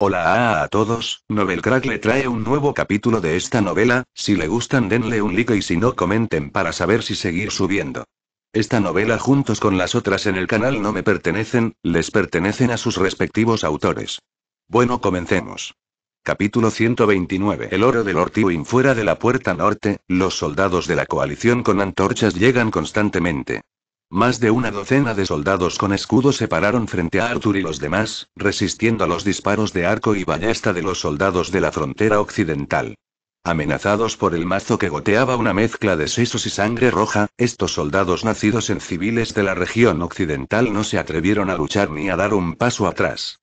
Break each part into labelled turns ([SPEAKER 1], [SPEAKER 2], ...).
[SPEAKER 1] Hola a, todos, Novelcrack le trae un nuevo capítulo de esta novela, si le gustan denle un like y si no comenten para saber si seguir subiendo. Esta novela juntos con las otras en el canal no me pertenecen, les pertenecen a sus respectivos autores. Bueno comencemos. Capítulo 129 El oro del Ortiwin fuera de la puerta norte, los soldados de la coalición con antorchas llegan constantemente. Más de una docena de soldados con escudo se pararon frente a Arthur y los demás, resistiendo a los disparos de arco y ballesta de los soldados de la frontera occidental. Amenazados por el mazo que goteaba una mezcla de sesos y sangre roja, estos soldados nacidos en civiles de la región occidental no se atrevieron a luchar ni a dar un paso atrás.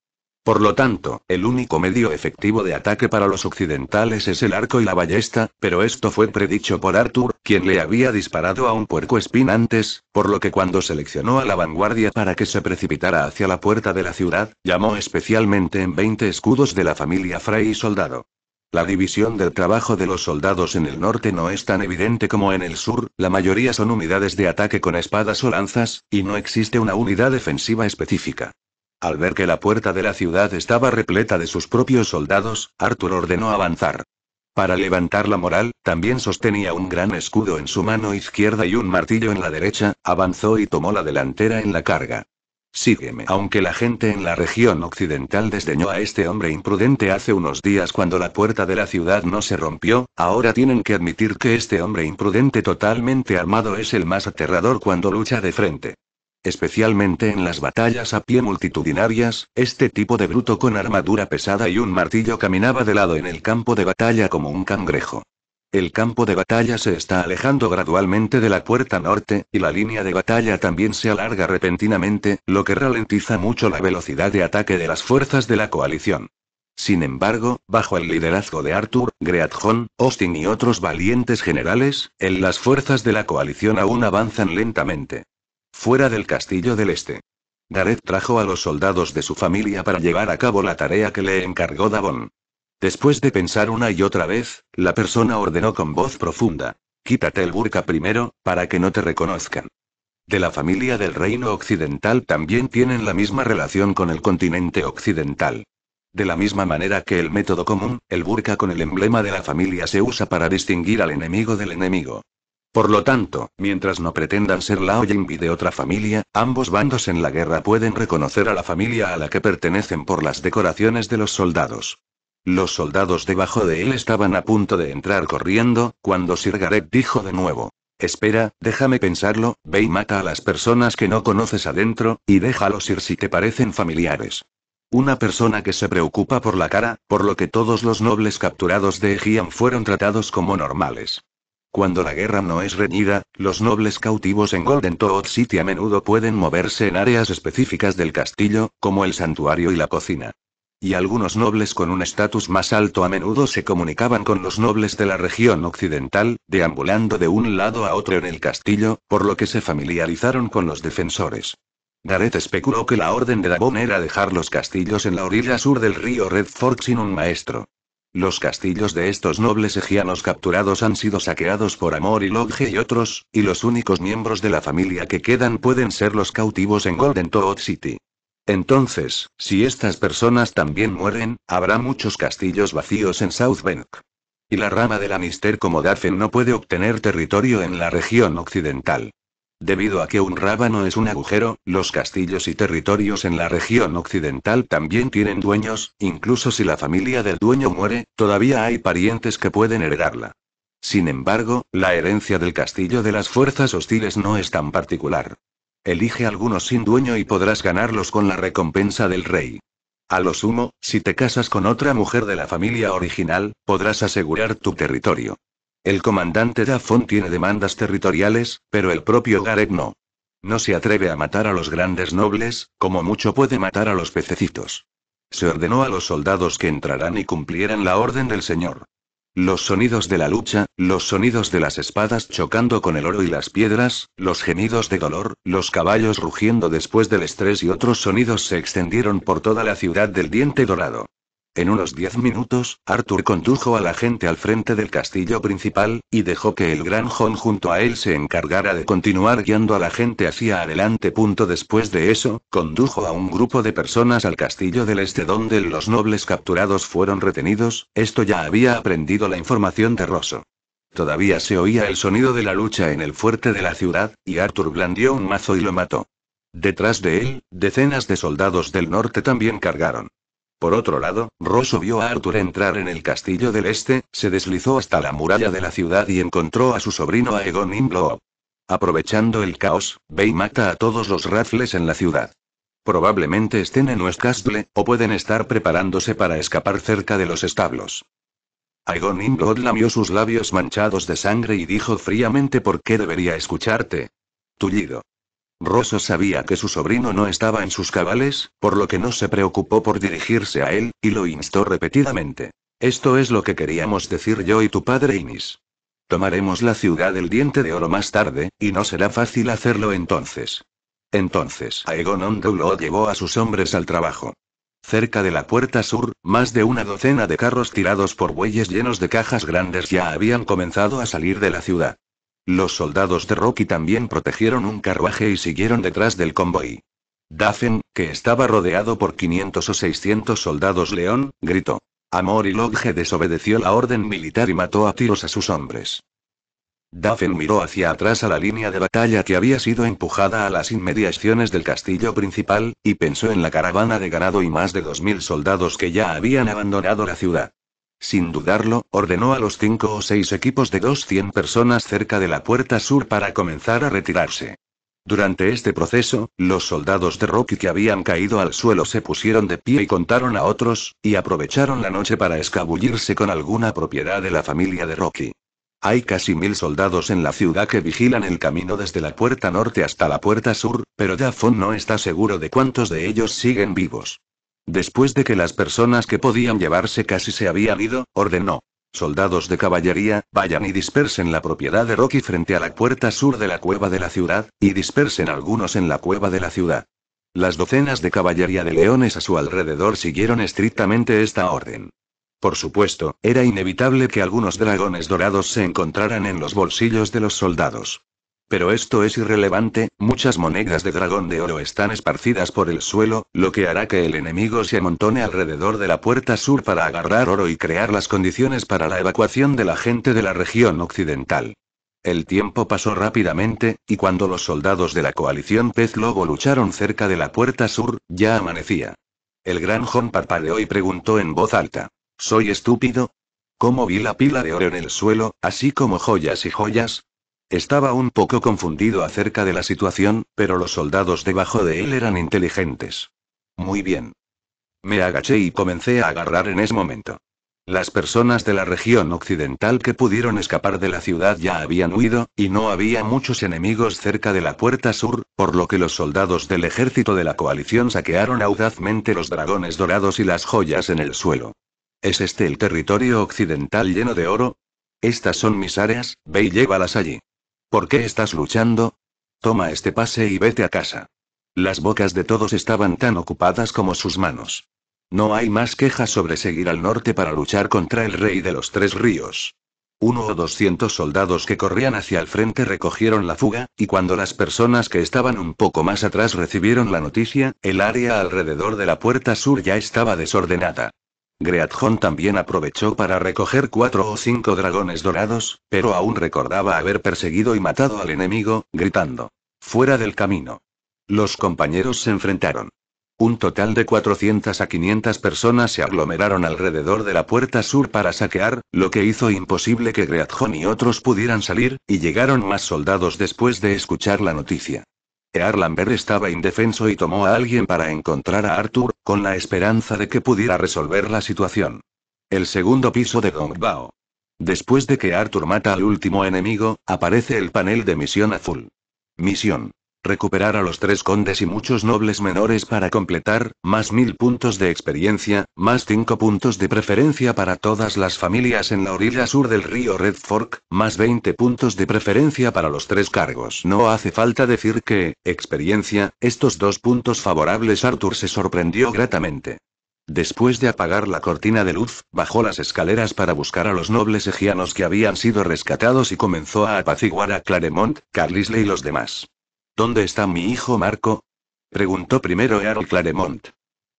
[SPEAKER 1] Por lo tanto, el único medio efectivo de ataque para los occidentales es el arco y la ballesta, pero esto fue predicho por Arthur, quien le había disparado a un puerco espín antes, por lo que cuando seleccionó a la vanguardia para que se precipitara hacia la puerta de la ciudad, llamó especialmente en 20 escudos de la familia Frey y Soldado. La división del trabajo de los soldados en el norte no es tan evidente como en el sur, la mayoría son unidades de ataque con espadas o lanzas, y no existe una unidad defensiva específica. Al ver que la puerta de la ciudad estaba repleta de sus propios soldados, Arthur ordenó avanzar. Para levantar la moral, también sostenía un gran escudo en su mano izquierda y un martillo en la derecha, avanzó y tomó la delantera en la carga. Sígueme. Aunque la gente en la región occidental desdeñó a este hombre imprudente hace unos días cuando la puerta de la ciudad no se rompió, ahora tienen que admitir que este hombre imprudente totalmente armado es el más aterrador cuando lucha de frente. Especialmente en las batallas a pie multitudinarias, este tipo de bruto con armadura pesada y un martillo caminaba de lado en el campo de batalla como un cangrejo. El campo de batalla se está alejando gradualmente de la puerta norte, y la línea de batalla también se alarga repentinamente, lo que ralentiza mucho la velocidad de ataque de las fuerzas de la coalición. Sin embargo, bajo el liderazgo de Arthur, Greatjon, Austin y otros valientes generales, las fuerzas de la coalición aún avanzan lentamente. Fuera del castillo del este. Gareth trajo a los soldados de su familia para llevar a cabo la tarea que le encargó Davon. Después de pensar una y otra vez, la persona ordenó con voz profunda. Quítate el burka primero, para que no te reconozcan. De la familia del reino occidental también tienen la misma relación con el continente occidental. De la misma manera que el método común, el burka con el emblema de la familia se usa para distinguir al enemigo del enemigo. Por lo tanto, mientras no pretendan ser la Yingbi de otra familia, ambos bandos en la guerra pueden reconocer a la familia a la que pertenecen por las decoraciones de los soldados. Los soldados debajo de él estaban a punto de entrar corriendo, cuando Sir Gareth dijo de nuevo. Espera, déjame pensarlo, ve y mata a las personas que no conoces adentro, y déjalos ir si te parecen familiares. Una persona que se preocupa por la cara, por lo que todos los nobles capturados de Ejian fueron tratados como normales. Cuando la guerra no es reñida, los nobles cautivos en Golden Toad City a menudo pueden moverse en áreas específicas del castillo, como el santuario y la cocina. Y algunos nobles con un estatus más alto a menudo se comunicaban con los nobles de la región occidental, deambulando de un lado a otro en el castillo, por lo que se familiarizaron con los defensores. Gareth especuló que la orden de Davon era dejar los castillos en la orilla sur del río Red Fork sin un maestro. Los castillos de estos nobles egianos capturados han sido saqueados por Amor y Logge y otros, y los únicos miembros de la familia que quedan pueden ser los cautivos en Golden Toad City. Entonces, si estas personas también mueren, habrá muchos castillos vacíos en South Bank. Y la rama de la como Darfen no puede obtener territorio en la región occidental. Debido a que un rábano es un agujero, los castillos y territorios en la región occidental también tienen dueños, incluso si la familia del dueño muere, todavía hay parientes que pueden heredarla. Sin embargo, la herencia del castillo de las fuerzas hostiles no es tan particular. Elige algunos sin dueño y podrás ganarlos con la recompensa del rey. A lo sumo, si te casas con otra mujer de la familia original, podrás asegurar tu territorio. El comandante Dafon tiene demandas territoriales, pero el propio Garek no. No se atreve a matar a los grandes nobles, como mucho puede matar a los pececitos. Se ordenó a los soldados que entraran y cumplieran la orden del señor. Los sonidos de la lucha, los sonidos de las espadas chocando con el oro y las piedras, los gemidos de dolor, los caballos rugiendo después del estrés y otros sonidos se extendieron por toda la ciudad del diente dorado. En unos diez minutos, Arthur condujo a la gente al frente del castillo principal, y dejó que el gran John junto a él se encargara de continuar guiando a la gente hacia adelante. Punto después de eso, condujo a un grupo de personas al castillo del este donde los nobles capturados fueron retenidos, esto ya había aprendido la información de Rosso. Todavía se oía el sonido de la lucha en el fuerte de la ciudad, y Arthur blandió un mazo y lo mató. Detrás de él, decenas de soldados del norte también cargaron. Por otro lado, Rosso vio a Arthur entrar en el castillo del este, se deslizó hasta la muralla de la ciudad y encontró a su sobrino Aegon Imblob. Aprovechando el caos, Bey mata a todos los rafles en la ciudad. Probablemente estén en Castle, o pueden estar preparándose para escapar cerca de los establos. Aegon Imblod lamió sus labios manchados de sangre y dijo fríamente por qué debería escucharte. Tullido. Rosso sabía que su sobrino no estaba en sus cabales, por lo que no se preocupó por dirigirse a él, y lo instó repetidamente. Esto es lo que queríamos decir yo y tu padre Inis. Tomaremos la ciudad del diente de oro más tarde, y no será fácil hacerlo entonces. Entonces, Aegon Ondulo llevó a sus hombres al trabajo. Cerca de la puerta sur, más de una docena de carros tirados por bueyes llenos de cajas grandes ya habían comenzado a salir de la ciudad. Los soldados de Rocky también protegieron un carruaje y siguieron detrás del convoy. Dafen, que estaba rodeado por 500 o 600 soldados león, gritó. Amor y Logge desobedeció la orden militar y mató a tiros a sus hombres. Dafen miró hacia atrás a la línea de batalla que había sido empujada a las inmediaciones del castillo principal, y pensó en la caravana de ganado y más de 2.000 soldados que ya habían abandonado la ciudad. Sin dudarlo, ordenó a los cinco o seis equipos de 200 personas cerca de la puerta sur para comenzar a retirarse. Durante este proceso, los soldados de Rocky que habían caído al suelo se pusieron de pie y contaron a otros, y aprovecharon la noche para escabullirse con alguna propiedad de la familia de Rocky. Hay casi mil soldados en la ciudad que vigilan el camino desde la puerta norte hasta la puerta sur, pero Dafon no está seguro de cuántos de ellos siguen vivos. Después de que las personas que podían llevarse casi se habían ido, ordenó. Soldados de caballería, vayan y dispersen la propiedad de Rocky frente a la puerta sur de la cueva de la ciudad, y dispersen algunos en la cueva de la ciudad. Las docenas de caballería de leones a su alrededor siguieron estrictamente esta orden. Por supuesto, era inevitable que algunos dragones dorados se encontraran en los bolsillos de los soldados. Pero esto es irrelevante, muchas monedas de dragón de oro están esparcidas por el suelo, lo que hará que el enemigo se amontone alrededor de la puerta sur para agarrar oro y crear las condiciones para la evacuación de la gente de la región occidental. El tiempo pasó rápidamente, y cuando los soldados de la coalición Pez Lobo lucharon cerca de la puerta sur, ya amanecía. El gran Jon parpadeó y preguntó en voz alta. ¿Soy estúpido? ¿Cómo vi la pila de oro en el suelo, así como joyas y joyas? Estaba un poco confundido acerca de la situación, pero los soldados debajo de él eran inteligentes. Muy bien. Me agaché y comencé a agarrar en ese momento. Las personas de la región occidental que pudieron escapar de la ciudad ya habían huido, y no había muchos enemigos cerca de la puerta sur, por lo que los soldados del ejército de la coalición saquearon audazmente los dragones dorados y las joyas en el suelo. ¿Es este el territorio occidental lleno de oro? Estas son mis áreas, ve y llévalas allí. ¿Por qué estás luchando? Toma este pase y vete a casa. Las bocas de todos estaban tan ocupadas como sus manos. No hay más quejas sobre seguir al norte para luchar contra el rey de los tres ríos. Uno o doscientos soldados que corrían hacia el frente recogieron la fuga, y cuando las personas que estaban un poco más atrás recibieron la noticia, el área alrededor de la puerta sur ya estaba desordenada. Greatjon también aprovechó para recoger cuatro o cinco dragones dorados, pero aún recordaba haber perseguido y matado al enemigo, gritando. Fuera del camino. Los compañeros se enfrentaron. Un total de 400 a 500 personas se aglomeraron alrededor de la puerta sur para saquear, lo que hizo imposible que Greatjon y otros pudieran salir, y llegaron más soldados después de escuchar la noticia arlanbert estaba indefenso y tomó a alguien para encontrar a Arthur, con la esperanza de que pudiera resolver la situación. El segundo piso de Dongbao. Después de que Arthur mata al último enemigo, aparece el panel de misión azul. Misión recuperar a los tres condes y muchos nobles menores para completar, más mil puntos de experiencia, más cinco puntos de preferencia para todas las familias en la orilla sur del río Red Fork, más 20 puntos de preferencia para los tres cargos. No hace falta decir que, experiencia, estos dos puntos favorables Arthur se sorprendió gratamente. Después de apagar la cortina de luz, bajó las escaleras para buscar a los nobles egianos que habían sido rescatados y comenzó a apaciguar a Claremont, Carlisle y los demás. ¿Dónde está mi hijo Marco? preguntó primero Earl Claremont.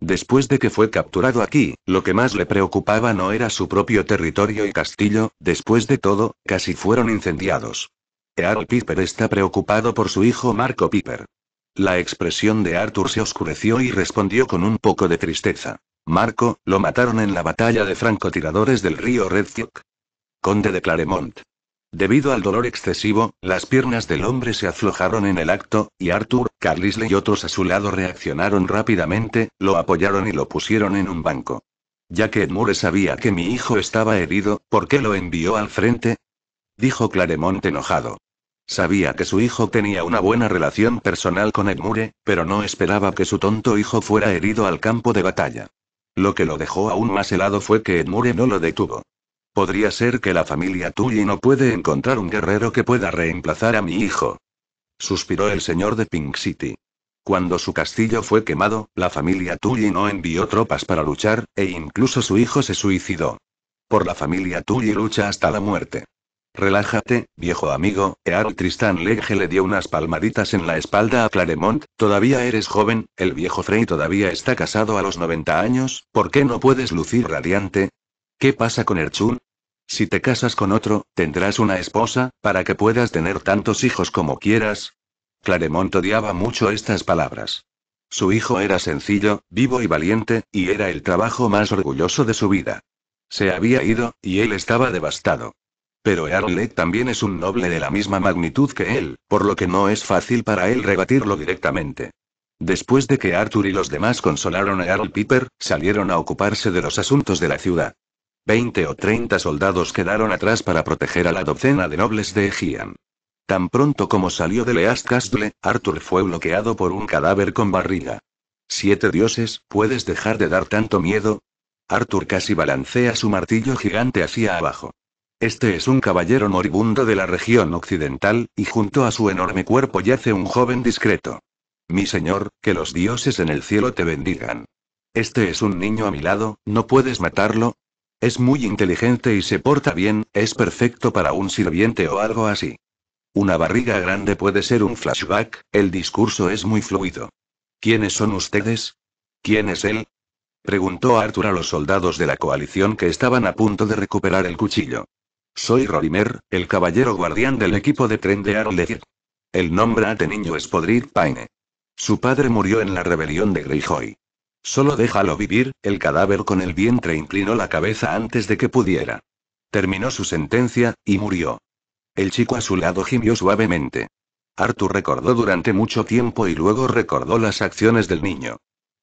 [SPEAKER 1] Después de que fue capturado aquí, lo que más le preocupaba no era su propio territorio y castillo, después de todo, casi fueron incendiados. Earl Piper está preocupado por su hijo Marco Piper. La expresión de Arthur se oscureció y respondió con un poco de tristeza. Marco, lo mataron en la batalla de francotiradores del río Redfield. Conde de Claremont. Debido al dolor excesivo, las piernas del hombre se aflojaron en el acto, y Arthur, Carlisle y otros a su lado reaccionaron rápidamente, lo apoyaron y lo pusieron en un banco. Ya que Edmure sabía que mi hijo estaba herido, ¿por qué lo envió al frente? Dijo Claremont enojado. Sabía que su hijo tenía una buena relación personal con Edmure, pero no esperaba que su tonto hijo fuera herido al campo de batalla. Lo que lo dejó aún más helado fue que Edmure no lo detuvo. Podría ser que la familia Tully no puede encontrar un guerrero que pueda reemplazar a mi hijo. Suspiró el señor de Pink City. Cuando su castillo fue quemado, la familia Tully no envió tropas para luchar, e incluso su hijo se suicidó. Por la familia Tully lucha hasta la muerte. Relájate, viejo amigo, Earl Tristan Legge le dio unas palmaditas en la espalda a Claremont, todavía eres joven, el viejo Frey todavía está casado a los 90 años, ¿por qué no puedes lucir radiante? ¿Qué pasa con Erchun? Si te casas con otro, tendrás una esposa, para que puedas tener tantos hijos como quieras. Claremont odiaba mucho estas palabras. Su hijo era sencillo, vivo y valiente, y era el trabajo más orgulloso de su vida. Se había ido, y él estaba devastado. Pero Earlet también es un noble de la misma magnitud que él, por lo que no es fácil para él rebatirlo directamente. Después de que Arthur y los demás consolaron a Earl Piper, salieron a ocuparse de los asuntos de la ciudad. Veinte o treinta soldados quedaron atrás para proteger a la docena de nobles de Egian. Tan pronto como salió de Least Castle, Arthur fue bloqueado por un cadáver con barriga. Siete dioses, ¿puedes dejar de dar tanto miedo? Arthur casi balancea su martillo gigante hacia abajo. Este es un caballero moribundo de la región occidental, y junto a su enorme cuerpo yace un joven discreto. Mi señor, que los dioses en el cielo te bendigan. Este es un niño a mi lado, ¿no puedes matarlo? Es muy inteligente y se porta bien, es perfecto para un sirviente o algo así. Una barriga grande puede ser un flashback, el discurso es muy fluido. ¿Quiénes son ustedes? ¿Quién es él? Preguntó Arthur a los soldados de la coalición que estaban a punto de recuperar el cuchillo. Soy Rodimer, el caballero guardián del equipo de tren de Arlequín. El nombre de niño es Podrid Paine. Su padre murió en la rebelión de Greyjoy. Solo déjalo vivir, el cadáver con el vientre inclinó la cabeza antes de que pudiera. Terminó su sentencia, y murió. El chico a su lado gimió suavemente. Arthur recordó durante mucho tiempo y luego recordó las acciones del niño.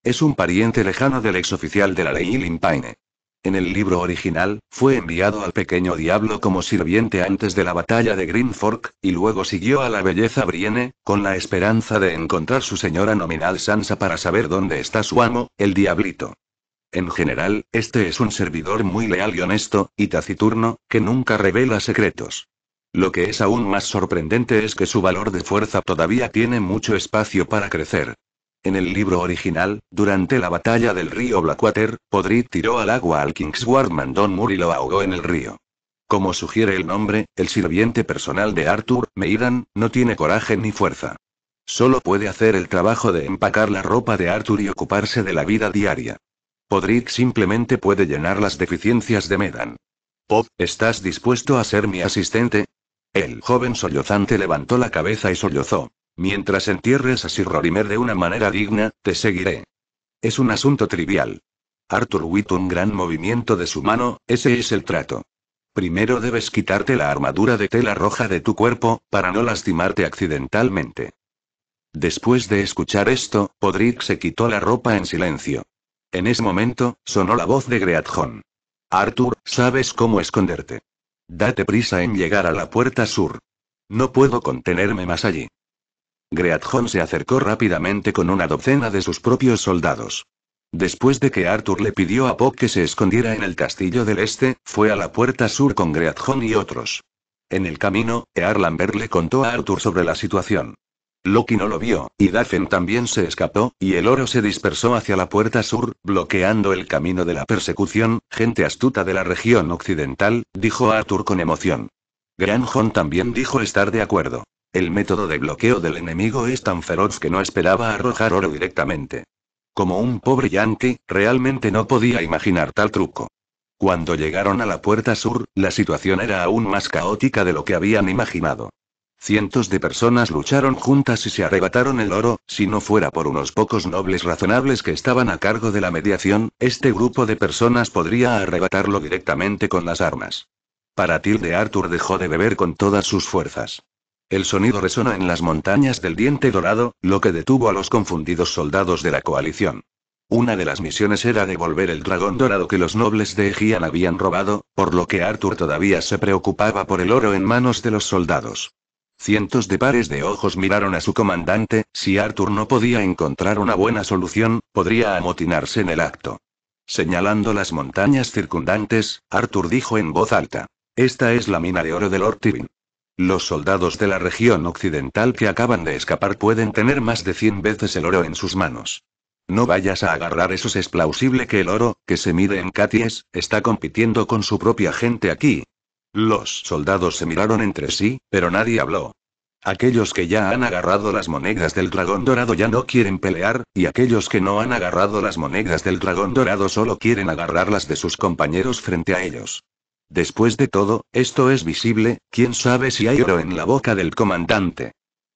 [SPEAKER 1] Es un pariente lejano del exoficial de la ley Limpaine. En el libro original, fue enviado al pequeño diablo como sirviente antes de la batalla de Green Fork, y luego siguió a la belleza Brienne, con la esperanza de encontrar su señora nominal Sansa para saber dónde está su amo, el diablito. En general, este es un servidor muy leal y honesto, y taciturno, que nunca revela secretos. Lo que es aún más sorprendente es que su valor de fuerza todavía tiene mucho espacio para crecer. En el libro original, durante la batalla del río Blackwater, Podrick tiró al agua al Kingsguard Mandon Moore y lo ahogó en el río. Como sugiere el nombre, el sirviente personal de Arthur, medan no tiene coraje ni fuerza. Solo puede hacer el trabajo de empacar la ropa de Arthur y ocuparse de la vida diaria. Podrick simplemente puede llenar las deficiencias de Medan. Pop, ¿estás dispuesto a ser mi asistente? El joven sollozante levantó la cabeza y sollozó. Mientras entierres a Sir Rorimer de una manera digna, te seguiré. Es un asunto trivial. Arthur Witt un gran movimiento de su mano, ese es el trato. Primero debes quitarte la armadura de tela roja de tu cuerpo, para no lastimarte accidentalmente. Después de escuchar esto, Podrick se quitó la ropa en silencio. En ese momento, sonó la voz de greatjohn Arthur, sabes cómo esconderte. Date prisa en llegar a la puerta sur. No puedo contenerme más allí. Greatjon se acercó rápidamente con una docena de sus propios soldados. Después de que Arthur le pidió a Pock que se escondiera en el castillo del este, fue a la puerta sur con Greatjon y otros. En el camino, Earlambert le contó a Arthur sobre la situación. Loki no lo vio, y Dafen también se escapó, y el oro se dispersó hacia la puerta sur, bloqueando el camino de la persecución, gente astuta de la región occidental, dijo Arthur con emoción. Granjon también dijo estar de acuerdo. El método de bloqueo del enemigo es tan feroz que no esperaba arrojar oro directamente. Como un pobre yankee, realmente no podía imaginar tal truco. Cuando llegaron a la puerta sur, la situación era aún más caótica de lo que habían imaginado. Cientos de personas lucharon juntas y se arrebataron el oro, si no fuera por unos pocos nobles razonables que estaban a cargo de la mediación, este grupo de personas podría arrebatarlo directamente con las armas. Para Tilde Arthur dejó de beber con todas sus fuerzas. El sonido resonó en las montañas del diente dorado, lo que detuvo a los confundidos soldados de la coalición. Una de las misiones era devolver el dragón dorado que los nobles de Egian habían robado, por lo que Arthur todavía se preocupaba por el oro en manos de los soldados. Cientos de pares de ojos miraron a su comandante, si Arthur no podía encontrar una buena solución, podría amotinarse en el acto. Señalando las montañas circundantes, Arthur dijo en voz alta. Esta es la mina de oro del Lord los soldados de la región occidental que acaban de escapar pueden tener más de 100 veces el oro en sus manos. No vayas a agarrar eso es plausible que el oro, que se mide en katies está compitiendo con su propia gente aquí. Los soldados se miraron entre sí, pero nadie habló. Aquellos que ya han agarrado las monedas del dragón dorado ya no quieren pelear, y aquellos que no han agarrado las monedas del dragón dorado solo quieren agarrar las de sus compañeros frente a ellos. Después de todo, esto es visible, quién sabe si hay oro en la boca del comandante.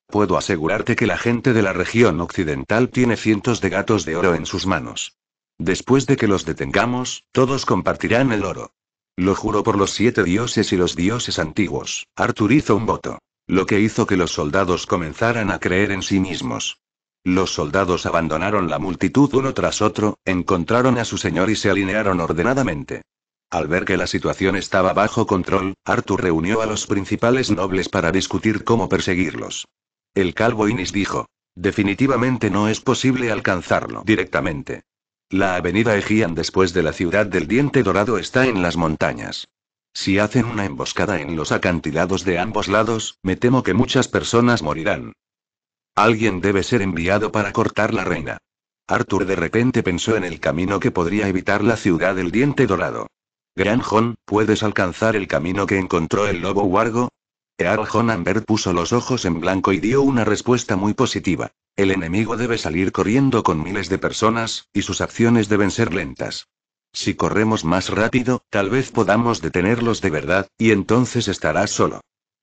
[SPEAKER 1] Puedo asegurarte que la gente de la región occidental tiene cientos de gatos de oro en sus manos. Después de que los detengamos, todos compartirán el oro. Lo juro por los siete dioses y los dioses antiguos, Arthur hizo un voto. Lo que hizo que los soldados comenzaran a creer en sí mismos. Los soldados abandonaron la multitud uno tras otro, encontraron a su señor y se alinearon ordenadamente. Al ver que la situación estaba bajo control, Arthur reunió a los principales nobles para discutir cómo perseguirlos. El calvo Inis dijo, definitivamente no es posible alcanzarlo directamente. La avenida egían después de la ciudad del Diente Dorado está en las montañas. Si hacen una emboscada en los acantilados de ambos lados, me temo que muchas personas morirán. Alguien debe ser enviado para cortar la reina. Arthur de repente pensó en el camino que podría evitar la ciudad del Diente Dorado. Granjon, ¿puedes alcanzar el camino que encontró el lobo Wargo? Earl Amber puso los ojos en blanco y dio una respuesta muy positiva. El enemigo debe salir corriendo con miles de personas, y sus acciones deben ser lentas. Si corremos más rápido, tal vez podamos detenerlos de verdad, y entonces estarás solo.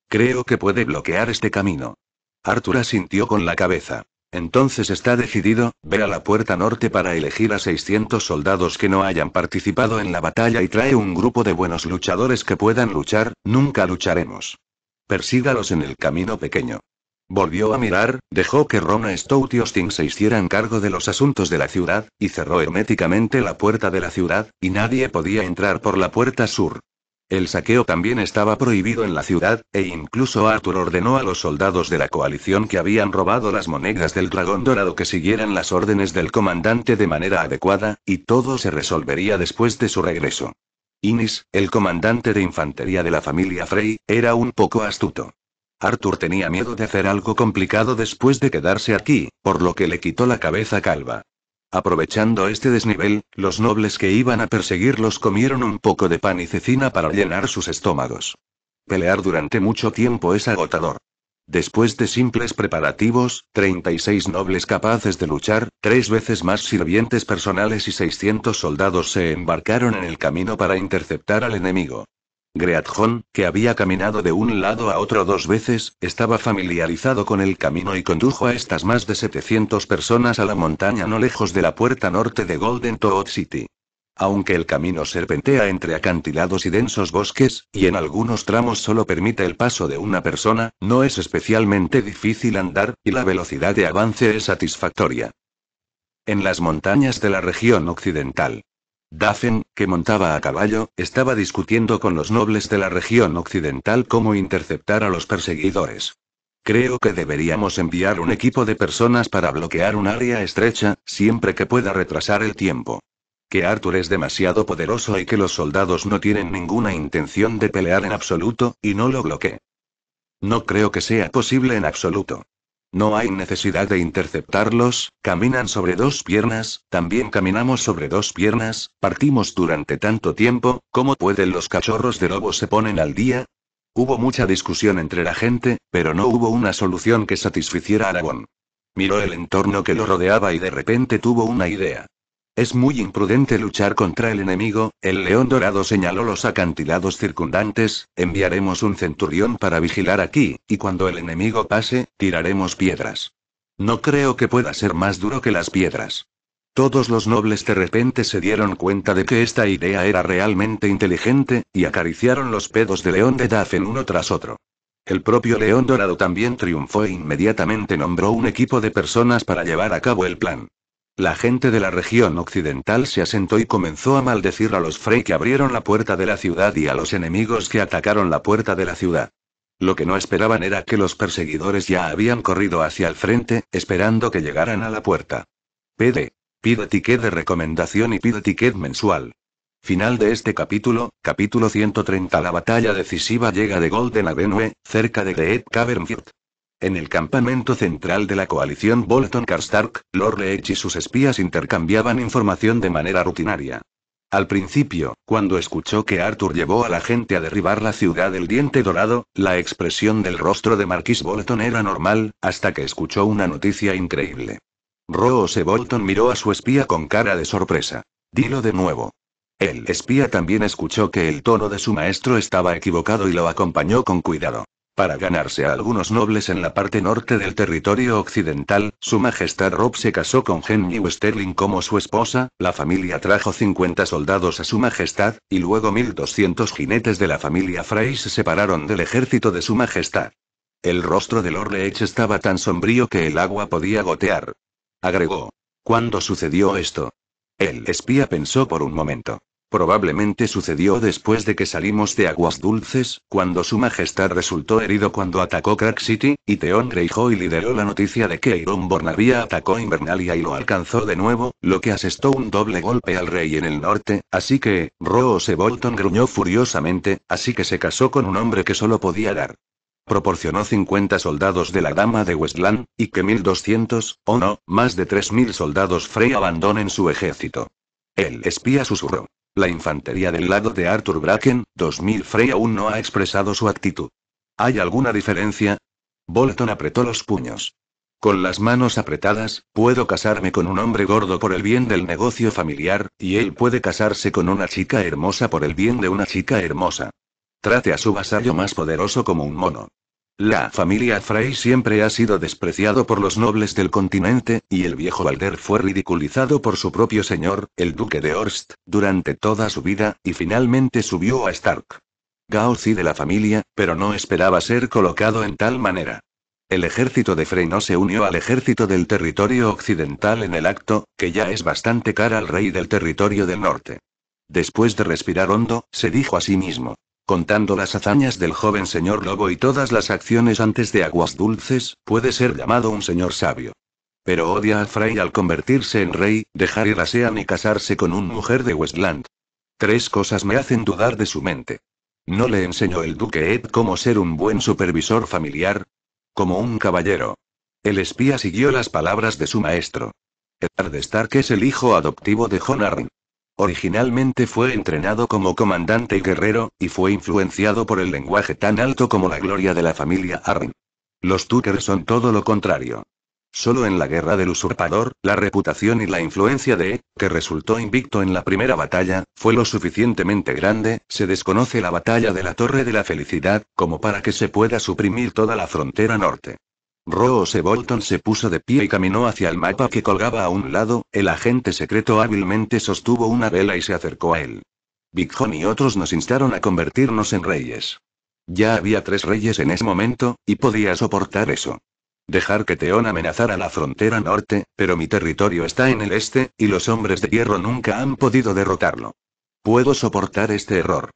[SPEAKER 1] Creo que puede bloquear este camino. Artura asintió con la cabeza. Entonces está decidido, ve a la puerta norte para elegir a 600 soldados que no hayan participado en la batalla y trae un grupo de buenos luchadores que puedan luchar, nunca lucharemos. Persígalos en el camino pequeño. Volvió a mirar, dejó que Rona Stout y Austin se hicieran cargo de los asuntos de la ciudad, y cerró herméticamente la puerta de la ciudad, y nadie podía entrar por la puerta sur. El saqueo también estaba prohibido en la ciudad, e incluso Arthur ordenó a los soldados de la coalición que habían robado las monedas del dragón dorado que siguieran las órdenes del comandante de manera adecuada, y todo se resolvería después de su regreso. Innis, el comandante de infantería de la familia Frey, era un poco astuto. Arthur tenía miedo de hacer algo complicado después de quedarse aquí, por lo que le quitó la cabeza calva. Aprovechando este desnivel, los nobles que iban a perseguirlos comieron un poco de pan y cecina para llenar sus estómagos. Pelear durante mucho tiempo es agotador. Después de simples preparativos, 36 nobles capaces de luchar, tres veces más sirvientes personales y 600 soldados se embarcaron en el camino para interceptar al enemigo. Greatjon, que había caminado de un lado a otro dos veces, estaba familiarizado con el camino y condujo a estas más de 700 personas a la montaña no lejos de la puerta norte de Golden Toad City. Aunque el camino serpentea entre acantilados y densos bosques, y en algunos tramos solo permite el paso de una persona, no es especialmente difícil andar, y la velocidad de avance es satisfactoria. En las montañas de la región occidental, Dafen, que montaba a caballo, estaba discutiendo con los nobles de la región occidental cómo interceptar a los perseguidores. Creo que deberíamos enviar un equipo de personas para bloquear un área estrecha, siempre que pueda retrasar el tiempo. Que Arthur es demasiado poderoso y que los soldados no tienen ninguna intención de pelear en absoluto, y no lo bloquee. No creo que sea posible en absoluto. No hay necesidad de interceptarlos, caminan sobre dos piernas, también caminamos sobre dos piernas, partimos durante tanto tiempo, ¿cómo pueden los cachorros de lobo se ponen al día? Hubo mucha discusión entre la gente, pero no hubo una solución que satisficiera a Aragón. Miró el entorno que lo rodeaba y de repente tuvo una idea. Es muy imprudente luchar contra el enemigo, el león dorado señaló los acantilados circundantes, enviaremos un centurión para vigilar aquí, y cuando el enemigo pase, tiraremos piedras. No creo que pueda ser más duro que las piedras. Todos los nobles de repente se dieron cuenta de que esta idea era realmente inteligente, y acariciaron los pedos de león de Dafen uno tras otro. El propio león dorado también triunfó e inmediatamente nombró un equipo de personas para llevar a cabo el plan. La gente de la región occidental se asentó y comenzó a maldecir a los Frey que abrieron la puerta de la ciudad y a los enemigos que atacaron la puerta de la ciudad. Lo que no esperaban era que los perseguidores ya habían corrido hacia el frente, esperando que llegaran a la puerta. P.D. Pide ticket de recomendación y pide ticket mensual. Final de este capítulo, capítulo 130 La batalla decisiva llega de Golden Avenue, cerca de Ed Cavern en el campamento central de la coalición Bolton Karstark, Lord Leech y sus espías intercambiaban información de manera rutinaria. Al principio, cuando escuchó que Arthur llevó a la gente a derribar la ciudad del diente dorado, la expresión del rostro de Marquis Bolton era normal, hasta que escuchó una noticia increíble. Rose Bolton miró a su espía con cara de sorpresa. Dilo de nuevo. El espía también escuchó que el tono de su maestro estaba equivocado y lo acompañó con cuidado. Para ganarse a algunos nobles en la parte norte del territorio occidental, su majestad Rob se casó con Henry Westerling como su esposa, la familia trajo 50 soldados a su majestad, y luego 1200 jinetes de la familia Frey se separaron del ejército de su majestad. El rostro del Lord Leech estaba tan sombrío que el agua podía gotear. Agregó. ¿Cuándo sucedió esto? El espía pensó por un momento. Probablemente sucedió después de que salimos de Aguas Dulces, cuando Su Majestad resultó herido cuando atacó Crack City, y Theon y lideró la noticia de que Ironborn había atacó Invernalia y lo alcanzó de nuevo, lo que asestó un doble golpe al rey en el norte, así que, Roose Bolton gruñó furiosamente, así que se casó con un hombre que solo podía dar proporcionó 50 soldados de la Dama de Westland, y que 1200, o no, más de 3000 soldados Frey abandonen su ejército. El espía susurró. La infantería del lado de Arthur Bracken, 2000 Frey aún no ha expresado su actitud. ¿Hay alguna diferencia? Bolton apretó los puños. Con las manos apretadas, puedo casarme con un hombre gordo por el bien del negocio familiar, y él puede casarse con una chica hermosa por el bien de una chica hermosa. Trate a su vasallo más poderoso como un mono. La familia Frey siempre ha sido despreciado por los nobles del continente, y el viejo Valder fue ridiculizado por su propio señor, el duque de Horst, durante toda su vida, y finalmente subió a Stark. y de la familia, pero no esperaba ser colocado en tal manera. El ejército de Frey no se unió al ejército del territorio occidental en el acto, que ya es bastante cara al rey del territorio del norte. Después de respirar hondo, se dijo a sí mismo contando las hazañas del joven señor Lobo y todas las acciones antes de Aguas Dulces, puede ser llamado un señor sabio. Pero odia a Frey al convertirse en rey, dejar ir a Sean y casarse con una mujer de Westland. Tres cosas me hacen dudar de su mente. ¿No le enseñó el duque Ed cómo ser un buen supervisor familiar? Como un caballero. El espía siguió las palabras de su maestro. Edward Stark es el hijo adoptivo de Jon Arryn. Originalmente fue entrenado como comandante y guerrero, y fue influenciado por el lenguaje tan alto como la gloria de la familia Arryn. Los Tucker son todo lo contrario. Solo en la guerra del usurpador, la reputación y la influencia de E, que resultó invicto en la primera batalla, fue lo suficientemente grande, se desconoce la batalla de la Torre de la Felicidad, como para que se pueda suprimir toda la frontera norte. Rose Bolton se puso de pie y caminó hacia el mapa que colgaba a un lado, el agente secreto hábilmente sostuvo una vela y se acercó a él. Big John y otros nos instaron a convertirnos en reyes. Ya había tres reyes en ese momento, y podía soportar eso. Dejar que Teón amenazara la frontera norte, pero mi territorio está en el este, y los hombres de hierro nunca han podido derrotarlo. Puedo soportar este error.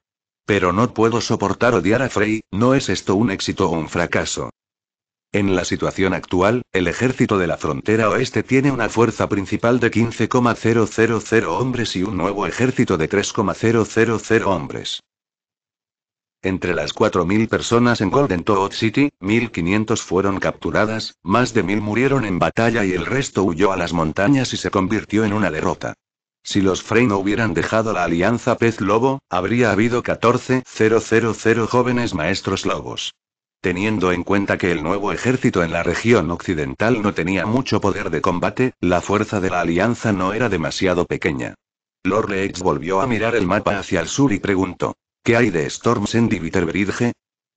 [SPEAKER 1] Pero no puedo soportar odiar a Frey, ¿no es esto un éxito o un fracaso? En la situación actual, el ejército de la frontera oeste tiene una fuerza principal de 15,000 hombres y un nuevo ejército de 3,000 hombres. Entre las 4.000 personas en Golden Toad City, 1.500 fueron capturadas, más de 1.000 murieron en batalla y el resto huyó a las montañas y se convirtió en una derrota. Si los Frey no hubieran dejado la alianza Pez Lobo, habría habido 14.000 jóvenes maestros lobos. Teniendo en cuenta que el nuevo ejército en la región occidental no tenía mucho poder de combate, la fuerza de la alianza no era demasiado pequeña. Lord Leeds volvió a mirar el mapa hacia el sur y preguntó: ¿Qué hay de Stormsend y Viterberge?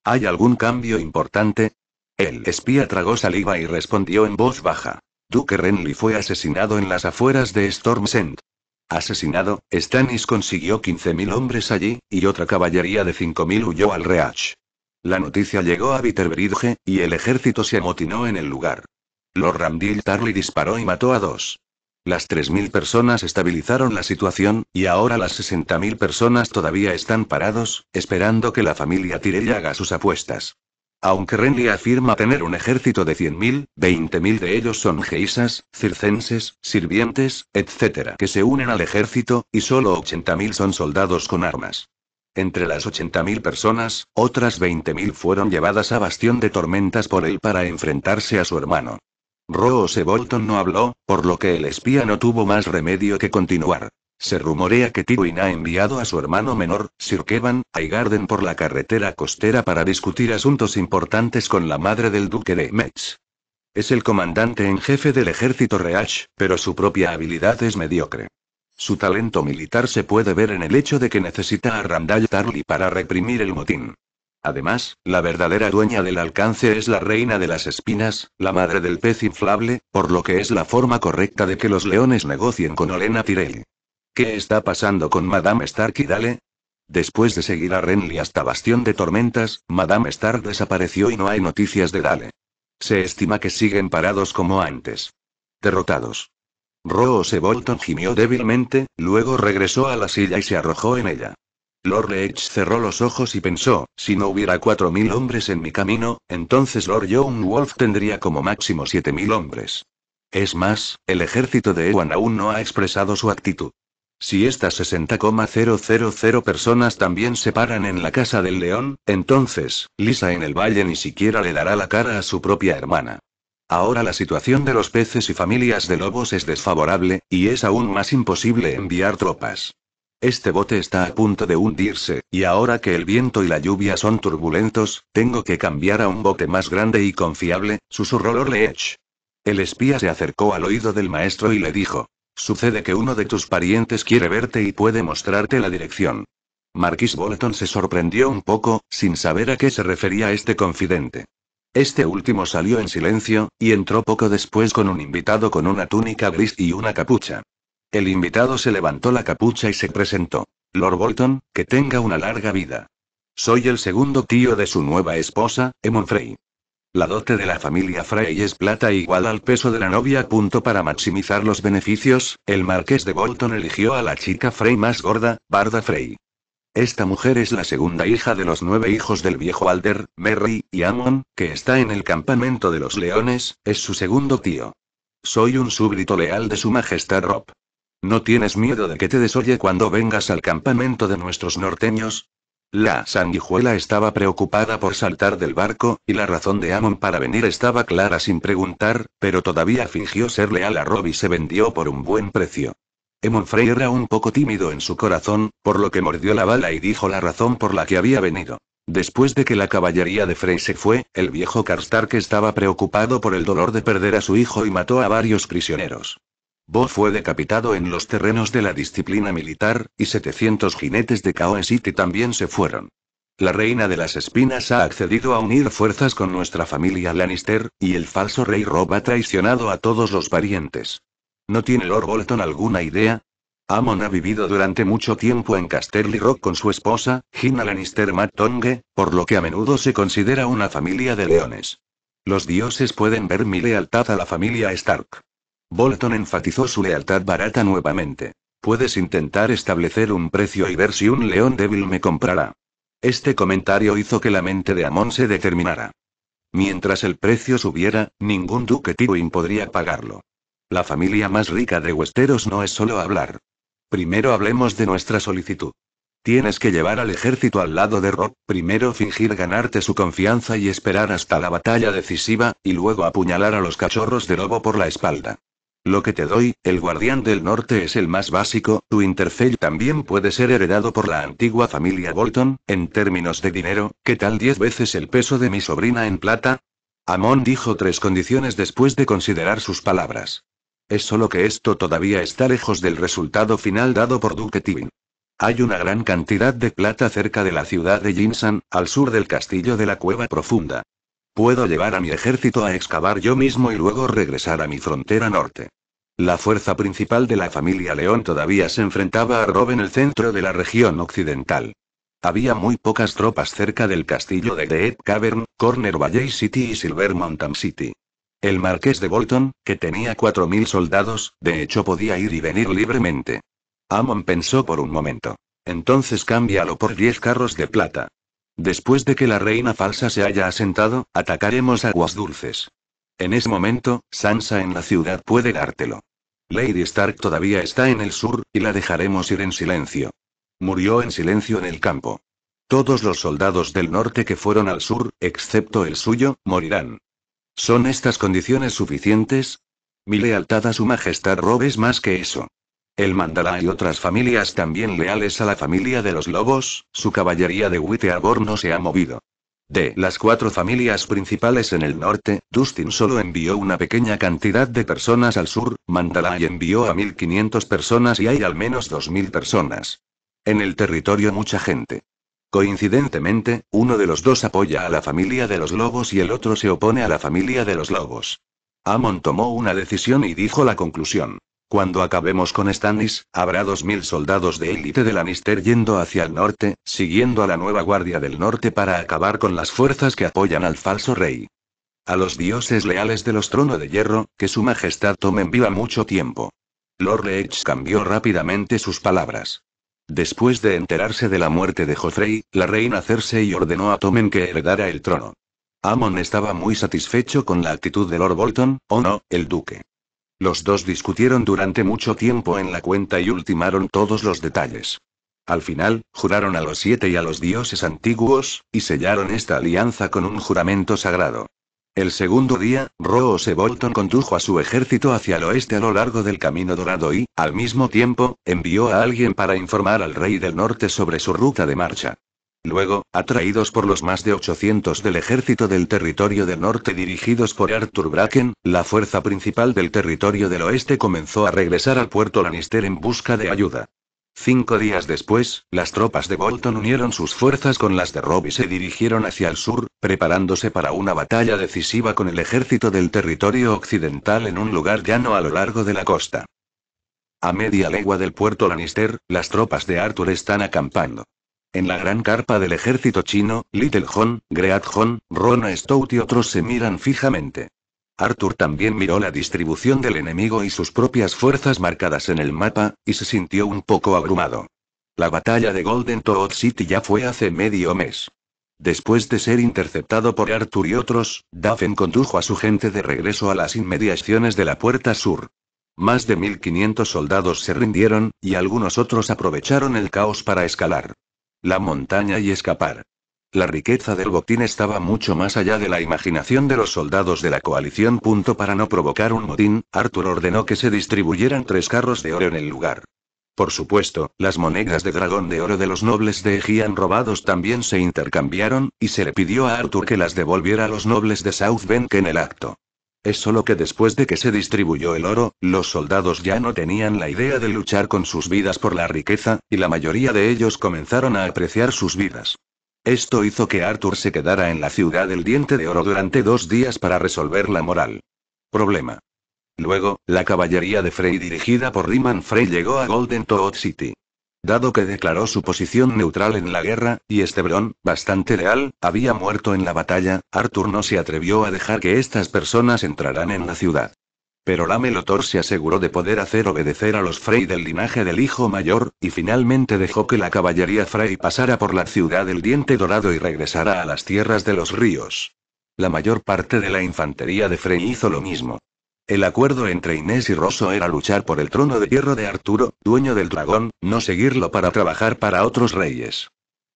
[SPEAKER 1] ¿Hay algún cambio importante? El espía tragó saliva y respondió en voz baja. Duque Renly fue asesinado en las afueras de Stormsend. Asesinado, Stannis consiguió 15.000 hombres allí, y otra caballería de 5.000 huyó al Reach. La noticia llegó a Viterbridge, y el ejército se amotinó en el lugar. Lord Ramdil Tarly disparó y mató a dos. Las 3.000 personas estabilizaron la situación, y ahora las 60.000 personas todavía están parados, esperando que la familia Tyrell haga sus apuestas. Aunque Renly afirma tener un ejército de 100.000, 20.000 de ellos son geisas, circenses, sirvientes, etc. que se unen al ejército, y solo 80.000 son soldados con armas. Entre las 80.000 personas, otras 20.000 fueron llevadas a Bastión de Tormentas por él para enfrentarse a su hermano. Roose Bolton no habló, por lo que el espía no tuvo más remedio que continuar. Se rumorea que Tywin ha enviado a su hermano menor, Sir Kevan, a Igarden por la carretera costera para discutir asuntos importantes con la madre del duque de Metz. Es el comandante en jefe del ejército Reach, pero su propia habilidad es mediocre. Su talento militar se puede ver en el hecho de que necesita a Randall Tarly para reprimir el motín. Además, la verdadera dueña del alcance es la reina de las espinas, la madre del pez inflable, por lo que es la forma correcta de que los leones negocien con Olena Tyrell. ¿Qué está pasando con Madame Stark y Dale? Después de seguir a Renly hasta Bastión de Tormentas, Madame Stark desapareció y no hay noticias de Dale. Se estima que siguen parados como antes. Derrotados. Rose Bolton gimió débilmente, luego regresó a la silla y se arrojó en ella. Lord Leitch cerró los ojos y pensó, si no hubiera cuatro mil hombres en mi camino, entonces Lord Young Wolf tendría como máximo siete mil hombres. Es más, el ejército de Ewan aún no ha expresado su actitud. Si estas 60,000 personas también se paran en la casa del león, entonces, Lisa en el valle ni siquiera le dará la cara a su propia hermana. Ahora la situación de los peces y familias de lobos es desfavorable, y es aún más imposible enviar tropas. Este bote está a punto de hundirse, y ahora que el viento y la lluvia son turbulentos, tengo que cambiar a un bote más grande y confiable, susurró Leech. El espía se acercó al oído del maestro y le dijo. Sucede que uno de tus parientes quiere verte y puede mostrarte la dirección. Marquis Bolton se sorprendió un poco, sin saber a qué se refería este confidente. Este último salió en silencio, y entró poco después con un invitado con una túnica gris y una capucha. El invitado se levantó la capucha y se presentó. Lord Bolton, que tenga una larga vida. Soy el segundo tío de su nueva esposa, Emon Frey. La dote de la familia Frey es plata igual al peso de la novia. Punto para maximizar los beneficios, el marqués de Bolton eligió a la chica Frey más gorda, Barda Frey. Esta mujer es la segunda hija de los nueve hijos del viejo Alder, Merry, y Amon, que está en el campamento de los leones, es su segundo tío. Soy un súbdito leal de su majestad Rob. ¿No tienes miedo de que te desoye cuando vengas al campamento de nuestros norteños? La sanguijuela estaba preocupada por saltar del barco, y la razón de Amon para venir estaba clara sin preguntar, pero todavía fingió ser leal a Rob y se vendió por un buen precio. Frey era un poco tímido en su corazón, por lo que mordió la bala y dijo la razón por la que había venido. Después de que la caballería de Frey se fue, el viejo Karstark estaba preocupado por el dolor de perder a su hijo y mató a varios prisioneros. Bo fue decapitado en los terrenos de la disciplina militar, y 700 jinetes de en City también se fueron. La reina de las espinas ha accedido a unir fuerzas con nuestra familia Lannister, y el falso rey Rob ha traicionado a todos los parientes. ¿No tiene Lord Bolton alguna idea? Amon ha vivido durante mucho tiempo en Casterly Rock con su esposa, Gina Lannister Mattonge, por lo que a menudo se considera una familia de leones. Los dioses pueden ver mi lealtad a la familia Stark. Bolton enfatizó su lealtad barata nuevamente. Puedes intentar establecer un precio y ver si un león débil me comprará. Este comentario hizo que la mente de Amon se determinara. Mientras el precio subiera, ningún duque Tywin podría pagarlo. La familia más rica de Westeros no es solo hablar. Primero hablemos de nuestra solicitud. Tienes que llevar al ejército al lado de Rob, primero fingir ganarte su confianza y esperar hasta la batalla decisiva, y luego apuñalar a los cachorros de lobo por la espalda. Lo que te doy, el guardián del norte es el más básico, tu Interfell también puede ser heredado por la antigua familia Bolton, en términos de dinero, ¿qué tal diez veces el peso de mi sobrina en plata? Amon dijo tres condiciones después de considerar sus palabras. Es solo que esto todavía está lejos del resultado final dado por Duque Tibin. Hay una gran cantidad de plata cerca de la ciudad de Jinsan, al sur del castillo de la cueva profunda. Puedo llevar a mi ejército a excavar yo mismo y luego regresar a mi frontera norte. La fuerza principal de la familia León todavía se enfrentaba a Rob en el centro de la región occidental. Había muy pocas tropas cerca del castillo de Dead Cavern, Corner Valley City y Silver Mountain City. El marqués de Bolton, que tenía cuatro mil soldados, de hecho podía ir y venir libremente. Amon pensó por un momento. Entonces cámbialo por diez carros de plata. Después de que la reina falsa se haya asentado, atacaremos aguas dulces. En ese momento, Sansa en la ciudad puede dártelo. Lady Stark todavía está en el sur, y la dejaremos ir en silencio. Murió en silencio en el campo. Todos los soldados del norte que fueron al sur, excepto el suyo, morirán. ¿Son estas condiciones suficientes? Mi lealtad a su majestad Rob es más que eso. El Mandalay y otras familias también leales a la familia de los lobos, su caballería de Witteabor no se ha movido. De las cuatro familias principales en el norte, Dustin solo envió una pequeña cantidad de personas al sur, Mandalay envió a 1.500 personas y hay al menos 2.000 personas. En el territorio mucha gente. Coincidentemente, uno de los dos apoya a la familia de los lobos y el otro se opone a la familia de los lobos. Amon tomó una decisión y dijo la conclusión. Cuando acabemos con Stannis, habrá dos mil soldados de élite de Lannister yendo hacia el norte, siguiendo a la nueva Guardia del Norte para acabar con las fuerzas que apoyan al falso rey. A los dioses leales de los trono de hierro, que su majestad en viva mucho tiempo. Lord Leech cambió rápidamente sus palabras. Después de enterarse de la muerte de Joffrey, la reina Cersei ordenó a Tommen que heredara el trono. Amon estaba muy satisfecho con la actitud de Lord Bolton, o no, el duque. Los dos discutieron durante mucho tiempo en la cuenta y ultimaron todos los detalles. Al final, juraron a los siete y a los dioses antiguos, y sellaron esta alianza con un juramento sagrado. El segundo día, se Bolton condujo a su ejército hacia el oeste a lo largo del Camino Dorado y, al mismo tiempo, envió a alguien para informar al rey del norte sobre su ruta de marcha. Luego, atraídos por los más de 800 del ejército del territorio del norte dirigidos por Arthur Bracken, la fuerza principal del territorio del oeste comenzó a regresar al puerto Lannister en busca de ayuda. Cinco días después, las tropas de Bolton unieron sus fuerzas con las de Robb y se dirigieron hacia el sur, preparándose para una batalla decisiva con el ejército del territorio occidental en un lugar llano a lo largo de la costa. A media legua del puerto Lannister, las tropas de Arthur están acampando. En la gran carpa del ejército chino, Little John, Great John, Rona Stout y otros se miran fijamente. Arthur también miró la distribución del enemigo y sus propias fuerzas marcadas en el mapa, y se sintió un poco abrumado. La batalla de Golden Toad City ya fue hace medio mes. Después de ser interceptado por Arthur y otros, Dafen condujo a su gente de regreso a las inmediaciones de la Puerta Sur. Más de 1.500 soldados se rindieron, y algunos otros aprovecharon el caos para escalar la montaña y escapar. La riqueza del botín estaba mucho más allá de la imaginación de los soldados de la coalición. para no provocar un motín, Arthur ordenó que se distribuyeran tres carros de oro en el lugar. Por supuesto, las monedas de dragón de oro de los nobles de Ejian robados también se intercambiaron, y se le pidió a Arthur que las devolviera a los nobles de South Bank en el acto. Es solo que después de que se distribuyó el oro, los soldados ya no tenían la idea de luchar con sus vidas por la riqueza, y la mayoría de ellos comenzaron a apreciar sus vidas. Esto hizo que Arthur se quedara en la ciudad del diente de oro durante dos días para resolver la moral. Problema. Luego, la caballería de Frey dirigida por Riemann Frey llegó a Golden Toad City. Dado que declaró su posición neutral en la guerra, y Estebrón, bastante leal, había muerto en la batalla, Arthur no se atrevió a dejar que estas personas entraran en la ciudad. Pero Lamelotor se aseguró de poder hacer obedecer a los Frey del linaje del hijo mayor, y finalmente dejó que la caballería Frey pasara por la ciudad del Diente Dorado y regresara a las tierras de los ríos. La mayor parte de la infantería de Frey hizo lo mismo. El acuerdo entre Inés y Rosso era luchar por el trono de hierro de Arturo, dueño del dragón, no seguirlo para trabajar para otros reyes.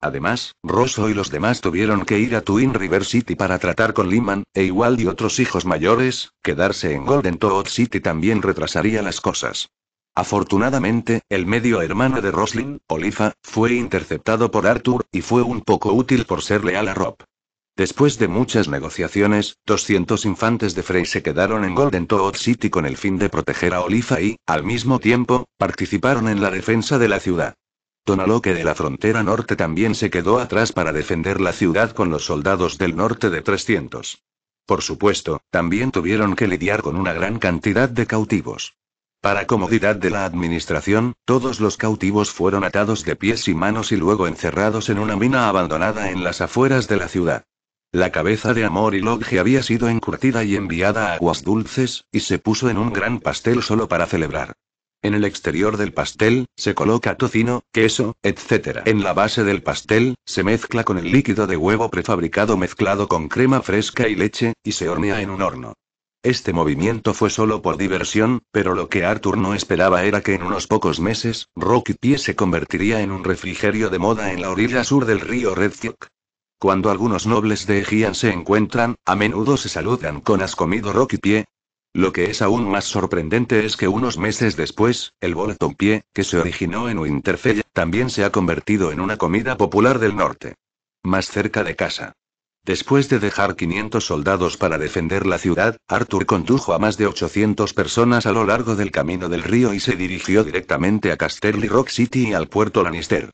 [SPEAKER 1] Además, Rosso y los demás tuvieron que ir a Twin River City para tratar con Lehman, e igual y otros hijos mayores, quedarse en Golden Toad City también retrasaría las cosas. Afortunadamente, el medio hermano de Roslin, Olifa, fue interceptado por Arthur, y fue un poco útil por ser leal a Rob. Después de muchas negociaciones, 200 infantes de Frey se quedaron en Golden Toad City con el fin de proteger a Olifa y, al mismo tiempo, participaron en la defensa de la ciudad. Tonaloque de la frontera norte también se quedó atrás para defender la ciudad con los soldados del norte de 300. Por supuesto, también tuvieron que lidiar con una gran cantidad de cautivos. Para comodidad de la administración, todos los cautivos fueron atados de pies y manos y luego encerrados en una mina abandonada en las afueras de la ciudad. La cabeza de Amor y Lodge había sido encurtida y enviada a aguas dulces, y se puso en un gran pastel solo para celebrar. En el exterior del pastel, se coloca tocino, queso, etc. En la base del pastel, se mezcla con el líquido de huevo prefabricado mezclado con crema fresca y leche, y se hornea en un horno. Este movimiento fue solo por diversión, pero lo que Arthur no esperaba era que en unos pocos meses, Rocky Pie se convertiría en un refrigerio de moda en la orilla sur del río Red cuando algunos nobles de Ejian se encuentran, a menudo se saludan con has comido Pie?». Lo que es aún más sorprendente es que unos meses después, el Pie, que se originó en Winterfell, también se ha convertido en una comida popular del norte. Más cerca de casa. Después de dejar 500 soldados para defender la ciudad, Arthur condujo a más de 800 personas a lo largo del camino del río y se dirigió directamente a Casterly Rock City y al puerto Lannister.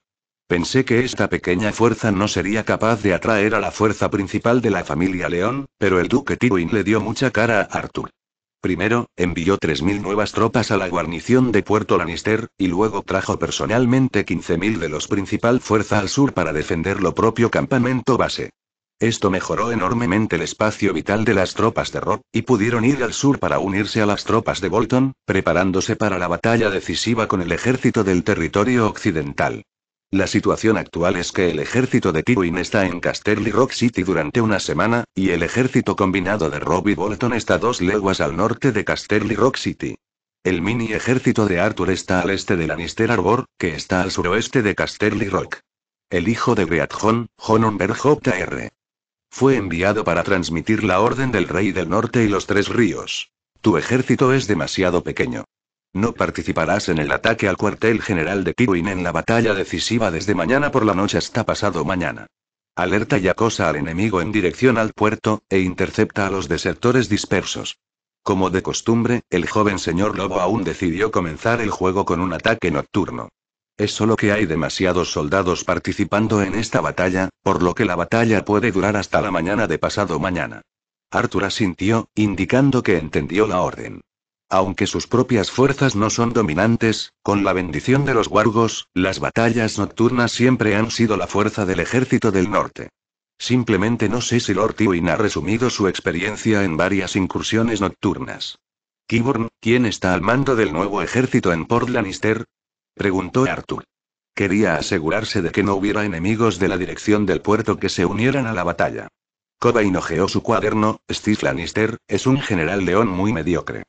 [SPEAKER 1] Pensé que esta pequeña fuerza no sería capaz de atraer a la fuerza principal de la familia León, pero el duque Tywin le dio mucha cara a Arthur. Primero, envió 3.000 nuevas tropas a la guarnición de Puerto Lannister, y luego trajo personalmente 15.000 de los principal fuerza al sur para defender lo propio campamento base. Esto mejoró enormemente el espacio vital de las tropas de Rob, y pudieron ir al sur para unirse a las tropas de Bolton, preparándose para la batalla decisiva con el ejército del territorio occidental. La situación actual es que el ejército de Tywin está en Casterly Rock City durante una semana, y el ejército combinado de y Bolton está dos leguas al norte de Casterly Rock City. El mini ejército de Arthur está al este de Lannister Arbor, que está al suroeste de Casterly Rock. El hijo de Breathon, Hononberg R. Fue enviado para transmitir la orden del Rey del Norte y los Tres Ríos. Tu ejército es demasiado pequeño. No participarás en el ataque al cuartel general de Kirwin en la batalla decisiva desde mañana por la noche hasta pasado mañana. Alerta y acosa al enemigo en dirección al puerto, e intercepta a los desertores dispersos. Como de costumbre, el joven señor Lobo aún decidió comenzar el juego con un ataque nocturno. Es solo que hay demasiados soldados participando en esta batalla, por lo que la batalla puede durar hasta la mañana de pasado mañana. Arthur asintió, indicando que entendió la orden. Aunque sus propias fuerzas no son dominantes, con la bendición de los wargos, las batallas nocturnas siempre han sido la fuerza del ejército del norte. Simplemente no sé si Lord Tywin ha resumido su experiencia en varias incursiones nocturnas. Kiborn, ¿quién está al mando del nuevo ejército en Port Lannister? preguntó Arthur. Quería asegurarse de que no hubiera enemigos de la dirección del puerto que se unieran a la batalla. Cobain ojeó su cuaderno, Steve Lannister, es un general león muy mediocre.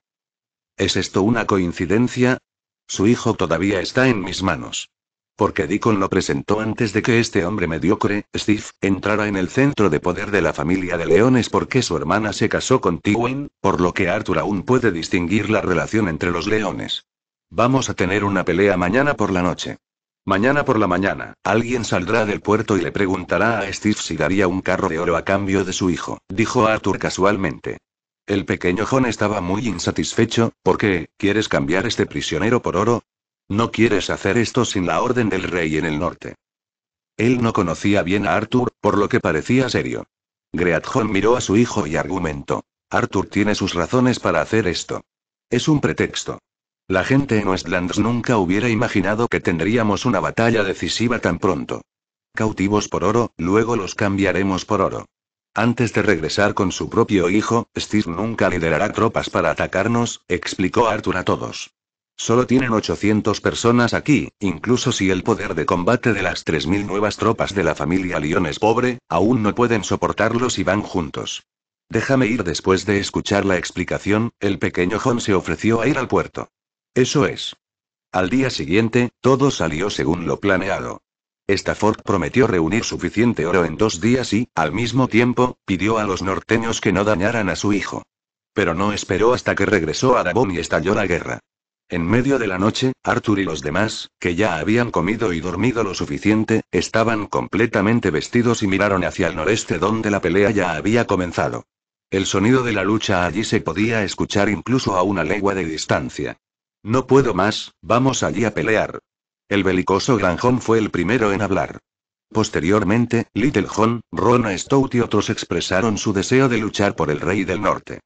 [SPEAKER 1] ¿Es esto una coincidencia? Su hijo todavía está en mis manos. Porque Deacon lo presentó antes de que este hombre mediocre, Steve, entrara en el centro de poder de la familia de Leones porque su hermana se casó con Tywin, por lo que Arthur aún puede distinguir la relación entre los Leones. Vamos a tener una pelea mañana por la noche. Mañana por la mañana, alguien saldrá del puerto y le preguntará a Steve si daría un carro de oro a cambio de su hijo, dijo Arthur casualmente. El pequeño John estaba muy insatisfecho, porque, ¿quieres cambiar este prisionero por oro? No quieres hacer esto sin la orden del rey en el norte. Él no conocía bien a Arthur, por lo que parecía serio. Great miró a su hijo y argumentó. Arthur tiene sus razones para hacer esto. Es un pretexto. La gente en Westlands nunca hubiera imaginado que tendríamos una batalla decisiva tan pronto. Cautivos por oro, luego los cambiaremos por oro. Antes de regresar con su propio hijo, Steve nunca liderará tropas para atacarnos, explicó Arthur a todos. Solo tienen 800 personas aquí, incluso si el poder de combate de las 3.000 nuevas tropas de la familia Lyon es pobre, aún no pueden soportarlos y van juntos. Déjame ir después de escuchar la explicación, el pequeño John se ofreció a ir al puerto. Eso es. Al día siguiente, todo salió según lo planeado. Stafford prometió reunir suficiente oro en dos días y, al mismo tiempo, pidió a los norteños que no dañaran a su hijo. Pero no esperó hasta que regresó a Davón y estalló la guerra. En medio de la noche, Arthur y los demás, que ya habían comido y dormido lo suficiente, estaban completamente vestidos y miraron hacia el noreste donde la pelea ya había comenzado. El sonido de la lucha allí se podía escuchar incluso a una legua de distancia. No puedo más, vamos allí a pelear, el belicoso Granjón fue el primero en hablar. Posteriormente, Little John, Ron Stout y otros expresaron su deseo de luchar por el Rey del Norte.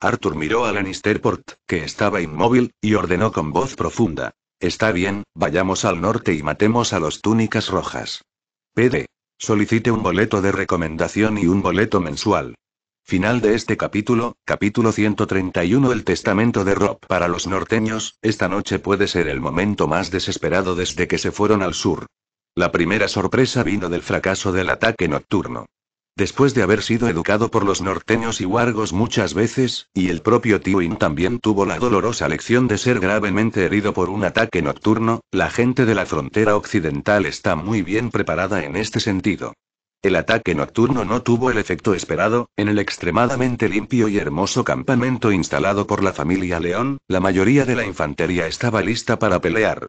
[SPEAKER 1] Arthur miró a Lannisterport, que estaba inmóvil, y ordenó con voz profunda. Está bien, vayamos al norte y matemos a los túnicas rojas. PD. Solicite un boleto de recomendación y un boleto mensual. Final de este capítulo, capítulo 131 El testamento de Rob para los norteños, esta noche puede ser el momento más desesperado desde que se fueron al sur. La primera sorpresa vino del fracaso del ataque nocturno. Después de haber sido educado por los norteños y huargos muchas veces, y el propio Tiwin también tuvo la dolorosa lección de ser gravemente herido por un ataque nocturno, la gente de la frontera occidental está muy bien preparada en este sentido. El ataque nocturno no tuvo el efecto esperado, en el extremadamente limpio y hermoso campamento instalado por la familia León, la mayoría de la infantería estaba lista para pelear.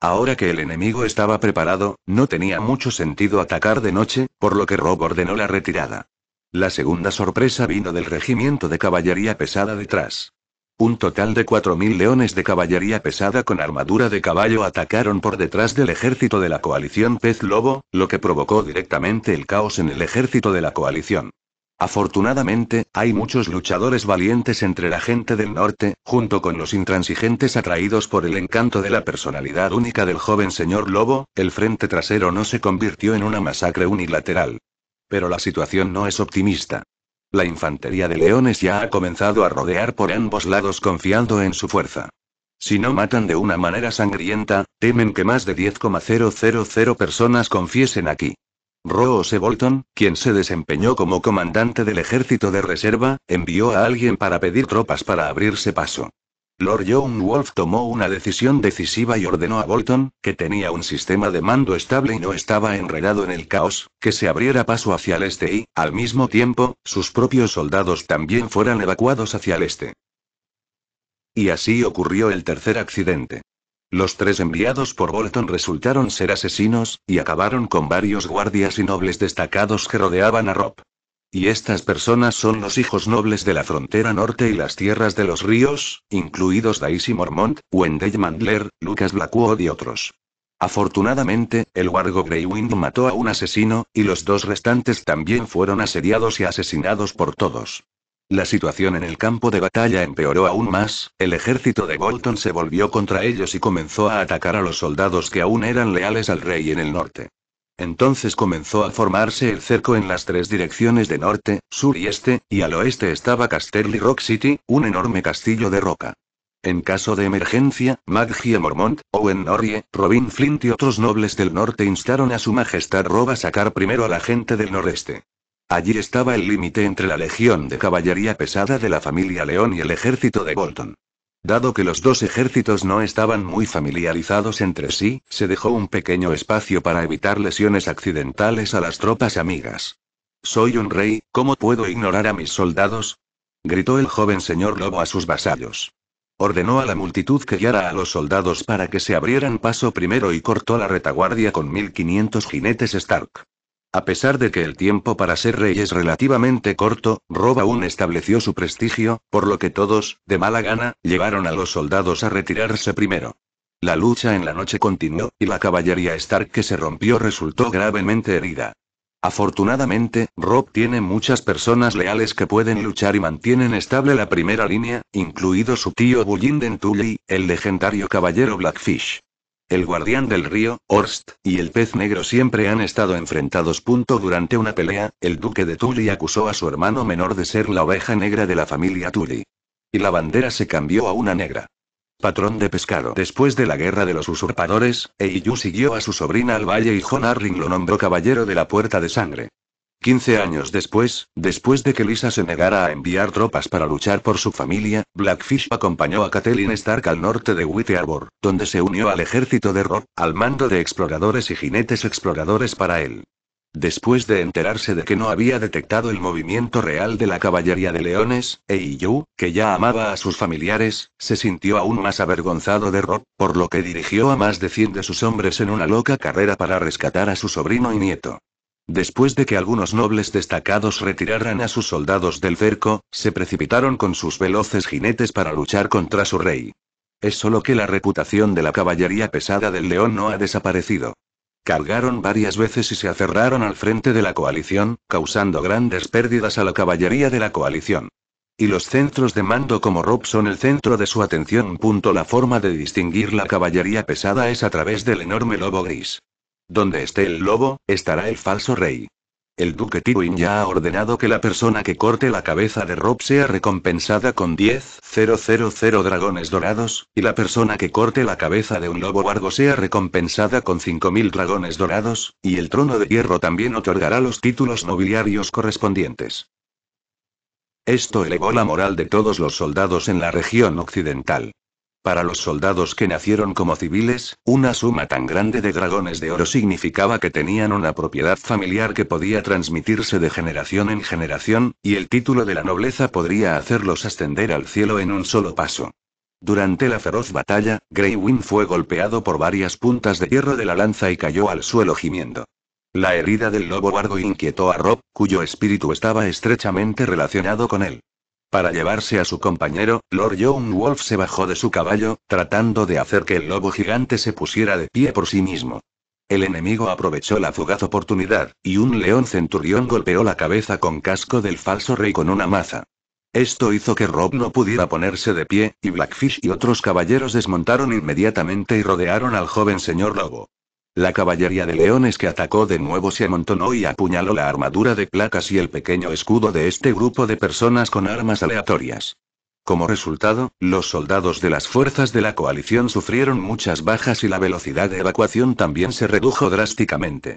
[SPEAKER 1] Ahora que el enemigo estaba preparado, no tenía mucho sentido atacar de noche, por lo que Rob ordenó la retirada. La segunda sorpresa vino del regimiento de caballería pesada detrás. Un total de 4.000 leones de caballería pesada con armadura de caballo atacaron por detrás del ejército de la coalición Pez Lobo, lo que provocó directamente el caos en el ejército de la coalición. Afortunadamente, hay muchos luchadores valientes entre la gente del norte, junto con los intransigentes atraídos por el encanto de la personalidad única del joven señor Lobo, el frente trasero no se convirtió en una masacre unilateral. Pero la situación no es optimista. La infantería de leones ya ha comenzado a rodear por ambos lados confiando en su fuerza. Si no matan de una manera sangrienta, temen que más de 10,000 personas confiesen aquí. Roose Bolton, quien se desempeñó como comandante del ejército de reserva, envió a alguien para pedir tropas para abrirse paso. Lord John Wolf tomó una decisión decisiva y ordenó a Bolton, que tenía un sistema de mando estable y no estaba enredado en el caos, que se abriera paso hacia el este y, al mismo tiempo, sus propios soldados también fueran evacuados hacia el este. Y así ocurrió el tercer accidente. Los tres enviados por Bolton resultaron ser asesinos, y acabaron con varios guardias y nobles destacados que rodeaban a Rob. Y estas personas son los hijos nobles de la frontera norte y las tierras de los ríos, incluidos Daisy Mormont, Wendell Mandler, Lucas Blackwood y otros. Afortunadamente, el wargo Greywind mató a un asesino, y los dos restantes también fueron asediados y asesinados por todos. La situación en el campo de batalla empeoró aún más, el ejército de Bolton se volvió contra ellos y comenzó a atacar a los soldados que aún eran leales al rey en el norte. Entonces comenzó a formarse el cerco en las tres direcciones de norte, sur y este, y al oeste estaba Casterly Rock City, un enorme castillo de roca. En caso de emergencia, Maggie Mormont, Owen Norrie, Robin Flint y otros nobles del norte instaron a su majestad Rob a sacar primero a la gente del noreste. Allí estaba el límite entre la legión de caballería pesada de la familia León y el ejército de Bolton. Dado que los dos ejércitos no estaban muy familiarizados entre sí, se dejó un pequeño espacio para evitar lesiones accidentales a las tropas amigas. Soy un rey, ¿cómo puedo ignorar a mis soldados? gritó el joven señor lobo a sus vasallos. Ordenó a la multitud que guiara a los soldados para que se abrieran paso primero y cortó la retaguardia con 1500 jinetes Stark. A pesar de que el tiempo para ser rey es relativamente corto, Rob aún estableció su prestigio, por lo que todos, de mala gana, llevaron a los soldados a retirarse primero. La lucha en la noche continuó, y la caballería Stark que se rompió resultó gravemente herida. Afortunadamente, Rob tiene muchas personas leales que pueden luchar y mantienen estable la primera línea, incluido su tío Bullinden Tully, el legendario caballero Blackfish. El guardián del río, Orst, y el pez negro siempre han estado enfrentados. Durante una pelea, el duque de Tully acusó a su hermano menor de ser la oveja negra de la familia Tully. Y la bandera se cambió a una negra. Patrón de pescado. Después de la guerra de los usurpadores, Eiyu siguió a su sobrina al valle y Jon Arryn lo nombró caballero de la Puerta de Sangre. 15 años después, después de que Lisa se negara a enviar tropas para luchar por su familia, Blackfish acompañó a Catelyn Stark al norte de White Arbor, donde se unió al ejército de Rob, al mando de exploradores y jinetes exploradores para él. Después de enterarse de que no había detectado el movimiento real de la caballería de leones, Eiyu, que ya amaba a sus familiares, se sintió aún más avergonzado de Rob, por lo que dirigió a más de 100 de sus hombres en una loca carrera para rescatar a su sobrino y nieto. Después de que algunos nobles destacados retiraran a sus soldados del cerco, se precipitaron con sus veloces jinetes para luchar contra su rey. Es solo que la reputación de la caballería pesada del león no ha desaparecido. Cargaron varias veces y se aferraron al frente de la coalición, causando grandes pérdidas a la caballería de la coalición. Y los centros de mando como Rob son el centro de su atención. La forma de distinguir la caballería pesada es a través del enorme lobo gris. Donde esté el lobo, estará el falso rey. El duque Tywin ya ha ordenado que la persona que corte la cabeza de Rob sea recompensada con 10.000 dragones dorados, y la persona que corte la cabeza de un lobo vargo sea recompensada con 5.000 dragones dorados, y el trono de hierro también otorgará los títulos nobiliarios correspondientes. Esto elevó la moral de todos los soldados en la región occidental. Para los soldados que nacieron como civiles, una suma tan grande de dragones de oro significaba que tenían una propiedad familiar que podía transmitirse de generación en generación, y el título de la nobleza podría hacerlos ascender al cielo en un solo paso. Durante la feroz batalla, Greywin fue golpeado por varias puntas de hierro de la lanza y cayó al suelo gimiendo. La herida del lobo guardo inquietó a Rob, cuyo espíritu estaba estrechamente relacionado con él. Para llevarse a su compañero, Lord Young Wolf se bajó de su caballo, tratando de hacer que el lobo gigante se pusiera de pie por sí mismo. El enemigo aprovechó la fugaz oportunidad, y un león centurión golpeó la cabeza con casco del falso rey con una maza. Esto hizo que Rob no pudiera ponerse de pie, y Blackfish y otros caballeros desmontaron inmediatamente y rodearon al joven señor lobo. La caballería de leones que atacó de nuevo se amontonó y apuñaló la armadura de placas y el pequeño escudo de este grupo de personas con armas aleatorias. Como resultado, los soldados de las fuerzas de la coalición sufrieron muchas bajas y la velocidad de evacuación también se redujo drásticamente.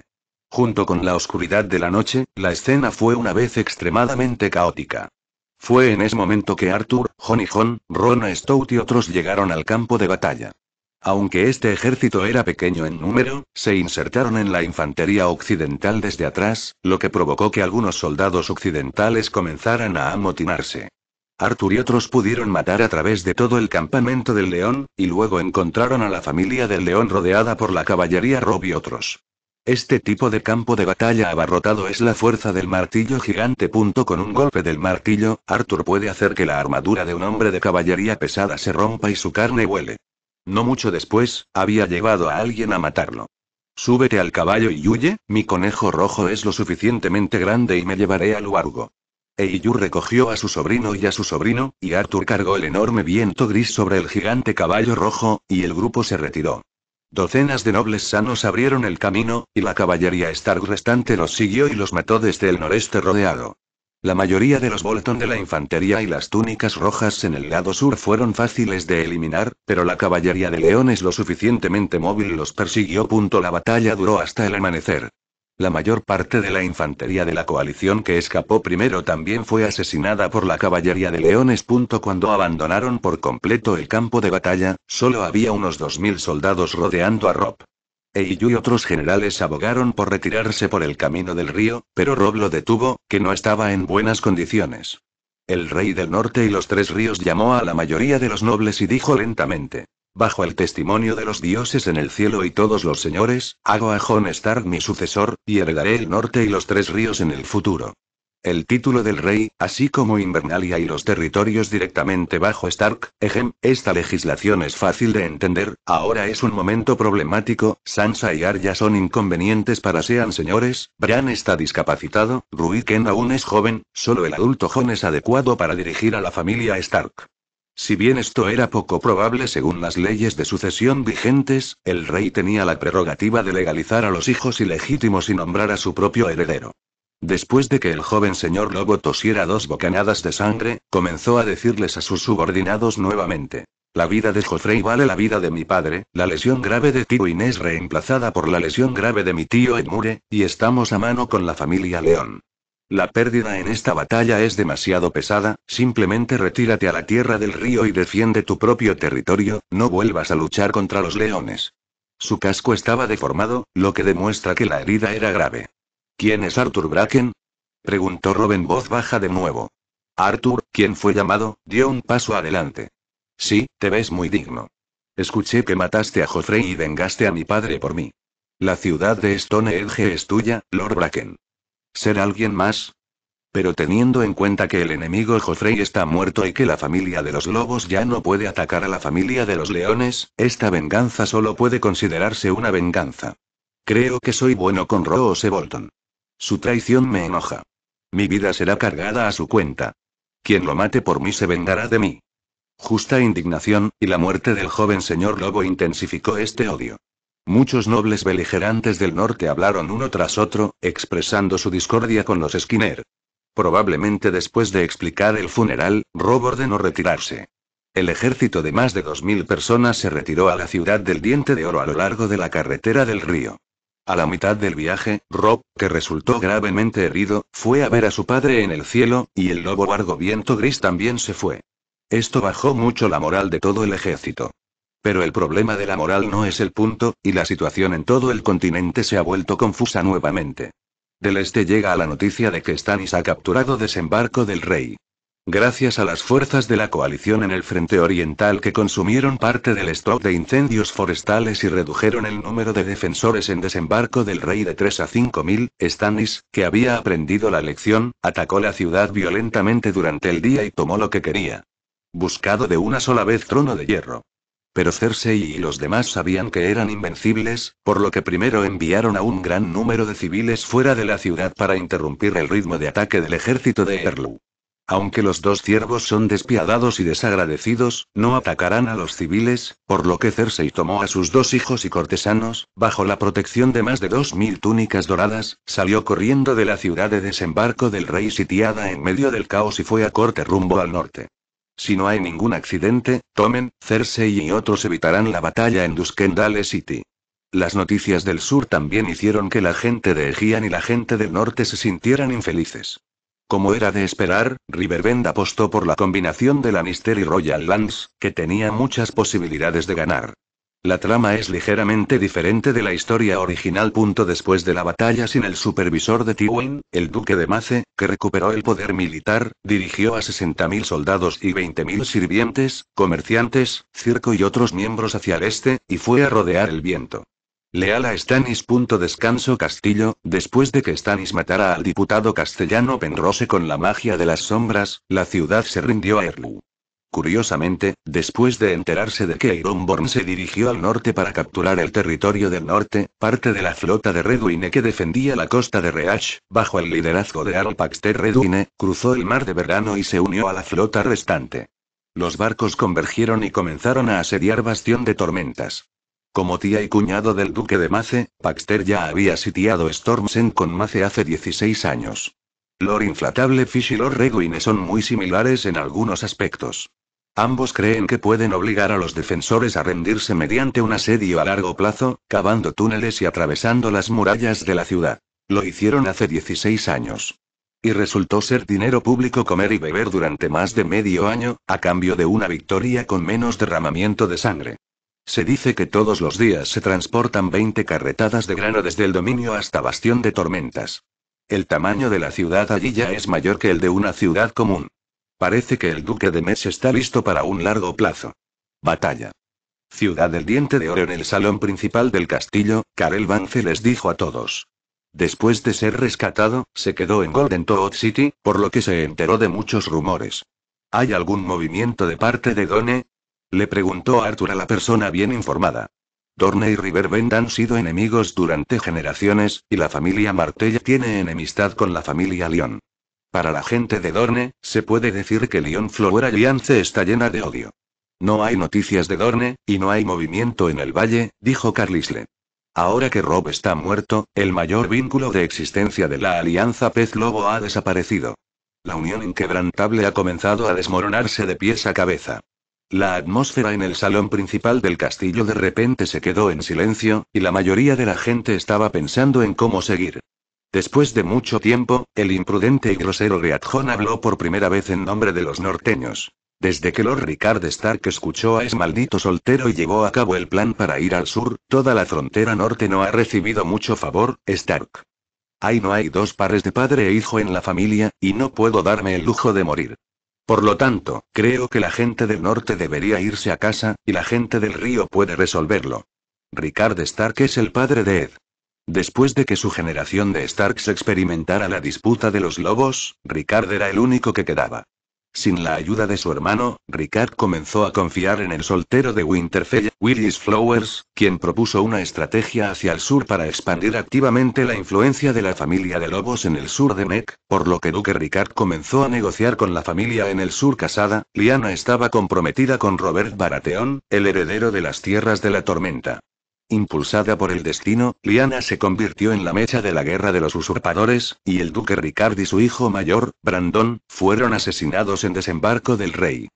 [SPEAKER 1] Junto con la oscuridad de la noche, la escena fue una vez extremadamente caótica. Fue en ese momento que Arthur, Jon y Stout y otros llegaron al campo de batalla. Aunque este ejército era pequeño en número, se insertaron en la infantería occidental desde atrás, lo que provocó que algunos soldados occidentales comenzaran a amotinarse. Arthur y otros pudieron matar a través de todo el campamento del león, y luego encontraron a la familia del león rodeada por la caballería Rob y otros. Este tipo de campo de batalla abarrotado es la fuerza del martillo gigante. Con un golpe del martillo, Arthur puede hacer que la armadura de un hombre de caballería pesada se rompa y su carne huele. No mucho después, había llevado a alguien a matarlo. Súbete al caballo y huye, mi conejo rojo es lo suficientemente grande y me llevaré al Luargo. Eiyu recogió a su sobrino y a su sobrino, y Arthur cargó el enorme viento gris sobre el gigante caballo rojo, y el grupo se retiró. Docenas de nobles sanos abrieron el camino, y la caballería Stark restante los siguió y los mató desde el noreste rodeado. La mayoría de los bolton de la infantería y las túnicas rojas en el lado sur fueron fáciles de eliminar, pero la caballería de leones lo suficientemente móvil los persiguió. La batalla duró hasta el amanecer. La mayor parte de la infantería de la coalición que escapó primero también fue asesinada por la caballería de leones. Cuando abandonaron por completo el campo de batalla, solo había unos 2.000 soldados rodeando a Rob. Eiyu y otros generales abogaron por retirarse por el camino del río, pero Roblo detuvo, que no estaba en buenas condiciones. El rey del norte y los tres ríos llamó a la mayoría de los nobles y dijo lentamente. Bajo el testimonio de los dioses en el cielo y todos los señores, hago a John Stark mi sucesor, y heredaré el norte y los tres ríos en el futuro el título del rey, así como Invernalia y los territorios directamente bajo Stark, ejem, esta legislación es fácil de entender, ahora es un momento problemático, Sansa y Arya son inconvenientes para sean señores, Bran está discapacitado, Ruiken aún es joven, solo el adulto Jon es adecuado para dirigir a la familia Stark. Si bien esto era poco probable según las leyes de sucesión vigentes, el rey tenía la prerrogativa de legalizar a los hijos ilegítimos y nombrar a su propio heredero. Después de que el joven señor Lobo tosiera dos bocanadas de sangre, comenzó a decirles a sus subordinados nuevamente. La vida de Joffrey vale la vida de mi padre, la lesión grave de tío Inés reemplazada por la lesión grave de mi tío Edmure, y estamos a mano con la familia León. La pérdida en esta batalla es demasiado pesada, simplemente retírate a la tierra del río y defiende tu propio territorio, no vuelvas a luchar contra los leones. Su casco estaba deformado, lo que demuestra que la herida era grave. ¿Quién es Arthur Bracken? preguntó Rob en voz baja de nuevo. Arthur, quien fue llamado, dio un paso adelante. Sí, te ves muy digno. Escuché que mataste a Joffrey y vengaste a mi padre por mí. La ciudad de Edge es tuya, Lord Bracken. ¿Ser alguien más? Pero teniendo en cuenta que el enemigo Joffrey está muerto y que la familia de los lobos ya no puede atacar a la familia de los leones, esta venganza solo puede considerarse una venganza. Creo que soy bueno con Roose Bolton. Su traición me enoja. Mi vida será cargada a su cuenta. Quien lo mate por mí se vengará de mí. Justa indignación, y la muerte del joven señor Lobo intensificó este odio. Muchos nobles beligerantes del norte hablaron uno tras otro, expresando su discordia con los Skinner. Probablemente después de explicar el funeral, Rob ordenó retirarse. El ejército de más de 2.000 personas se retiró a la ciudad del Diente de Oro a lo largo de la carretera del río. A la mitad del viaje, Rob, que resultó gravemente herido, fue a ver a su padre en el cielo, y el lobo viento gris también se fue. Esto bajó mucho la moral de todo el ejército. Pero el problema de la moral no es el punto, y la situación en todo el continente se ha vuelto confusa nuevamente. Del este llega la noticia de que Stannis ha capturado desembarco del rey gracias a las fuerzas de la coalición en el frente oriental que consumieron parte del stock de incendios forestales y redujeron el número de defensores en desembarco del rey de 3 a 5 mil, Stannis, que había aprendido la lección, atacó la ciudad violentamente durante el día y tomó lo que quería. Buscado de una sola vez trono de hierro. Pero Cersei y los demás sabían que eran invencibles, por lo que primero enviaron a un gran número de civiles fuera de la ciudad para interrumpir el ritmo de ataque del ejército de Erlu. Aunque los dos ciervos son despiadados y desagradecidos, no atacarán a los civiles, por lo que Cersei tomó a sus dos hijos y cortesanos, bajo la protección de más de dos mil túnicas doradas, salió corriendo de la ciudad de desembarco del rey sitiada en medio del caos y fue a corte rumbo al norte. Si no hay ningún accidente, Tomen, Cersei y otros evitarán la batalla en Duskendale City. Las noticias del sur también hicieron que la gente de Egían y la gente del norte se sintieran infelices. Como era de esperar, Riverbend apostó por la combinación de Lannister y Royal Lands, que tenía muchas posibilidades de ganar. La trama es ligeramente diferente de la historia original. Después de la batalla sin el supervisor de Tywin, el duque de Mace, que recuperó el poder militar, dirigió a 60.000 soldados y 20.000 sirvientes, comerciantes, circo y otros miembros hacia el este, y fue a rodear el viento. Leal a Stanis. Descanso Castillo, después de que Stannis matara al diputado castellano Penrose con la magia de las sombras, la ciudad se rindió a Erlu. Curiosamente, después de enterarse de que Ironborn se dirigió al norte para capturar el territorio del norte, parte de la flota de Redwine que defendía la costa de Reach, bajo el liderazgo de Earl Paxter Redwine, cruzó el mar de verano y se unió a la flota restante. Los barcos convergieron y comenzaron a asediar Bastión de Tormentas. Como tía y cuñado del duque de Mace, Baxter ya había sitiado Stormsen con Mace hace 16 años. Lord Inflatable Fish y Lord Reguine son muy similares en algunos aspectos. Ambos creen que pueden obligar a los defensores a rendirse mediante un asedio a largo plazo, cavando túneles y atravesando las murallas de la ciudad. Lo hicieron hace 16 años. Y resultó ser dinero público comer y beber durante más de medio año, a cambio de una victoria con menos derramamiento de sangre. Se dice que todos los días se transportan 20 carretadas de grano desde el dominio hasta Bastión de Tormentas. El tamaño de la ciudad allí ya es mayor que el de una ciudad común. Parece que el duque de Metz está listo para un largo plazo. Batalla. Ciudad del Diente de Oro en el salón principal del castillo, Karel Vance les dijo a todos. Después de ser rescatado, se quedó en Golden Toad City, por lo que se enteró de muchos rumores. ¿Hay algún movimiento de parte de Done, le preguntó Arthur a la persona bien informada. Dorne y Riverbend han sido enemigos durante generaciones, y la familia Martella tiene enemistad con la familia Lyon. Para la gente de Dorne, se puede decir que Lyon Flora Alliance está llena de odio. No hay noticias de Dorne, y no hay movimiento en el valle, dijo Carlisle. Ahora que Rob está muerto, el mayor vínculo de existencia de la alianza Pez Lobo ha desaparecido. La unión inquebrantable ha comenzado a desmoronarse de pies a cabeza. La atmósfera en el salón principal del castillo de repente se quedó en silencio, y la mayoría de la gente estaba pensando en cómo seguir. Después de mucho tiempo, el imprudente y grosero Riadjon habló por primera vez en nombre de los norteños. Desde que Lord Ricard Stark escuchó a ese maldito soltero y llevó a cabo el plan para ir al sur, toda la frontera norte no ha recibido mucho favor, Stark. Ahí no hay dos pares de padre e hijo en la familia, y no puedo darme el lujo de morir. Por lo tanto, creo que la gente del norte debería irse a casa, y la gente del río puede resolverlo. Ricard Stark es el padre de Ed. Después de que su generación de Starks experimentara la disputa de los lobos, Ricard era el único que quedaba. Sin la ayuda de su hermano, Ricard comenzó a confiar en el soltero de Winterfell, Willis Flowers, quien propuso una estrategia hacia el sur para expandir activamente la influencia de la familia de Lobos en el sur de Neck, por lo que Duque Ricard comenzó a negociar con la familia en el sur casada, Liana estaba comprometida con Robert Baratheon, el heredero de las tierras de la tormenta. Impulsada por el destino, Liana se convirtió en la mecha de la guerra de los usurpadores, y el duque Ricard y su hijo mayor, Brandon, fueron asesinados en desembarco del rey.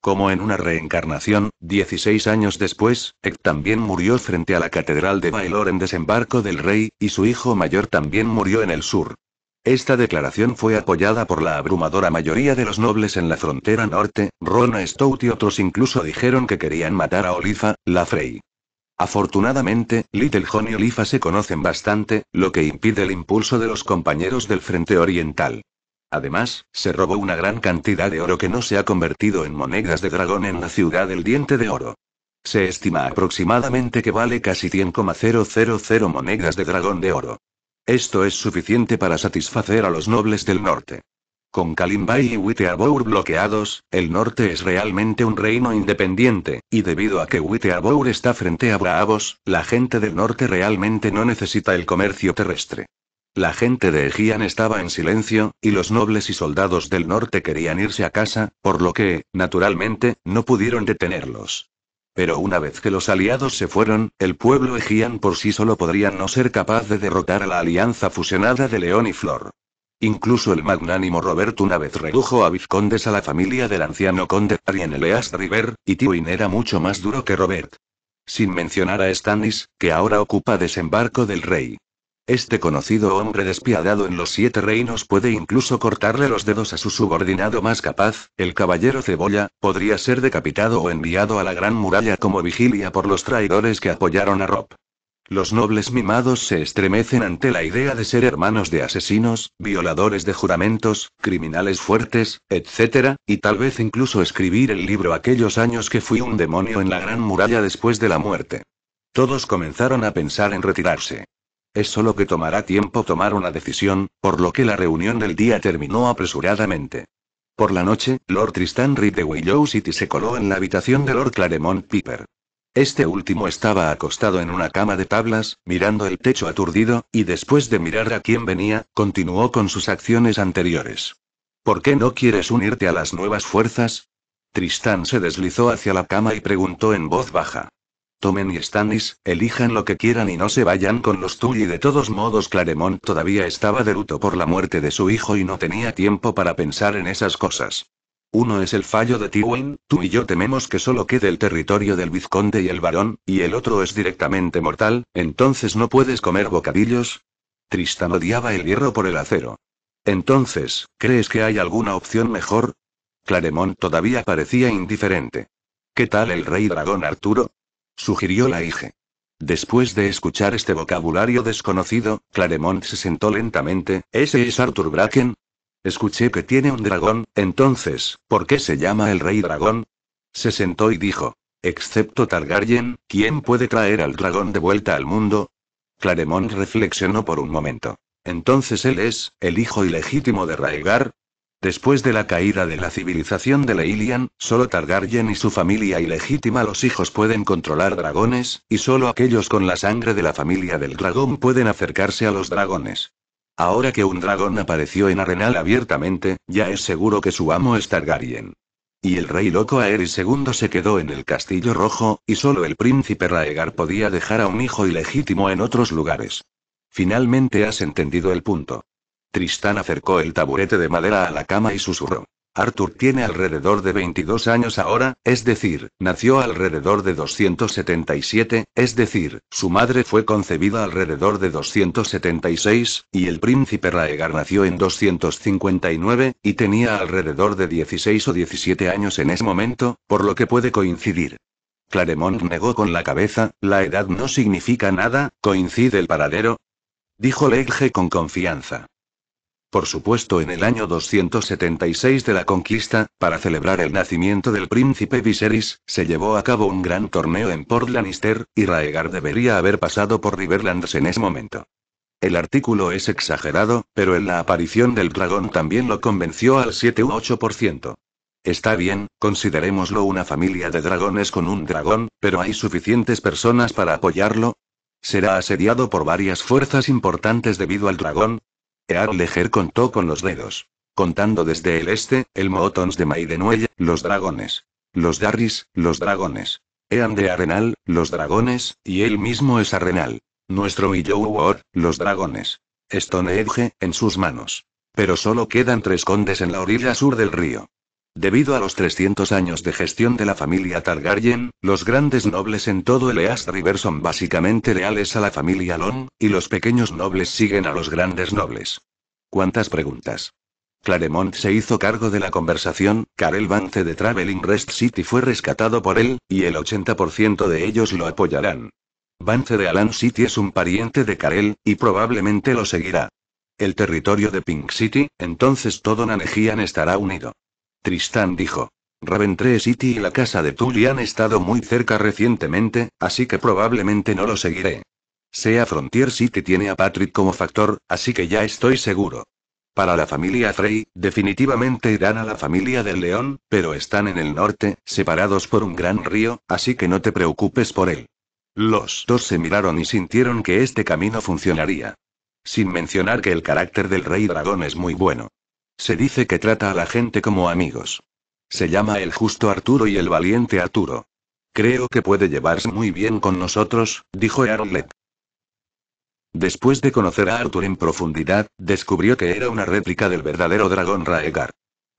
[SPEAKER 1] Como en una reencarnación, 16 años después, Ek también murió frente a la catedral de Baylor en desembarco del rey, y su hijo mayor también murió en el sur. Esta declaración fue apoyada por la abrumadora mayoría de los nobles en la frontera norte, Rona Stout y otros incluso dijeron que querían matar a Olifa, la Frey. Afortunadamente, Little y Olifa se conocen bastante, lo que impide el impulso de los compañeros del Frente Oriental. Además, se robó una gran cantidad de oro que no se ha convertido en monedas de dragón en la ciudad del diente de oro. Se estima aproximadamente que vale casi 100,000 monedas de dragón de oro. Esto es suficiente para satisfacer a los nobles del norte. Con Kalimbay y Witeabour bloqueados, el norte es realmente un reino independiente, y debido a que Witeabour está frente a Braavos, la gente del norte realmente no necesita el comercio terrestre. La gente de Egian estaba en silencio, y los nobles y soldados del norte querían irse a casa, por lo que, naturalmente, no pudieron detenerlos. Pero una vez que los aliados se fueron, el pueblo Egian por sí solo podría no ser capaz de derrotar a la alianza fusionada de León y Flor. Incluso el magnánimo Robert una vez redujo a vizcondes a la familia del anciano conde Arien River, y Tywin era mucho más duro que Robert. Sin mencionar a Stannis, que ahora ocupa desembarco del rey. Este conocido hombre despiadado en los siete reinos puede incluso cortarle los dedos a su subordinado más capaz, el caballero cebolla, podría ser decapitado o enviado a la gran muralla como vigilia por los traidores que apoyaron a Rob. Los nobles mimados se estremecen ante la idea de ser hermanos de asesinos, violadores de juramentos, criminales fuertes, etc., y tal vez incluso escribir el libro aquellos años que fui un demonio en la gran muralla después de la muerte. Todos comenzaron a pensar en retirarse. Es solo que tomará tiempo tomar una decisión, por lo que la reunión del día terminó apresuradamente. Por la noche, Lord Tristan Willow City se coló en la habitación de Lord Claremont Piper. Este último estaba acostado en una cama de tablas, mirando el techo aturdido, y después de mirar a quién venía, continuó con sus acciones anteriores. ¿Por qué no quieres unirte a las nuevas fuerzas? Tristán se deslizó hacia la cama y preguntó en voz baja. Tomen y Stannis, elijan lo que quieran y no se vayan con los Y De todos modos, Claremont todavía estaba de luto por la muerte de su hijo y no tenía tiempo para pensar en esas cosas. Uno es el fallo de Tywin, tú y yo tememos que solo quede el territorio del vizconde y el varón, y el otro es directamente mortal, entonces no puedes comer bocadillos. Tristan odiaba el hierro por el acero. Entonces, ¿crees que hay alguna opción mejor? Claremont todavía parecía indiferente. ¿Qué tal el rey dragón Arturo? sugirió la hija. Después de escuchar este vocabulario desconocido, Claremont se sentó lentamente. Ese es Arthur Bracken, Escuché que tiene un dragón, entonces, ¿por qué se llama el rey dragón? Se sentó y dijo. Excepto Targaryen, ¿quién puede traer al dragón de vuelta al mundo? Claremont reflexionó por un momento. Entonces él es, el hijo ilegítimo de Raegar. Después de la caída de la civilización de Leilian, solo Targaryen y su familia ilegítima los hijos pueden controlar dragones, y solo aquellos con la sangre de la familia del dragón pueden acercarse a los dragones. Ahora que un dragón apareció en Arenal abiertamente, ya es seguro que su amo es Targaryen. Y el rey loco Aerys II se quedó en el Castillo Rojo, y solo el príncipe Raegar podía dejar a un hijo ilegítimo en otros lugares. Finalmente has entendido el punto. Tristán acercó el taburete de madera a la cama y susurró. Arthur tiene alrededor de 22 años ahora, es decir, nació alrededor de 277, es decir, su madre fue concebida alrededor de 276, y el príncipe Raegar nació en 259, y tenía alrededor de 16 o 17 años en ese momento, por lo que puede coincidir. Claremont negó con la cabeza, la edad no significa nada, coincide el paradero. Dijo Legge con confianza por supuesto en el año 276 de la conquista, para celebrar el nacimiento del príncipe Viserys, se llevó a cabo un gran torneo en Port Lannister, y Raegar debería haber pasado por Riverlands en ese momento. El artículo es exagerado, pero en la aparición del dragón también lo convenció al 7 u 8%. Está bien, considerémoslo una familia de dragones con un dragón, pero hay suficientes personas para apoyarlo, será asediado por varias fuerzas importantes debido al dragón, Earleger contó con los dedos. Contando desde el este, el motons de Maidenuella, los dragones. Los Darris, los dragones. Ean de Arenal, los dragones, y él mismo es Arenal. Nuestro Illowor, los dragones. Edge en sus manos. Pero solo quedan tres condes en la orilla sur del río. Debido a los 300 años de gestión de la familia Targaryen, los grandes nobles en todo el East River son básicamente leales a la familia Long, y los pequeños nobles siguen a los grandes nobles. ¿Cuántas preguntas? Claremont se hizo cargo de la conversación, Karel Vance de Traveling Rest City fue rescatado por él, y el 80% de ellos lo apoyarán. Vance de Alan City es un pariente de Karel, y probablemente lo seguirá. El territorio de Pink City, entonces todo Nanegian estará unido. Tristán dijo. Raventree City y la casa de Tully han estado muy cerca recientemente, así que probablemente no lo seguiré. Sea Frontier City tiene a Patrick como factor, así que ya estoy seguro. Para la familia Frey, definitivamente irán a la familia del león, pero están en el norte, separados por un gran río, así que no te preocupes por él. Los dos se miraron y sintieron que este camino funcionaría. Sin mencionar que el carácter del rey dragón es muy bueno. Se dice que trata a la gente como amigos. Se llama el justo Arturo y el valiente Arturo. Creo que puede llevarse muy bien con nosotros, dijo Earlet. Después de conocer a Arthur en profundidad, descubrió que era una réplica del verdadero dragón Raegar.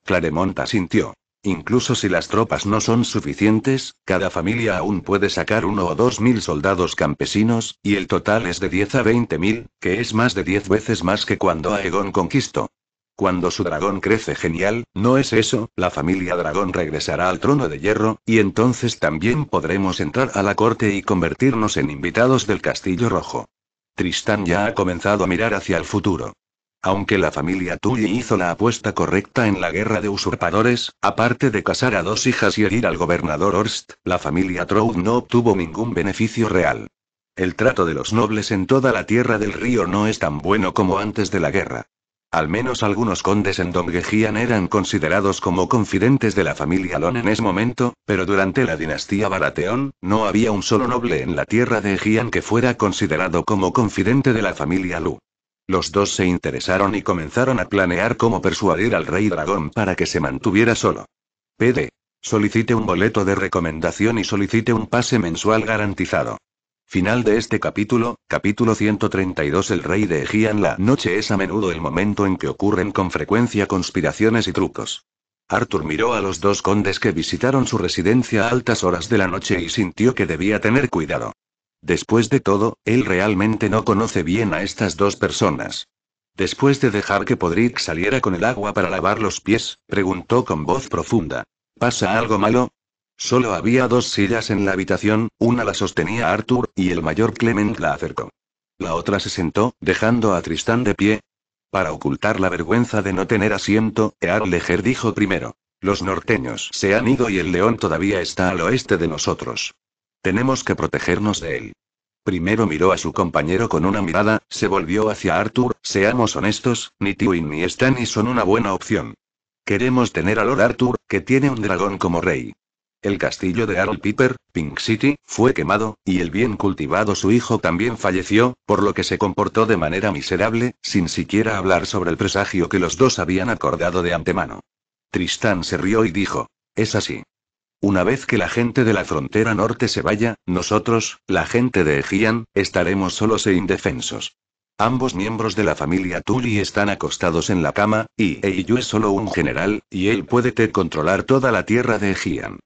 [SPEAKER 1] Claremont asintió. Incluso si las tropas no son suficientes, cada familia aún puede sacar uno o dos mil soldados campesinos, y el total es de 10 a veinte mil, que es más de diez veces más que cuando Aegon conquistó. Cuando su dragón crece genial, ¿no es eso? La familia dragón regresará al trono de hierro, y entonces también podremos entrar a la corte y convertirnos en invitados del castillo rojo. Tristán ya ha comenzado a mirar hacia el futuro. Aunque la familia Tully hizo la apuesta correcta en la guerra de usurpadores, aparte de casar a dos hijas y herir al gobernador Orst, la familia Troud no obtuvo ningún beneficio real. El trato de los nobles en toda la tierra del río no es tan bueno como antes de la guerra. Al menos algunos condes en Gejian eran considerados como confidentes de la familia Lon en ese momento, pero durante la dinastía Barateón, no había un solo noble en la tierra de Ejian que fuera considerado como confidente de la familia Lu. Los dos se interesaron y comenzaron a planear cómo persuadir al rey dragón para que se mantuviera solo. PD. Solicite un boleto de recomendación y solicite un pase mensual garantizado. Final de este capítulo, capítulo 132 El rey de Egian La noche es a menudo el momento en que ocurren con frecuencia conspiraciones y trucos. Arthur miró a los dos condes que visitaron su residencia a altas horas de la noche y sintió que debía tener cuidado. Después de todo, él realmente no conoce bien a estas dos personas. Después de dejar que Podrick saliera con el agua para lavar los pies, preguntó con voz profunda. ¿Pasa algo malo? Solo había dos sillas en la habitación, una la sostenía Arthur, y el mayor Clement la acercó. La otra se sentó, dejando a Tristán de pie. Para ocultar la vergüenza de no tener asiento, Earleger Leger dijo primero. Los norteños se han ido y el león todavía está al oeste de nosotros. Tenemos que protegernos de él. Primero miró a su compañero con una mirada, se volvió hacia Arthur, seamos honestos, ni Tywin ni Stannis son una buena opción. Queremos tener a Lord Arthur, que tiene un dragón como rey. El castillo de Arl Piper, Pink City, fue quemado, y el bien cultivado su hijo también falleció, por lo que se comportó de manera miserable, sin siquiera hablar sobre el presagio que los dos habían acordado de antemano. Tristán se rió y dijo, es así. Una vez que la gente de la frontera norte se vaya, nosotros, la gente de Ejian, estaremos solos e indefensos. Ambos miembros de la familia Tully están acostados en la cama, y Eiyu es solo un general, y él puede controlar toda la tierra de Ejian.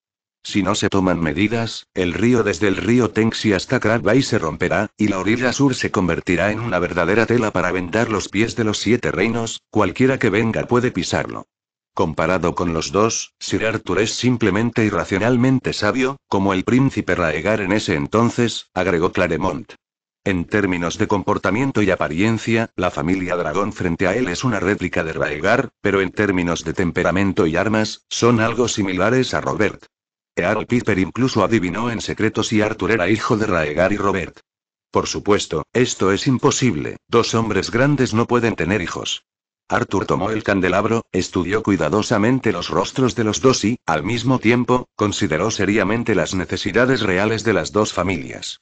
[SPEAKER 1] Si no se toman medidas, el río desde el río Tenxi hasta Krabai se romperá, y la orilla sur se convertirá en una verdadera tela para vendar los pies de los siete reinos, cualquiera que venga puede pisarlo. Comparado con los dos, Sir Arthur es simplemente racionalmente sabio, como el príncipe Raegar en ese entonces, agregó Claremont. En términos de comportamiento y apariencia, la familia dragón frente a él es una réplica de Raegar, pero en términos de temperamento y armas, son algo similares a Robert. Earl Piper incluso adivinó en secreto si Arthur era hijo de Raegar y Robert. Por supuesto, esto es imposible, dos hombres grandes no pueden tener hijos. Arthur tomó el candelabro, estudió cuidadosamente los rostros de los dos y, al mismo tiempo, consideró seriamente las necesidades reales de las dos familias.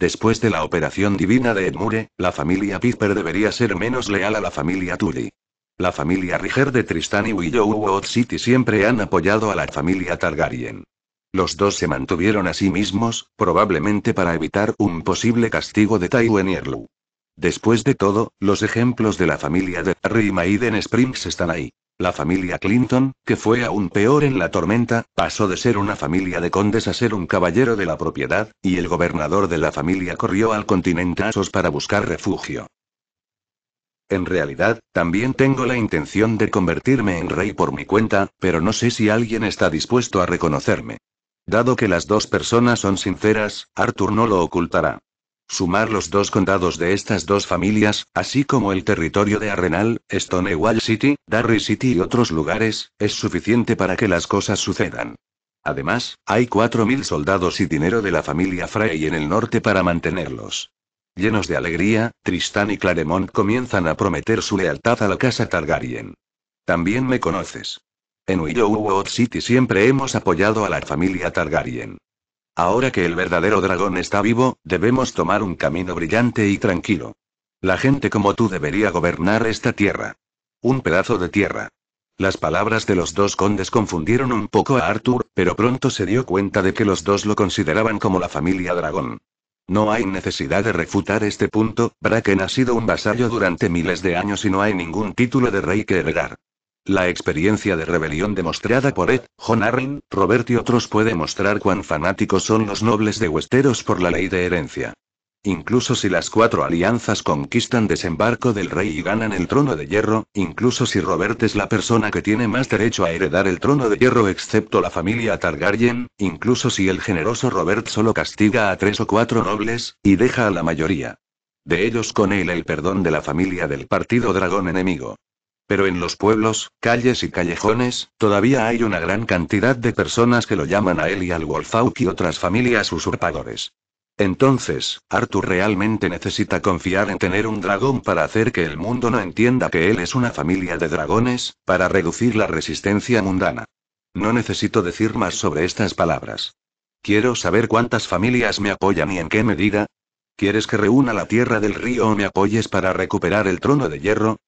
[SPEAKER 1] Después de la operación divina de Edmure, la familia Piper debería ser menos leal a la familia Tully. La familia Riger de Tristan y Willow City siempre han apoyado a la familia Targaryen. Los dos se mantuvieron a sí mismos, probablemente para evitar un posible castigo de Tywin y Erlu. Después de todo, los ejemplos de la familia de Harry y Maiden Springs están ahí. La familia Clinton, que fue aún peor en la tormenta, pasó de ser una familia de condes a ser un caballero de la propiedad, y el gobernador de la familia corrió al continente Asos para buscar refugio. En realidad, también tengo la intención de convertirme en rey por mi cuenta, pero no sé si alguien está dispuesto a reconocerme. Dado que las dos personas son sinceras, Arthur no lo ocultará. Sumar los dos condados de estas dos familias, así como el territorio de Arenal, Stonewall City, Darry City y otros lugares, es suficiente para que las cosas sucedan. Además, hay 4.000 soldados y dinero de la familia Frey en el norte para mantenerlos. Llenos de alegría, Tristán y Claremont comienzan a prometer su lealtad a la casa Targaryen. También me conoces. En Willow City siempre hemos apoyado a la familia Targaryen. Ahora que el verdadero dragón está vivo, debemos tomar un camino brillante y tranquilo. La gente como tú debería gobernar esta tierra. Un pedazo de tierra. Las palabras de los dos condes confundieron un poco a Arthur, pero pronto se dio cuenta de que los dos lo consideraban como la familia dragón. No hay necesidad de refutar este punto, Bracken ha sido un vasallo durante miles de años y no hay ningún título de rey que heredar. La experiencia de rebelión demostrada por Ed, John Arryn, Robert y otros puede mostrar cuán fanáticos son los nobles de Westeros por la ley de herencia. Incluso si las cuatro alianzas conquistan desembarco del rey y ganan el trono de hierro, incluso si Robert es la persona que tiene más derecho a heredar el trono de hierro excepto la familia Targaryen, incluso si el generoso Robert solo castiga a tres o cuatro nobles, y deja a la mayoría de ellos con él el perdón de la familia del partido dragón enemigo. Pero en los pueblos, calles y callejones, todavía hay una gran cantidad de personas que lo llaman a él y al Wolfauk y otras familias usurpadores. Entonces, Arthur realmente necesita confiar en tener un dragón para hacer que el mundo no entienda que él es una familia de dragones, para reducir la resistencia mundana. No necesito decir más sobre estas palabras. Quiero saber cuántas familias me apoyan y en qué medida. ¿Quieres que reúna la tierra del río o me apoyes para recuperar el trono de hierro?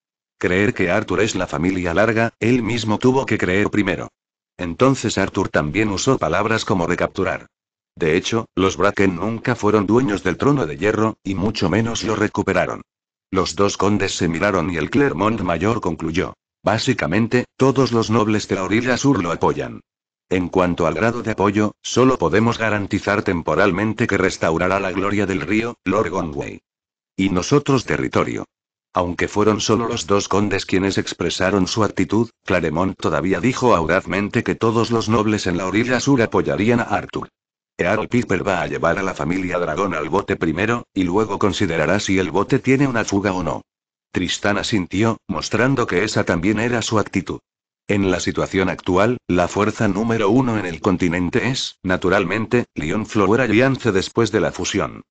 [SPEAKER 1] Creer que Arthur es la familia larga, él mismo tuvo que creer primero. Entonces Arthur también usó palabras como recapturar. De hecho, los Bracken nunca fueron dueños del trono de hierro, y mucho menos lo recuperaron. Los dos condes se miraron y el Clermont Mayor concluyó. Básicamente, todos los nobles de la orilla sur lo apoyan. En cuanto al grado de apoyo, solo podemos garantizar temporalmente que restaurará la gloria del río, Lord Y nosotros territorio. Aunque fueron solo los dos condes quienes expresaron su actitud, Claremont todavía dijo audazmente que todos los nobles en la orilla sur apoyarían a Arthur. Earl Piper va a llevar a la familia Dragón al bote primero, y luego considerará si el bote tiene una fuga o no. Tristana asintió, mostrando que esa también era su actitud. En la situación actual, la fuerza número uno en el continente es, naturalmente, Lyon Flower Alliance después de la fusión.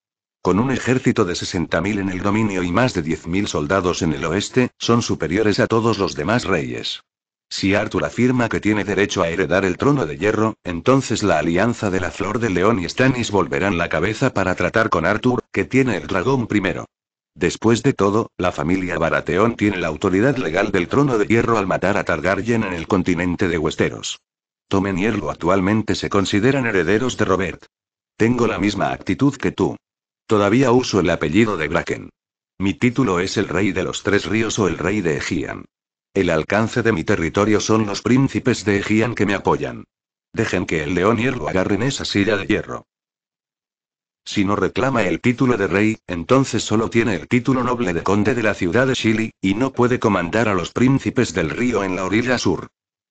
[SPEAKER 1] Con un ejército de 60.000 en el dominio y más de 10.000 soldados en el oeste, son superiores a todos los demás reyes. Si Arthur afirma que tiene derecho a heredar el trono de hierro, entonces la alianza de la Flor de León y Stannis volverán la cabeza para tratar con Arthur, que tiene el dragón primero. Después de todo, la familia Baratheon tiene la autoridad legal del trono de hierro al matar a Targaryen en el continente de Westeros. Tomen hierro actualmente se consideran herederos de Robert. Tengo la misma actitud que tú. Todavía uso el apellido de Bracken. Mi título es el Rey de los Tres Ríos o el Rey de Egian. El alcance de mi territorio son los príncipes de Egian que me apoyan. Dejen que el león hierro agarre en esa silla de hierro. Si no reclama el título de rey, entonces solo tiene el título noble de conde de la ciudad de Chile, y no puede comandar a los príncipes del río en la orilla sur.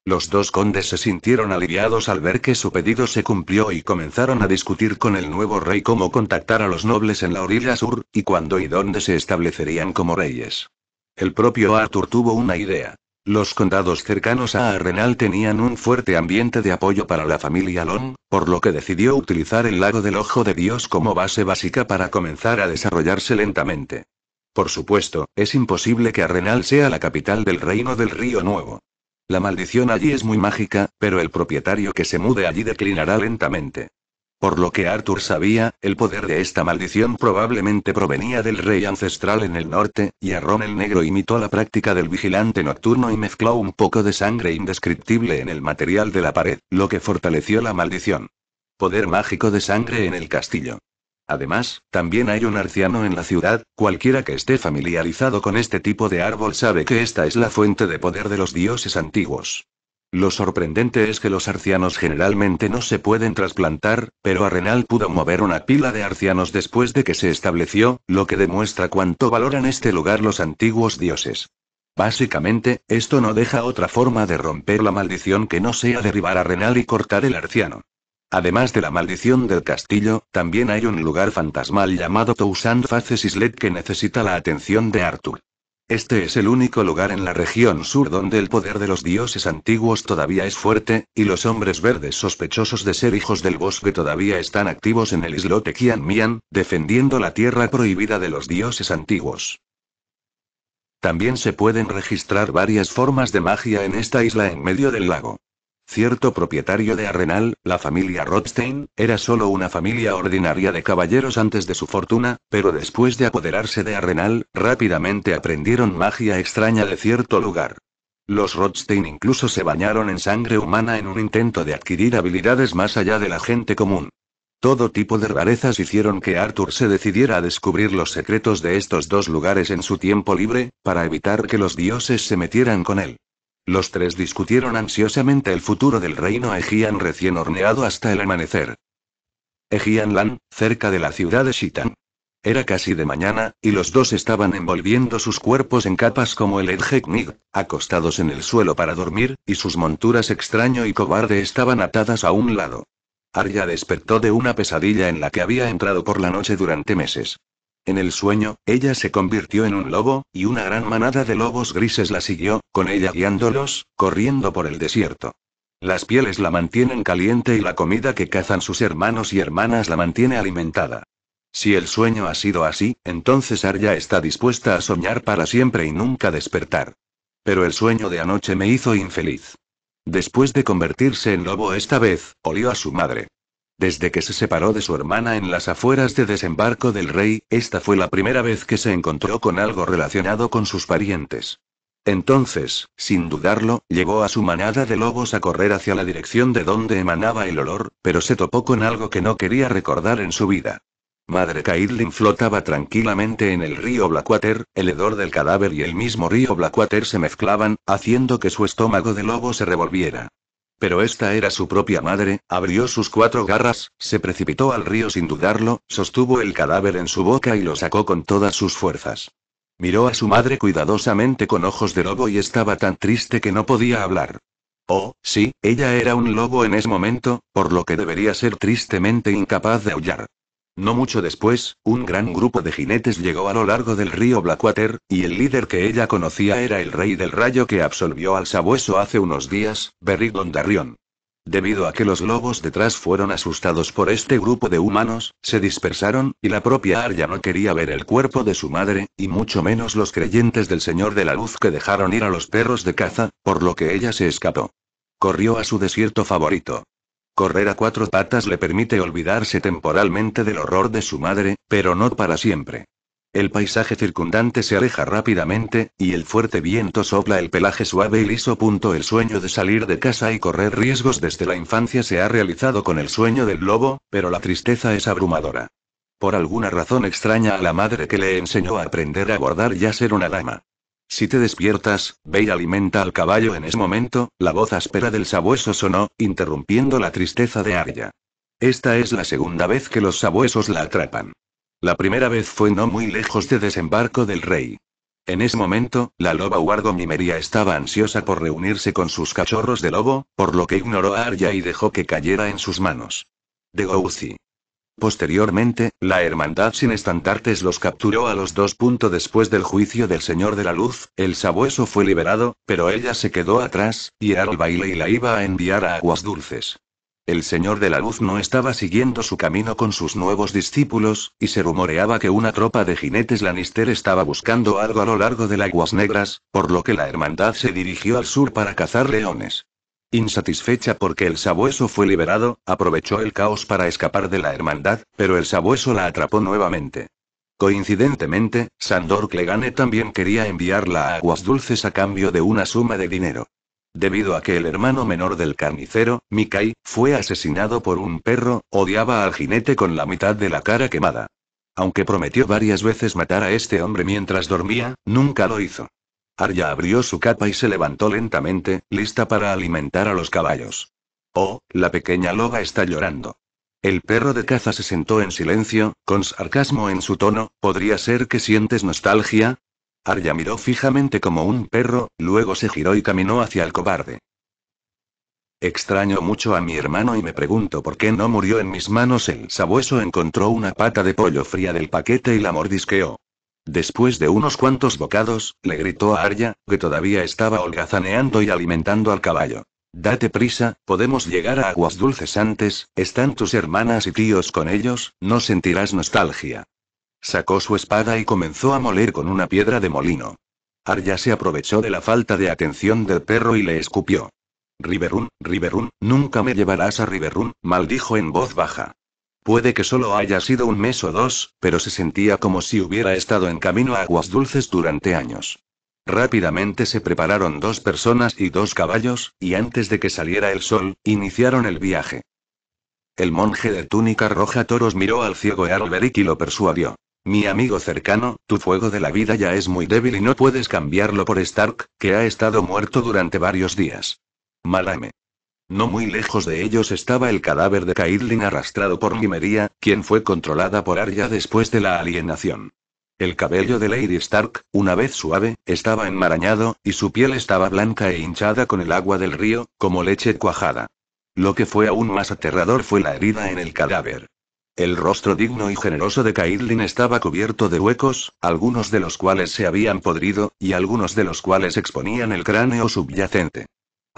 [SPEAKER 1] Los dos condes se sintieron aliviados al ver que su pedido se cumplió y comenzaron a discutir con el nuevo rey cómo contactar a los nobles en la orilla sur, y cuándo y dónde se establecerían como reyes. El propio Arthur tuvo una idea. Los condados cercanos a Arrenal tenían un fuerte ambiente de apoyo para la familia Long, por lo que decidió utilizar el lago del Ojo de Dios como base básica para comenzar a desarrollarse lentamente. Por supuesto, es imposible que Arrenal sea la capital del reino del Río Nuevo. La maldición allí es muy mágica, pero el propietario que se mude allí declinará lentamente. Por lo que Arthur sabía, el poder de esta maldición probablemente provenía del rey ancestral en el norte, y Arrón el Negro imitó la práctica del vigilante nocturno y mezcló un poco de sangre indescriptible en el material de la pared, lo que fortaleció la maldición. Poder mágico de sangre en el castillo. Además, también hay un arciano en la ciudad, cualquiera que esté familiarizado con este tipo de árbol sabe que esta es la fuente de poder de los dioses antiguos. Lo sorprendente es que los arcianos generalmente no se pueden trasplantar, pero Arenal pudo mover una pila de arcianos después de que se estableció, lo que demuestra cuánto valoran este lugar los antiguos dioses. Básicamente, esto no deja otra forma de romper la maldición que no sea derribar a Renal y cortar el arciano. Además de la maldición del castillo, también hay un lugar fantasmal llamado Tousand Faces Islet que necesita la atención de Arthur. Este es el único lugar en la región sur donde el poder de los dioses antiguos todavía es fuerte, y los hombres verdes sospechosos de ser hijos del bosque todavía están activos en el islote Kian Mian, defendiendo la tierra prohibida de los dioses antiguos. También se pueden registrar varias formas de magia en esta isla en medio del lago. Cierto propietario de Arrenal, la familia Rothstein, era solo una familia ordinaria de caballeros antes de su fortuna, pero después de apoderarse de Arrenal, rápidamente aprendieron magia extraña de cierto lugar. Los Rothstein incluso se bañaron en sangre humana en un intento de adquirir habilidades más allá de la gente común. Todo tipo de rarezas hicieron que Arthur se decidiera a descubrir los secretos de estos dos lugares en su tiempo libre, para evitar que los dioses se metieran con él. Los tres discutieron ansiosamente el futuro del reino Ejian recién horneado hasta el amanecer. Lan, cerca de la ciudad de Shitan. Era casi de mañana, y los dos estaban envolviendo sus cuerpos en capas como el Edgeknig, acostados en el suelo para dormir, y sus monturas extraño y cobarde estaban atadas a un lado. Arya despertó de una pesadilla en la que había entrado por la noche durante meses. En el sueño, ella se convirtió en un lobo, y una gran manada de lobos grises la siguió, con ella guiándolos, corriendo por el desierto. Las pieles la mantienen caliente y la comida que cazan sus hermanos y hermanas la mantiene alimentada. Si el sueño ha sido así, entonces Arya está dispuesta a soñar para siempre y nunca despertar. Pero el sueño de anoche me hizo infeliz. Después de convertirse en lobo esta vez, olió a su madre. Desde que se separó de su hermana en las afueras de desembarco del rey, esta fue la primera vez que se encontró con algo relacionado con sus parientes. Entonces, sin dudarlo, llegó a su manada de lobos a correr hacia la dirección de donde emanaba el olor, pero se topó con algo que no quería recordar en su vida. Madre Caitlin flotaba tranquilamente en el río Blackwater, el hedor del cadáver y el mismo río Blackwater se mezclaban, haciendo que su estómago de lobo se revolviera. Pero esta era su propia madre, abrió sus cuatro garras, se precipitó al río sin dudarlo, sostuvo el cadáver en su boca y lo sacó con todas sus fuerzas. Miró a su madre cuidadosamente con ojos de lobo y estaba tan triste que no podía hablar. Oh, sí, ella era un lobo en ese momento, por lo que debería ser tristemente incapaz de aullar. No mucho después, un gran grupo de jinetes llegó a lo largo del río Blackwater, y el líder que ella conocía era el rey del rayo que absolvió al sabueso hace unos días, Berry Debido a que los lobos detrás fueron asustados por este grupo de humanos, se dispersaron, y la propia Arya no quería ver el cuerpo de su madre, y mucho menos los creyentes del Señor de la Luz que dejaron ir a los perros de caza, por lo que ella se escapó. Corrió a su desierto favorito. Correr a cuatro patas le permite olvidarse temporalmente del horror de su madre, pero no para siempre. El paisaje circundante se aleja rápidamente, y el fuerte viento sopla el pelaje suave y liso. El sueño de salir de casa y correr riesgos desde la infancia se ha realizado con el sueño del lobo, pero la tristeza es abrumadora. Por alguna razón extraña a la madre que le enseñó a aprender a bordar y a ser una dama. Si te despiertas, ve y alimenta al caballo. En ese momento, la voz áspera del sabueso sonó, interrumpiendo la tristeza de Arya. Esta es la segunda vez que los sabuesos la atrapan. La primera vez fue no muy lejos de desembarco del rey. En ese momento, la loba Mimeria estaba ansiosa por reunirse con sus cachorros de lobo, por lo que ignoró a Arya y dejó que cayera en sus manos. De Gouzi. Posteriormente, la Hermandad sin estandartes los capturó a los dos. puntos después del juicio del Señor de la Luz, el sabueso fue liberado, pero ella se quedó atrás, y baile y la iba a enviar a Aguas Dulces. El Señor de la Luz no estaba siguiendo su camino con sus nuevos discípulos, y se rumoreaba que una tropa de jinetes Lannister estaba buscando algo a lo largo de las Aguas Negras, por lo que la Hermandad se dirigió al sur para cazar leones. Insatisfecha porque el sabueso fue liberado, aprovechó el caos para escapar de la hermandad, pero el sabueso la atrapó nuevamente. Coincidentemente, Sandor Clegane también quería enviarla a Aguas Dulces a cambio de una suma de dinero. Debido a que el hermano menor del carnicero, Mikai, fue asesinado por un perro, odiaba al jinete con la mitad de la cara quemada. Aunque prometió varias veces matar a este hombre mientras dormía, nunca lo hizo. Arya abrió su capa y se levantó lentamente, lista para alimentar a los caballos. Oh, la pequeña loba está llorando. El perro de caza se sentó en silencio, con sarcasmo en su tono, ¿podría ser que sientes nostalgia? Arya miró fijamente como un perro, luego se giró y caminó hacia el cobarde. Extraño mucho a mi hermano y me pregunto por qué no murió en mis manos. El sabueso encontró una pata de pollo fría del paquete y la mordisqueó. Después de unos cuantos bocados, le gritó a Arya, que todavía estaba holgazaneando y alimentando al caballo. Date prisa, podemos llegar a aguas dulces antes, están tus hermanas y tíos con ellos, no sentirás nostalgia. Sacó su espada y comenzó a moler con una piedra de molino. Arya se aprovechó de la falta de atención del perro y le escupió. Riverun, Riverun, nunca me llevarás a Riverun, maldijo en voz baja. Puede que solo haya sido un mes o dos, pero se sentía como si hubiera estado en camino a aguas dulces durante años. Rápidamente se prepararon dos personas y dos caballos, y antes de que saliera el sol, iniciaron el viaje. El monje de túnica roja toros miró al ciego Arlberic y lo persuadió. Mi amigo cercano, tu fuego de la vida ya es muy débil y no puedes cambiarlo por Stark, que ha estado muerto durante varios días. Malame. No muy lejos de ellos estaba el cadáver de Caitlin arrastrado por Nymeria, quien fue controlada por Arya después de la alienación. El cabello de Lady Stark, una vez suave, estaba enmarañado, y su piel estaba blanca e hinchada con el agua del río, como leche cuajada. Lo que fue aún más aterrador fue la herida en el cadáver. El rostro digno y generoso de Caitlin estaba cubierto de huecos, algunos de los cuales se habían podrido, y algunos de los cuales exponían el cráneo subyacente.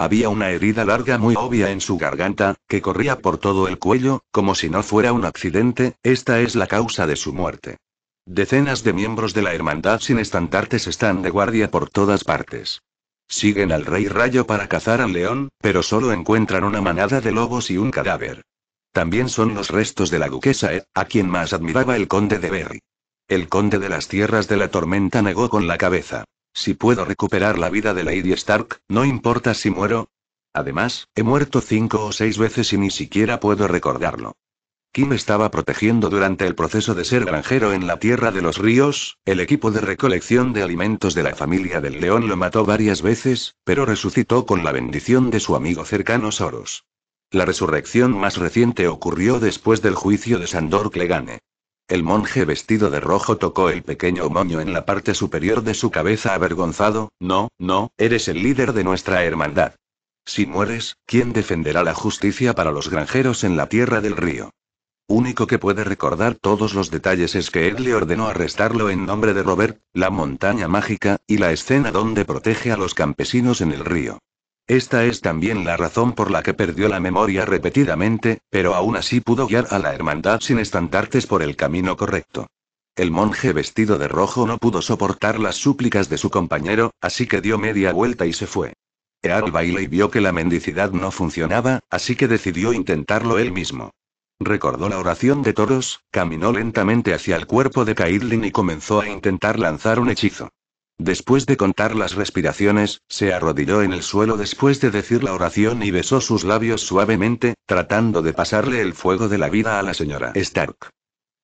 [SPEAKER 1] Había una herida larga muy obvia en su garganta, que corría por todo el cuello, como si no fuera un accidente, esta es la causa de su muerte. Decenas de miembros de la Hermandad sin estandartes están de guardia por todas partes. Siguen al Rey Rayo para cazar al león, pero solo encuentran una manada de lobos y un cadáver. También son los restos de la duquesa Ed, eh, a quien más admiraba el conde de Berry. El conde de las tierras de la tormenta negó con la cabeza. Si puedo recuperar la vida de Lady Stark, no importa si muero. Además, he muerto cinco o seis veces y ni siquiera puedo recordarlo. Kim estaba protegiendo durante el proceso de ser granjero en la Tierra de los Ríos, el equipo de recolección de alimentos de la familia del león lo mató varias veces, pero resucitó con la bendición de su amigo cercano Soros. La resurrección más reciente ocurrió después del juicio de Sandor Clegane. El monje vestido de rojo tocó el pequeño moño en la parte superior de su cabeza avergonzado, no, no, eres el líder de nuestra hermandad. Si mueres, ¿quién defenderá la justicia para los granjeros en la tierra del río? Único que puede recordar todos los detalles es que Ed le ordenó arrestarlo en nombre de Robert, la montaña mágica, y la escena donde protege a los campesinos en el río. Esta es también la razón por la que perdió la memoria repetidamente, pero aún así pudo guiar a la hermandad sin estandartes por el camino correcto. El monje vestido de rojo no pudo soportar las súplicas de su compañero, así que dio media vuelta y se fue. Earl Bailey vio que la mendicidad no funcionaba, así que decidió intentarlo él mismo. Recordó la oración de toros, caminó lentamente hacia el cuerpo de Caitlin y comenzó a intentar lanzar un hechizo. Después de contar las respiraciones, se arrodilló en el suelo después de decir la oración y besó sus labios suavemente, tratando de pasarle el fuego de la vida a la señora Stark.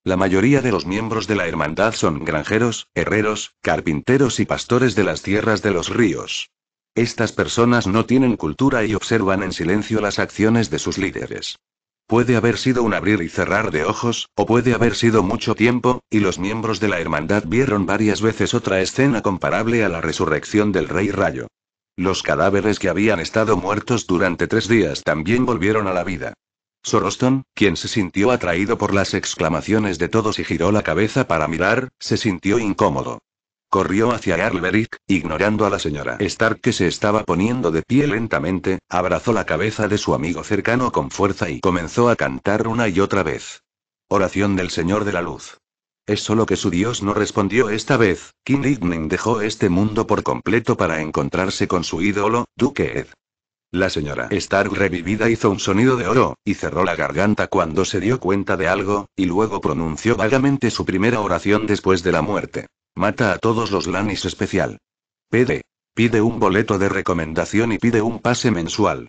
[SPEAKER 1] La mayoría de los miembros de la hermandad son granjeros, herreros, carpinteros y pastores de las tierras de los ríos. Estas personas no tienen cultura y observan en silencio las acciones de sus líderes. Puede haber sido un abrir y cerrar de ojos, o puede haber sido mucho tiempo, y los miembros de la hermandad vieron varias veces otra escena comparable a la resurrección del rey Rayo. Los cadáveres que habían estado muertos durante tres días también volvieron a la vida. Soroston, quien se sintió atraído por las exclamaciones de todos y giró la cabeza para mirar, se sintió incómodo. Corrió hacia Arlberic, ignorando a la señora Stark que se estaba poniendo de pie lentamente, abrazó la cabeza de su amigo cercano con fuerza y comenzó a cantar una y otra vez. Oración del Señor de la Luz. Es solo que su Dios no respondió esta vez, King Lightning dejó este mundo por completo para encontrarse con su ídolo, Duque Ed. La señora Stark revivida hizo un sonido de oro, y cerró la garganta cuando se dio cuenta de algo, y luego pronunció vagamente su primera oración después de la muerte. Mata a todos los Lannis especial. Pede. Pide un boleto de recomendación y pide un pase mensual.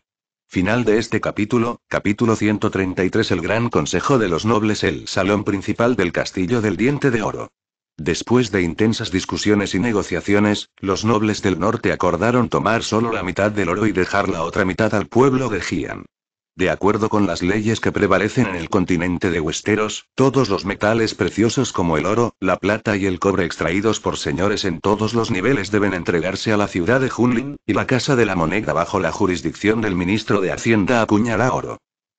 [SPEAKER 1] Final de este capítulo, capítulo 133 El Gran Consejo de los Nobles El salón principal del Castillo del Diente de Oro. Después de intensas discusiones y negociaciones, los nobles del norte acordaron tomar solo la mitad del oro y dejar la otra mitad al pueblo de Gian. De acuerdo con las leyes que prevalecen en el continente de Westeros, todos los metales preciosos como el oro, la plata y el cobre extraídos por señores en todos los niveles deben entregarse a la ciudad de Hunlin, y la Casa de la Moneda bajo la jurisdicción del ministro de Hacienda acuñará oro.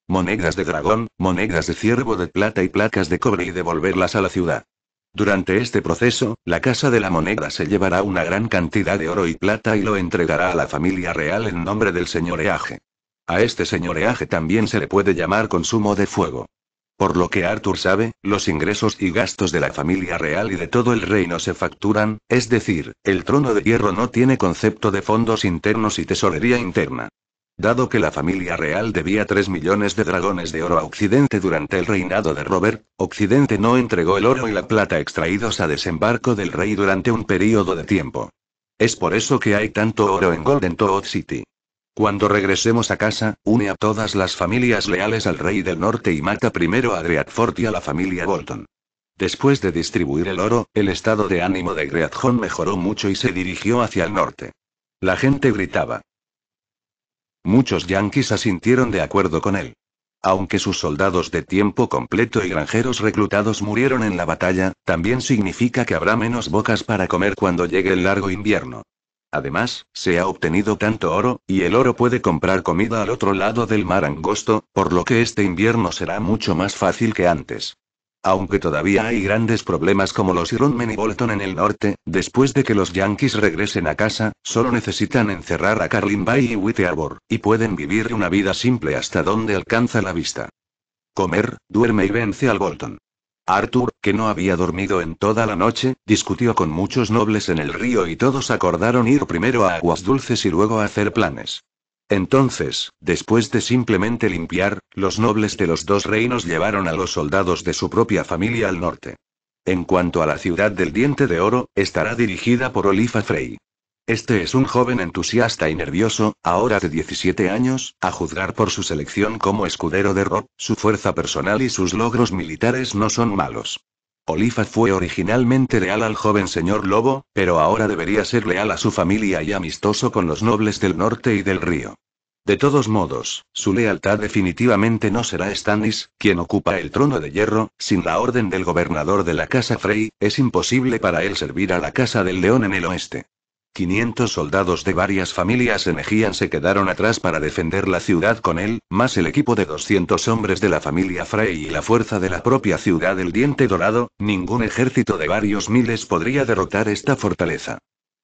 [SPEAKER 1] Monedas de dragón, monedas de ciervo de plata y placas de cobre y devolverlas a la ciudad. Durante este proceso, la Casa de la Moneda se llevará una gran cantidad de oro y plata y lo entregará a la familia real en nombre del señoreaje. A este señoreaje también se le puede llamar consumo de fuego. Por lo que Arthur sabe, los ingresos y gastos de la familia real y de todo el reino se facturan, es decir, el trono de hierro no tiene concepto de fondos internos y tesorería interna. Dado que la familia real debía 3 millones de dragones de oro a Occidente durante el reinado de Robert, Occidente no entregó el oro y la plata extraídos a desembarco del rey durante un período de tiempo. Es por eso que hay tanto oro en Golden Toad City. Cuando regresemos a casa, une a todas las familias leales al rey del norte y mata primero a Greatford y a la familia Bolton. Después de distribuir el oro, el estado de ánimo de Greathorn mejoró mucho y se dirigió hacia el norte. La gente gritaba. Muchos yanquis asintieron de acuerdo con él. Aunque sus soldados de tiempo completo y granjeros reclutados murieron en la batalla, también significa que habrá menos bocas para comer cuando llegue el largo invierno. Además, se ha obtenido tanto oro, y el oro puede comprar comida al otro lado del mar angosto, por lo que este invierno será mucho más fácil que antes. Aunque todavía hay grandes problemas como los Ironmen y Bolton en el norte, después de que los Yankees regresen a casa, solo necesitan encerrar a Carlin Bay y Witte Arbor, y pueden vivir una vida simple hasta donde alcanza la vista. Comer, duerme y vence al Bolton. Arthur, que no había dormido en toda la noche, discutió con muchos nobles en el río y todos acordaron ir primero a Aguas Dulces y luego a hacer planes. Entonces, después de simplemente limpiar, los nobles de los dos reinos llevaron a los soldados de su propia familia al norte. En cuanto a la ciudad del Diente de Oro, estará dirigida por Olifa Frey. Este es un joven entusiasta y nervioso, ahora de 17 años, a juzgar por su selección como escudero de rock, su fuerza personal y sus logros militares no son malos. Olifa fue originalmente leal al joven señor Lobo, pero ahora debería ser leal a su familia y amistoso con los nobles del norte y del río. De todos modos, su lealtad definitivamente no será Stannis, quien ocupa el trono de hierro, sin la orden del gobernador de la Casa Frey, es imposible para él servir a la Casa del León en el oeste. 500 soldados de varias familias en se quedaron atrás para defender la ciudad con él, más el equipo de 200 hombres de la familia Frey y la fuerza de la propia ciudad El Diente Dorado, ningún ejército de varios miles podría derrotar esta fortaleza.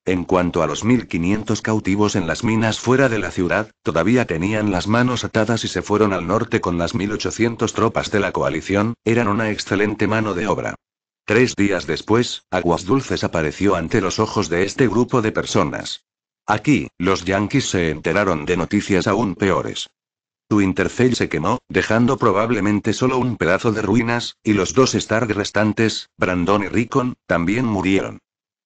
[SPEAKER 1] En cuanto a los 1500 cautivos en las minas fuera de la ciudad, todavía tenían las manos atadas y se fueron al norte con las 1800 tropas de la coalición, eran una excelente mano de obra. Tres días después, Aguas Dulces apareció ante los ojos de este grupo de personas. Aquí, los yankees se enteraron de noticias aún peores. Tu se quemó, dejando probablemente solo un pedazo de ruinas, y los dos Stark restantes, Brandon y Ricon, también murieron.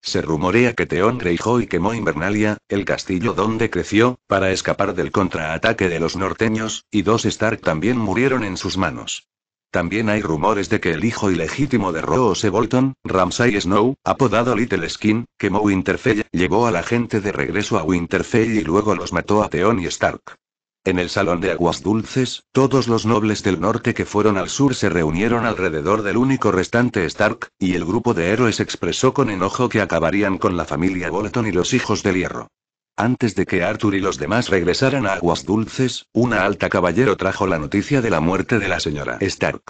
[SPEAKER 1] Se rumorea que Theon y quemó Invernalia, el castillo donde creció, para escapar del contraataque de los norteños, y dos Stark también murieron en sus manos. También hay rumores de que el hijo ilegítimo de Rose Bolton, Ramsay Snow, apodado Little Skin, quemó Winterfell, llevó a la gente de regreso a Winterfell y luego los mató a Theon y Stark. En el salón de aguas dulces, todos los nobles del norte que fueron al sur se reunieron alrededor del único restante Stark, y el grupo de héroes expresó con enojo que acabarían con la familia Bolton y los hijos del hierro. Antes de que Arthur y los demás regresaran a Aguas Dulces, una alta caballero trajo la noticia de la muerte de la señora Stark.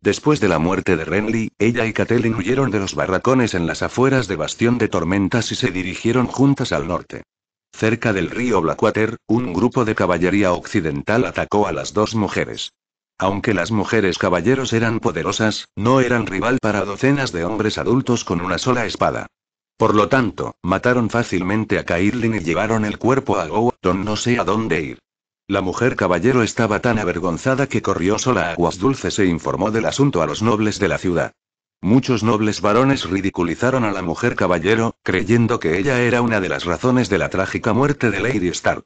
[SPEAKER 1] Después de la muerte de Renly, ella y Catelyn huyeron de los barracones en las afueras de Bastión de Tormentas y se dirigieron juntas al norte. Cerca del río Blackwater, un grupo de caballería occidental atacó a las dos mujeres. Aunque las mujeres caballeros eran poderosas, no eran rival para docenas de hombres adultos con una sola espada. Por lo tanto, mataron fácilmente a Cailin y llevaron el cuerpo a Gowton no sé a dónde ir. La mujer caballero estaba tan avergonzada que corrió sola a Aguas Dulces e informó del asunto a los nobles de la ciudad. Muchos nobles varones ridiculizaron a la mujer caballero, creyendo que ella era una de las razones de la trágica muerte de Lady Stark.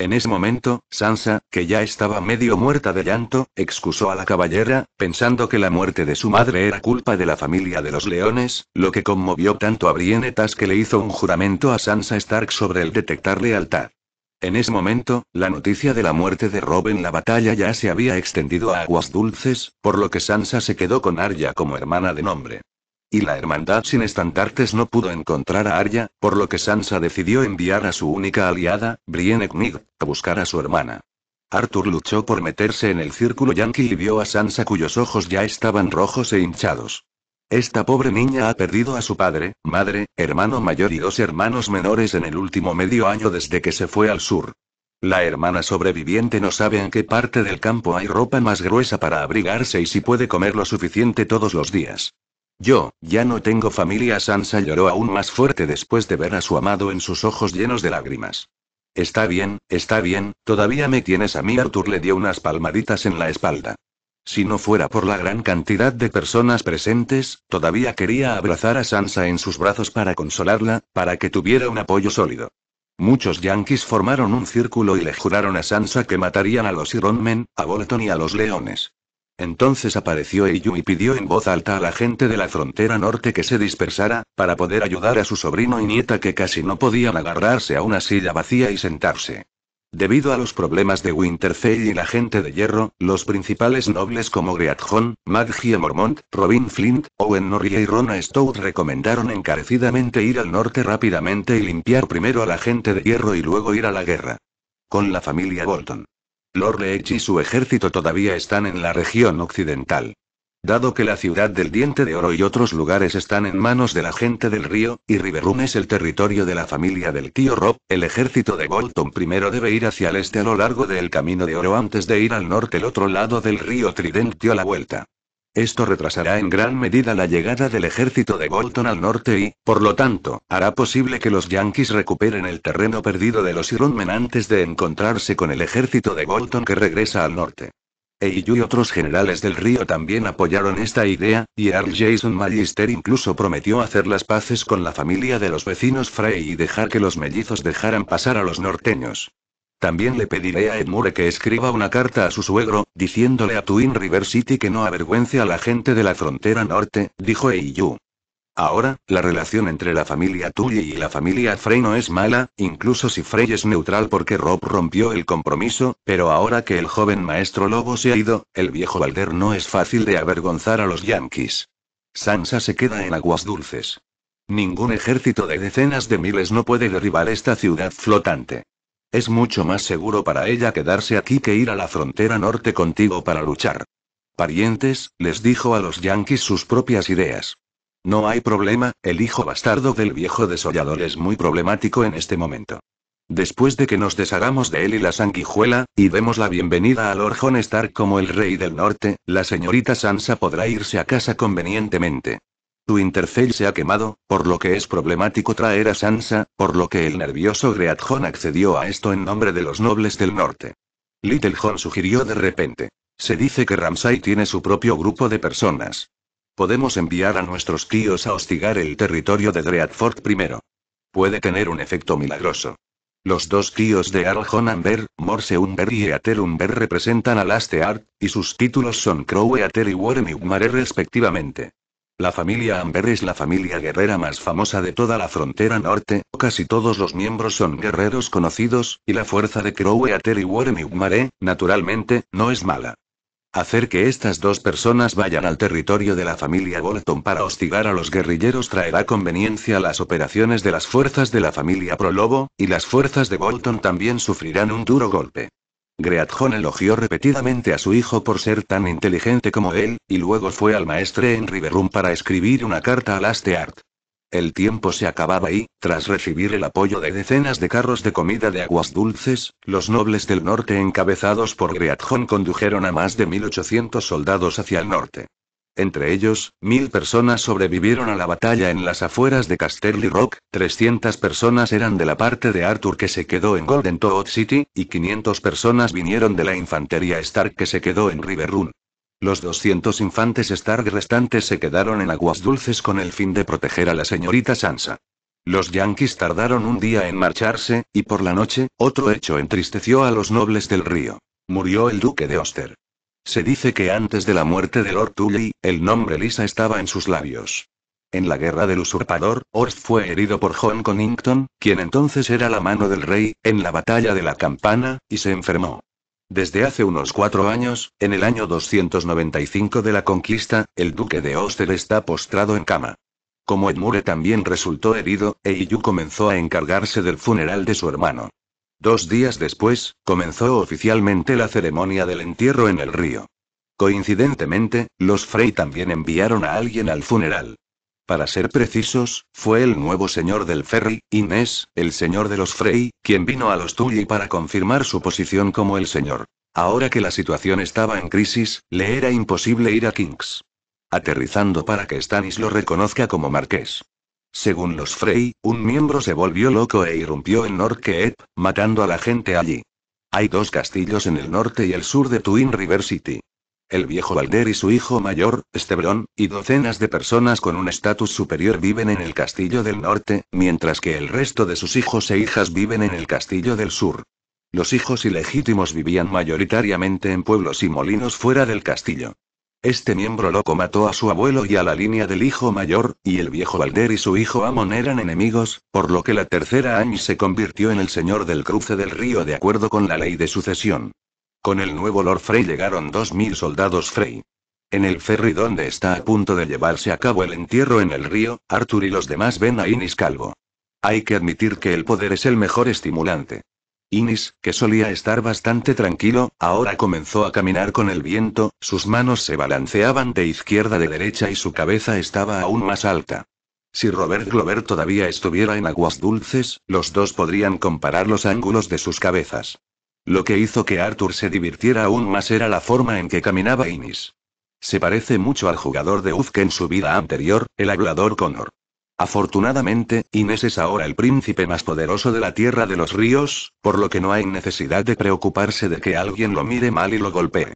[SPEAKER 1] En ese momento, Sansa, que ya estaba medio muerta de llanto, excusó a la caballera, pensando que la muerte de su madre era culpa de la familia de los leones, lo que conmovió tanto a Brienne que le hizo un juramento a Sansa Stark sobre el detectar lealtad. En ese momento, la noticia de la muerte de Rob en la batalla ya se había extendido a aguas dulces, por lo que Sansa se quedó con Arya como hermana de nombre. Y la hermandad sin estandartes no pudo encontrar a Arya, por lo que Sansa decidió enviar a su única aliada, Brienne Knig, a buscar a su hermana. Arthur luchó por meterse en el círculo yankee y vio a Sansa cuyos ojos ya estaban rojos e hinchados. Esta pobre niña ha perdido a su padre, madre, hermano mayor y dos hermanos menores en el último medio año desde que se fue al sur. La hermana sobreviviente no sabe en qué parte del campo hay ropa más gruesa para abrigarse y si puede comer lo suficiente todos los días. Yo, ya no tengo familia. Sansa lloró aún más fuerte después de ver a su amado en sus ojos llenos de lágrimas. Está bien, está bien, todavía me tienes a mí. Arthur le dio unas palmaditas en la espalda. Si no fuera por la gran cantidad de personas presentes, todavía quería abrazar a Sansa en sus brazos para consolarla, para que tuviera un apoyo sólido. Muchos yanquis formaron un círculo y le juraron a Sansa que matarían a los Ironmen, a Bolton y a los leones. Entonces apareció Eiyu y pidió en voz alta a la gente de la frontera norte que se dispersara, para poder ayudar a su sobrino y nieta que casi no podían agarrarse a una silla vacía y sentarse. Debido a los problemas de Winterfell y la gente de hierro, los principales nobles como Greatjon, Madgie Mormont, Robin Flint, Owen Norrie y Rona Stout recomendaron encarecidamente ir al norte rápidamente y limpiar primero a la gente de hierro y luego ir a la guerra. Con la familia Bolton. Lord Leech y su ejército todavía están en la región occidental. Dado que la ciudad del Diente de Oro y otros lugares están en manos de la gente del río, y Riverrun es el territorio de la familia del tío Rob, el ejército de Bolton primero debe ir hacia el este a lo largo del camino de oro antes de ir al norte el otro lado del río Trident dio la vuelta. Esto retrasará en gran medida la llegada del ejército de Bolton al norte y, por lo tanto, hará posible que los Yankees recuperen el terreno perdido de los Ironmen antes de encontrarse con el ejército de Bolton que regresa al norte. Eiyu y otros generales del río también apoyaron esta idea, y Earl Jason Magister incluso prometió hacer las paces con la familia de los vecinos Frey y dejar que los mellizos dejaran pasar a los norteños. También le pediré a Ed que escriba una carta a su suegro, diciéndole a Twin River City que no avergüence a la gente de la frontera norte, dijo Eiyu. Ahora, la relación entre la familia Tully y la familia Frey no es mala, incluso si Frey es neutral porque Rob rompió el compromiso, pero ahora que el joven maestro lobo se ha ido, el viejo Valder no es fácil de avergonzar a los Yankees. Sansa se queda en aguas dulces. Ningún ejército de decenas de miles no puede derribar esta ciudad flotante. Es mucho más seguro para ella quedarse aquí que ir a la frontera norte contigo para luchar. Parientes, les dijo a los Yankees sus propias ideas. No hay problema, el hijo bastardo del viejo desollador es muy problemático en este momento. Después de que nos deshagamos de él y la sanguijuela, y demos la bienvenida a Lord estar como el rey del norte, la señorita Sansa podrá irse a casa convenientemente. Tu interface se ha quemado, por lo que es problemático traer a Sansa, por lo que el nervioso Greatjon accedió a esto en nombre de los nobles del norte. Littlejohn sugirió de repente. Se dice que Ramsay tiene su propio grupo de personas. Podemos enviar a nuestros tíos a hostigar el territorio de Dreadfort primero. Puede tener un efecto milagroso. Los dos tíos de Arlhon Amber, Morse Umber y Eater Umber representan a Art, y sus títulos son Crowe Eater y Ugmare respectivamente. La familia Amber es la familia guerrera más famosa de toda la frontera norte, casi todos los miembros son guerreros conocidos, y la fuerza de Crowe, a y Warren y Umare, naturalmente, no es mala. Hacer que estas dos personas vayan al territorio de la familia Bolton para hostigar a los guerrilleros traerá conveniencia a las operaciones de las fuerzas de la familia Prolobo, y las fuerzas de Bolton también sufrirán un duro golpe. Greatjon elogió repetidamente a su hijo por ser tan inteligente como él, y luego fue al maestre en Riverrum para escribir una carta a Lasteart. El tiempo se acababa y, tras recibir el apoyo de decenas de carros de comida de aguas dulces, los nobles del norte encabezados por Greatjon condujeron a más de 1800 soldados hacia el norte. Entre ellos, mil personas sobrevivieron a la batalla en las afueras de Casterly Rock, 300 personas eran de la parte de Arthur que se quedó en Golden Toad City, y 500 personas vinieron de la infantería Stark que se quedó en River Los 200 infantes Stark restantes se quedaron en Aguas Dulces con el fin de proteger a la señorita Sansa. Los yankees tardaron un día en marcharse, y por la noche, otro hecho entristeció a los nobles del río. Murió el duque de Oster. Se dice que antes de la muerte de Lord Tully, el nombre Lisa estaba en sus labios. En la guerra del usurpador, Orst fue herido por John Connington, quien entonces era la mano del rey, en la batalla de la campana, y se enfermó. Desde hace unos cuatro años, en el año 295 de la conquista, el duque de Oster está postrado en cama. Como Edmure también resultó herido, Eiyu comenzó a encargarse del funeral de su hermano. Dos días después, comenzó oficialmente la ceremonia del entierro en el río. Coincidentemente, los Frey también enviaron a alguien al funeral. Para ser precisos, fue el nuevo señor del ferry, Inés, el señor de los Frey, quien vino a los Tully para confirmar su posición como el señor. Ahora que la situación estaba en crisis, le era imposible ir a Kings. Aterrizando para que Stannis lo reconozca como marqués. Según los Frey, un miembro se volvió loco e irrumpió en Norkeep, matando a la gente allí. Hay dos castillos en el norte y el sur de Twin River City. El viejo Valder y su hijo mayor, Estebrón, y docenas de personas con un estatus superior viven en el castillo del norte, mientras que el resto de sus hijos e hijas viven en el castillo del sur. Los hijos ilegítimos vivían mayoritariamente en pueblos y molinos fuera del castillo. Este miembro loco mató a su abuelo y a la línea del hijo mayor, y el viejo Valder y su hijo Amon eran enemigos, por lo que la tercera Añ se convirtió en el señor del cruce del río de acuerdo con la ley de sucesión. Con el nuevo Lord Frey llegaron 2.000 soldados Frey. En el ferry donde está a punto de llevarse a cabo el entierro en el río, Arthur y los demás ven a Inis calvo. Hay que admitir que el poder es el mejor estimulante. Innis, que solía estar bastante tranquilo, ahora comenzó a caminar con el viento, sus manos se balanceaban de izquierda a derecha y su cabeza estaba aún más alta. Si Robert Glover todavía estuviera en aguas dulces, los dos podrían comparar los ángulos de sus cabezas. Lo que hizo que Arthur se divirtiera aún más era la forma en que caminaba Innis. Se parece mucho al jugador de que en su vida anterior, el hablador Connor. Afortunadamente, Inés es ahora el príncipe más poderoso de la Tierra de los Ríos, por lo que no hay necesidad de preocuparse de que alguien lo mire mal y lo golpee.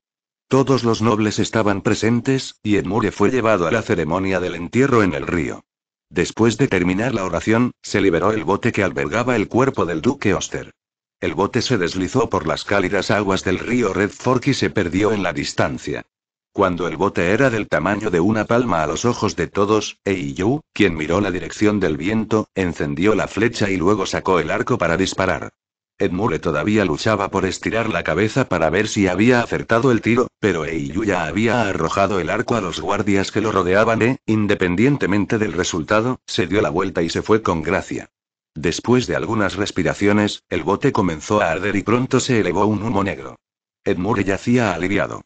[SPEAKER 1] Todos los nobles estaban presentes, y Edmure fue llevado a la ceremonia del entierro en el río. Después de terminar la oración, se liberó el bote que albergaba el cuerpo del duque Oster. El bote se deslizó por las cálidas aguas del río Red Fork y se perdió en la distancia. Cuando el bote era del tamaño de una palma a los ojos de todos, Eiyu, quien miró la dirección del viento, encendió la flecha y luego sacó el arco para disparar. Edmure todavía luchaba por estirar la cabeza para ver si había acertado el tiro, pero Eiyu ya había arrojado el arco a los guardias que lo rodeaban e, independientemente del resultado, se dio la vuelta y se fue con gracia. Después de algunas respiraciones, el bote comenzó a arder y pronto se elevó un humo negro. Edmure yacía aliviado.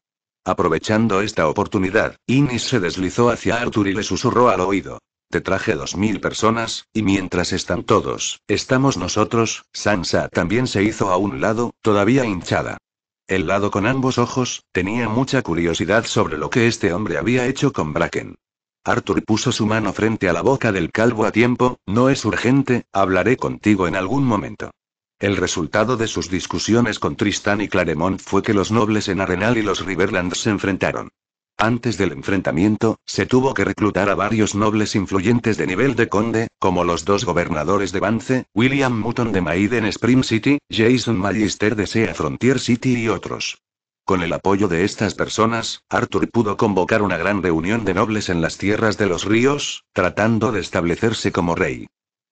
[SPEAKER 1] Aprovechando esta oportunidad, Inis se deslizó hacia Arthur y le susurró al oído. Te traje dos mil personas, y mientras están todos, estamos nosotros. Sansa también se hizo a un lado, todavía hinchada. El lado con ambos ojos, tenía mucha curiosidad sobre lo que este hombre había hecho con Bracken. Arthur puso su mano frente a la boca del calvo a tiempo, no es urgente, hablaré contigo en algún momento. El resultado de sus discusiones con Tristán y Claremont fue que los nobles en Arenal y los Riverlands se enfrentaron. Antes del enfrentamiento, se tuvo que reclutar a varios nobles influyentes de nivel de conde, como los dos gobernadores de Vance, William Mutton de Maiden Spring City, Jason Magister de Sea Frontier City y otros. Con el apoyo de estas personas, Arthur pudo convocar una gran reunión de nobles en las tierras de los ríos, tratando de establecerse como rey.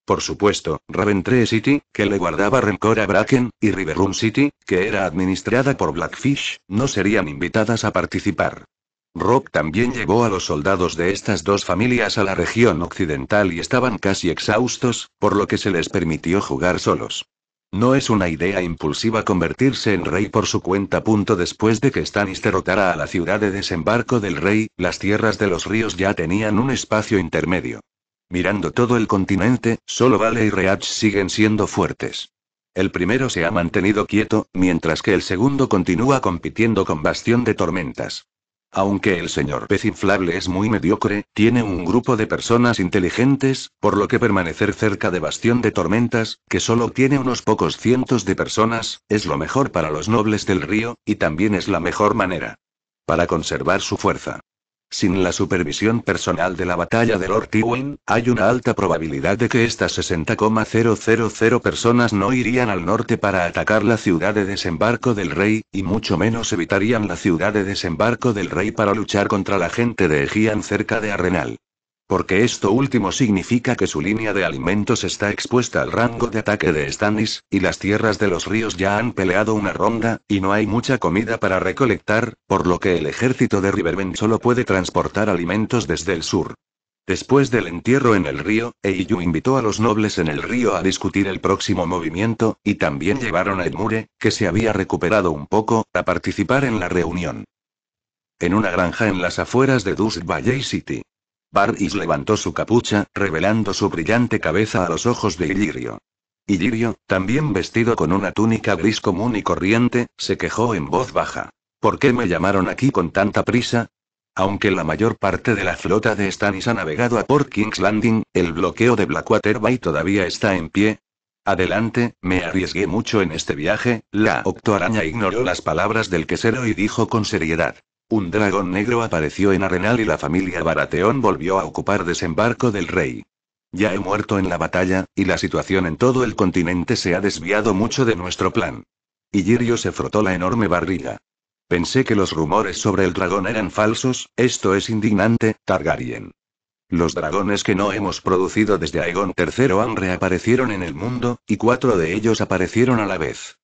[SPEAKER 1] Por supuesto, Raventree City, que le guardaba rencor a Bracken, y Room City, que era administrada por Blackfish, no serían invitadas a participar. Rock también llevó a los soldados de estas dos familias a la región occidental y estaban casi exhaustos, por lo que se les permitió jugar solos. No es una idea impulsiva convertirse en rey por su cuenta. Punto después de que Stannis derrotara a la ciudad de desembarco del rey, las tierras de los ríos ya tenían un espacio intermedio. Mirando todo el continente, solo Vale y Reach siguen siendo fuertes. El primero se ha mantenido quieto, mientras que el segundo continúa compitiendo con Bastión de Tormentas. Aunque el señor pez inflable es muy mediocre, tiene un grupo de personas inteligentes, por lo que permanecer cerca de Bastión de Tormentas, que solo tiene unos pocos cientos de personas, es lo mejor para los nobles del río, y también es la mejor manera. Para conservar su fuerza. Sin la supervisión personal de la batalla de Lord Tywin, hay una alta probabilidad de que estas 60,000 personas no irían al norte para atacar la ciudad de desembarco del rey, y mucho menos evitarían la ciudad de desembarco del rey para luchar contra la gente de Egian cerca de Arenal. Porque esto último significa que su línea de alimentos está expuesta al rango de ataque de Stannis, y las tierras de los ríos ya han peleado una ronda, y no hay mucha comida para recolectar, por lo que el ejército de Riverbend solo puede transportar alimentos desde el sur. Después del entierro en el río, Eiyu invitó a los nobles en el río a discutir el próximo movimiento, y también llevaron a Edmure, que se había recuperado un poco, a participar en la reunión. En una granja en las afueras de Dust Valley City, Baris levantó su capucha, revelando su brillante cabeza a los ojos de Illyrio. Illyrio, también vestido con una túnica gris común y corriente, se quejó en voz baja. ¿Por qué me llamaron aquí con tanta prisa? Aunque la mayor parte de la flota de Stannis ha navegado a Port King's Landing, el bloqueo de Blackwater Bay todavía está en pie. Adelante, me arriesgué mucho en este viaje, la octoaraña ignoró las palabras del quesero y dijo con seriedad. Un dragón negro apareció en Arenal y la familia Barateón volvió a ocupar desembarco del rey. Ya he muerto en la batalla, y la situación en todo el continente se ha desviado mucho de nuestro plan. Yirio se frotó la enorme barriga. Pensé que los rumores sobre el dragón eran falsos, esto es indignante, Targaryen. Los dragones que no hemos producido desde Aegon III han reaparecieron en el mundo, y cuatro de ellos aparecieron a la vez.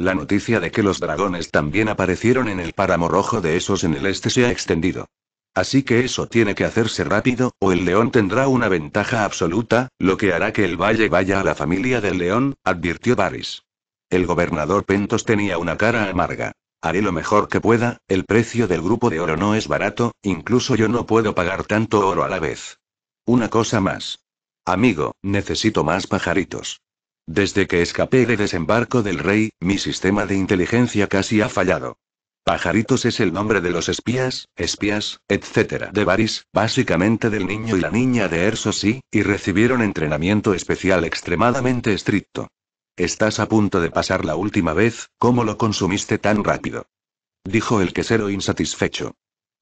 [SPEAKER 1] La noticia de que los dragones también aparecieron en el páramo rojo de esos en el este se ha extendido. Así que eso tiene que hacerse rápido, o el león tendrá una ventaja absoluta, lo que hará que el valle vaya a la familia del león, advirtió Varys. El gobernador Pentos tenía una cara amarga. Haré lo mejor que pueda, el precio del grupo de oro no es barato, incluso yo no puedo pagar tanto oro a la vez. Una cosa más. Amigo, necesito más pajaritos. Desde que escapé de desembarco del rey, mi sistema de inteligencia casi ha fallado. Pajaritos es el nombre de los espías, espías, etc. de Varis, básicamente del niño y la niña de Erso sí, y recibieron entrenamiento especial extremadamente estricto. Estás a punto de pasar la última vez, ¿cómo lo consumiste tan rápido? Dijo el quesero insatisfecho.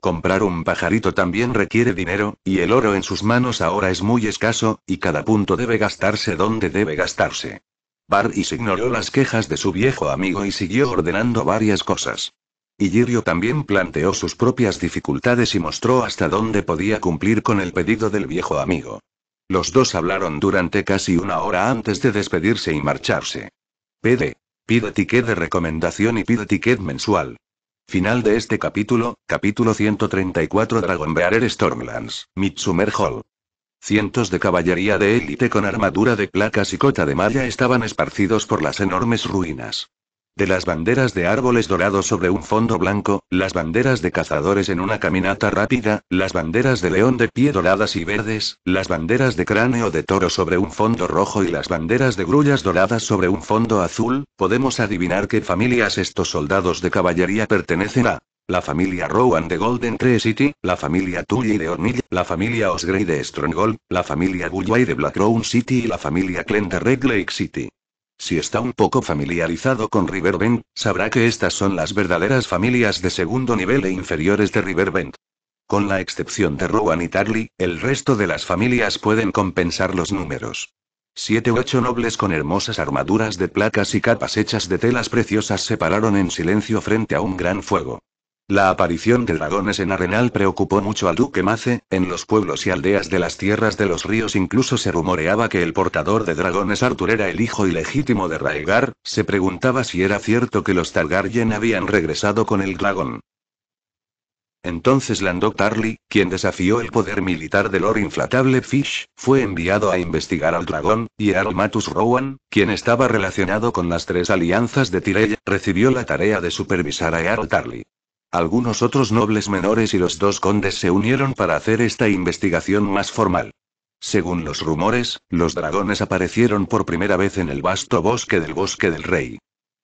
[SPEAKER 1] Comprar un pajarito también requiere dinero, y el oro en sus manos ahora es muy escaso, y cada punto debe gastarse donde debe gastarse. Bartis ignoró las quejas de su viejo amigo y siguió ordenando varias cosas. Illyrio también planteó sus propias dificultades y mostró hasta dónde podía cumplir con el pedido del viejo amigo. Los dos hablaron durante casi una hora antes de despedirse y marcharse. Pede. Pide ticket de recomendación y pide ticket mensual. Final de este capítulo, capítulo 134 Dragonbearer Stormlands, Mitsumer Hall. Cientos de caballería de élite con armadura de placas y cota de malla estaban esparcidos por las enormes ruinas. De las banderas de árboles dorados sobre un fondo blanco, las banderas de cazadores en una caminata rápida, las banderas de león de pie doradas y verdes, las banderas de cráneo de toro sobre un fondo rojo y las banderas de grullas doradas sobre un fondo azul, podemos adivinar qué familias estos soldados de caballería pertenecen a. La familia Rowan de Golden Tree City, la familia Tully de Ornilla, la familia Osgray de Stronghold, la familia Bullway de Blackrown City y la familia Clint de Red Lake City. Si está un poco familiarizado con Riverbend, sabrá que estas son las verdaderas familias de segundo nivel e inferiores de Riverbend. Con la excepción de Rowan y Tarly, el resto de las familias pueden compensar los números. Siete u ocho nobles con hermosas armaduras de placas y capas hechas de telas preciosas se pararon en silencio frente a un gran fuego. La aparición de dragones en Arenal preocupó mucho al duque Mace, en los pueblos y aldeas de las tierras de los ríos incluso se rumoreaba que el portador de dragones Arthur era el hijo ilegítimo de Raegar, se preguntaba si era cierto que los Targaryen habían regresado con el dragón. Entonces Landok Tarly, quien desafió el poder militar del Lord Inflatable Fish, fue enviado a investigar al dragón, y Earl Matus Rowan, quien estaba relacionado con las tres alianzas de Tyrell, recibió la tarea de supervisar a Earl Tarly. Algunos otros nobles menores y los dos condes se unieron para hacer esta investigación más formal. Según los rumores, los dragones aparecieron por primera vez en el vasto bosque del Bosque del Rey.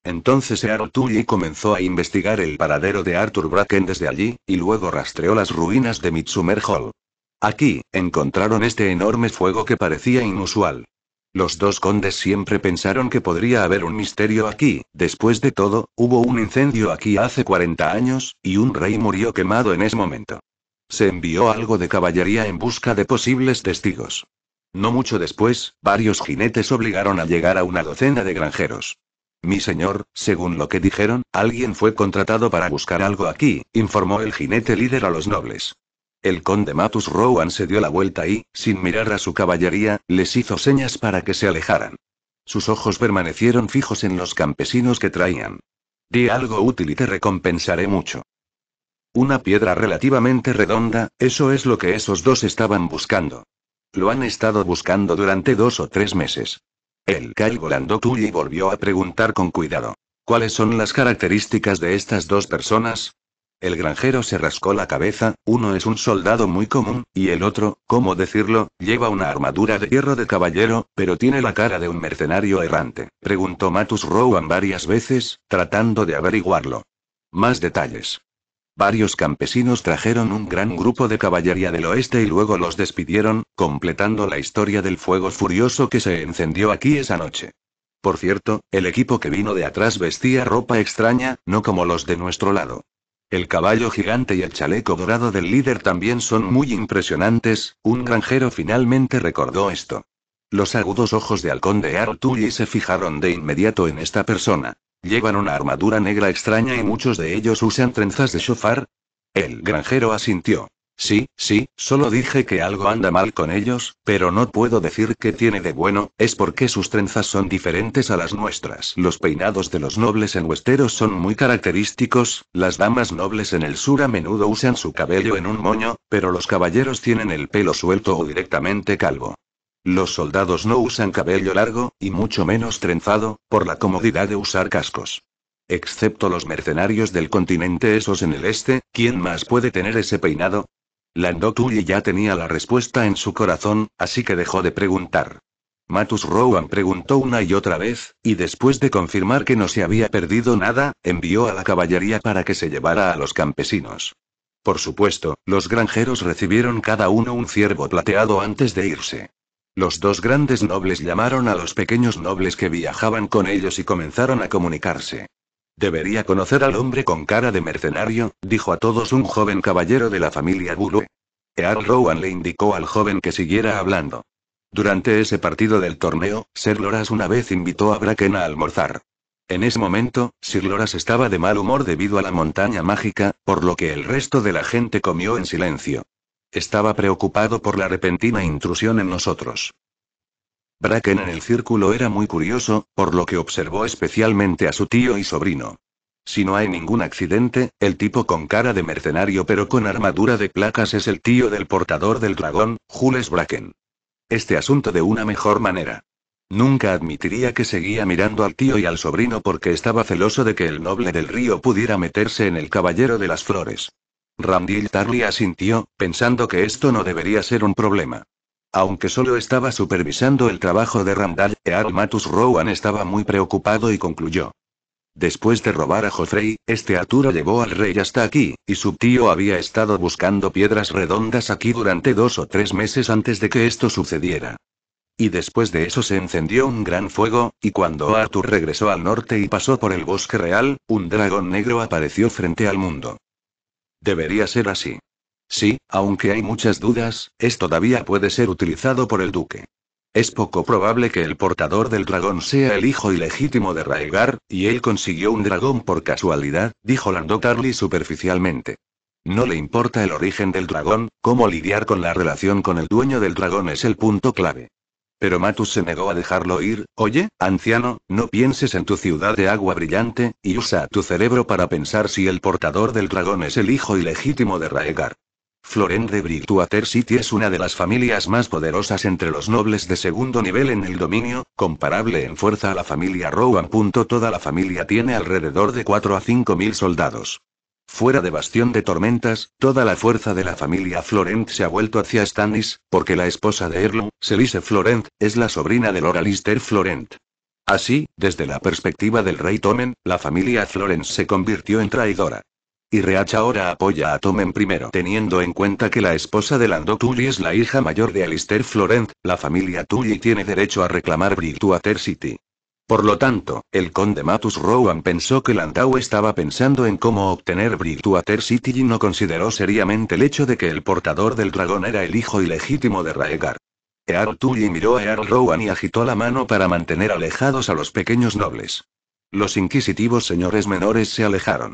[SPEAKER 1] Entonces Earl y comenzó a investigar el paradero de Arthur Bracken desde allí, y luego rastreó las ruinas de Mitsumer Hall. Aquí, encontraron este enorme fuego que parecía inusual. Los dos condes siempre pensaron que podría haber un misterio aquí, después de todo, hubo un incendio aquí hace 40 años, y un rey murió quemado en ese momento. Se envió algo de caballería en busca de posibles testigos. No mucho después, varios jinetes obligaron a llegar a una docena de granjeros. Mi señor, según lo que dijeron, alguien fue contratado para buscar algo aquí, informó el jinete líder a los nobles. El conde Matus Rowan se dio la vuelta y, sin mirar a su caballería, les hizo señas para que se alejaran. Sus ojos permanecieron fijos en los campesinos que traían. Di algo útil y te recompensaré mucho. Una piedra relativamente redonda, eso es lo que esos dos estaban buscando. Lo han estado buscando durante dos o tres meses. El calvo y volvió a preguntar con cuidado. ¿Cuáles son las características de estas dos personas? El granjero se rascó la cabeza, uno es un soldado muy común, y el otro, ¿cómo decirlo?, lleva una armadura de hierro de caballero, pero tiene la cara de un mercenario errante, preguntó Matus Rowan varias veces, tratando de averiguarlo. Más detalles. Varios campesinos trajeron un gran grupo de caballería del oeste y luego los despidieron, completando la historia del fuego furioso que se encendió aquí esa noche. Por cierto, el equipo que vino de atrás vestía ropa extraña, no como los de nuestro lado. El caballo gigante y el chaleco dorado del líder también son muy impresionantes, un granjero finalmente recordó esto. Los agudos ojos de halcón de se fijaron de inmediato en esta persona. Llevan una armadura negra extraña y muchos de ellos usan trenzas de shofar. El granjero asintió. Sí, sí, solo dije que algo anda mal con ellos, pero no puedo decir qué tiene de bueno, es porque sus trenzas son diferentes a las nuestras. Los peinados de los nobles en Westeros son muy característicos, las damas nobles en el sur a menudo usan su cabello en un moño, pero los caballeros tienen el pelo suelto o directamente calvo. Los soldados no usan cabello largo, y mucho menos trenzado, por la comodidad de usar cascos excepto los mercenarios del continente esos en el este, ¿quién más puede tener ese peinado? Lando ya tenía la respuesta en su corazón, así que dejó de preguntar. Matus Rowan preguntó una y otra vez, y después de confirmar que no se había perdido nada, envió a la caballería para que se llevara a los campesinos. Por supuesto, los granjeros recibieron cada uno un ciervo plateado antes de irse. Los dos grandes nobles llamaron a los pequeños nobles que viajaban con ellos y comenzaron a comunicarse. Debería conocer al hombre con cara de mercenario, dijo a todos un joven caballero de la familia Bulu. Earl Rowan le indicó al joven que siguiera hablando. Durante ese partido del torneo, Sir Loras una vez invitó a Bracken a almorzar. En ese momento, Sir Loras estaba de mal humor debido a la montaña mágica, por lo que el resto de la gente comió en silencio. Estaba preocupado por la repentina intrusión en nosotros. Bracken en el círculo era muy curioso, por lo que observó especialmente a su tío y sobrino. Si no hay ningún accidente, el tipo con cara de mercenario pero con armadura de placas es el tío del portador del dragón, Jules Bracken. Este asunto de una mejor manera. Nunca admitiría que seguía mirando al tío y al sobrino porque estaba celoso de que el noble del río pudiera meterse en el caballero de las flores. Randil Tarly asintió, pensando que esto no debería ser un problema. Aunque solo estaba supervisando el trabajo de Randall, Earl Matus Rowan estaba muy preocupado y concluyó. Después de robar a Joffrey, este Atura llevó al rey hasta aquí, y su tío había estado buscando piedras redondas aquí durante dos o tres meses antes de que esto sucediera. Y después de eso se encendió un gran fuego, y cuando Arthur regresó al norte y pasó por el bosque real, un dragón negro apareció frente al mundo. Debería ser así. Sí, aunque hay muchas dudas, es todavía puede ser utilizado por el duque. Es poco probable que el portador del dragón sea el hijo ilegítimo de Raegar, y él consiguió un dragón por casualidad, dijo Lando Tarly superficialmente. No le importa el origen del dragón, cómo lidiar con la relación con el dueño del dragón es el punto clave. Pero Matus se negó a dejarlo ir, oye, anciano, no pienses en tu ciudad de agua brillante, y usa tu cerebro para pensar si el portador del dragón es el hijo ilegítimo de Raegar. Florent de Brightwater City es una de las familias más poderosas entre los nobles de segundo nivel en el dominio, comparable en fuerza a la familia Rowan. Toda la familia tiene alrededor de 4 a 5 mil soldados. Fuera de Bastión de Tormentas, toda la fuerza de la familia Florent se ha vuelto hacia Stannis, porque la esposa de Erlum, Selise Florent, es la sobrina de Lord Florent. Así, desde la perspectiva del rey Tommen, la familia Florent se convirtió en traidora. Y Reach ahora apoya a Tomen primero, teniendo en cuenta que la esposa de Landau Tully es la hija mayor de Alistair Florent, la familia Tully tiene derecho a reclamar Bridgewater City. Por lo tanto, el conde Matus Rowan pensó que Landau estaba pensando en cómo obtener Bridgewater City y no consideró seriamente el hecho de que el portador del dragón era el hijo ilegítimo de Raegar. Earl Tully miró a Earl Rowan y agitó la mano para mantener alejados a los pequeños nobles. Los inquisitivos señores menores se alejaron.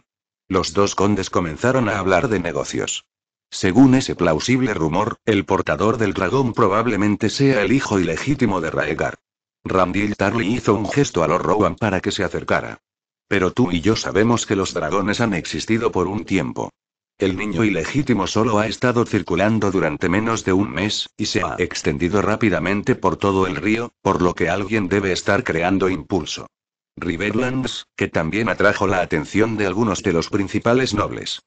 [SPEAKER 1] Los dos condes comenzaron a hablar de negocios. Según ese plausible rumor, el portador del dragón probablemente sea el hijo ilegítimo de Raegar. Randil Tarly hizo un gesto a los Rowan para que se acercara. Pero tú y yo sabemos que los dragones han existido por un tiempo. El niño ilegítimo solo ha estado circulando durante menos de un mes, y se ha extendido rápidamente por todo el río, por lo que alguien debe estar creando impulso. Riverlands, que también atrajo la atención de algunos de los principales nobles.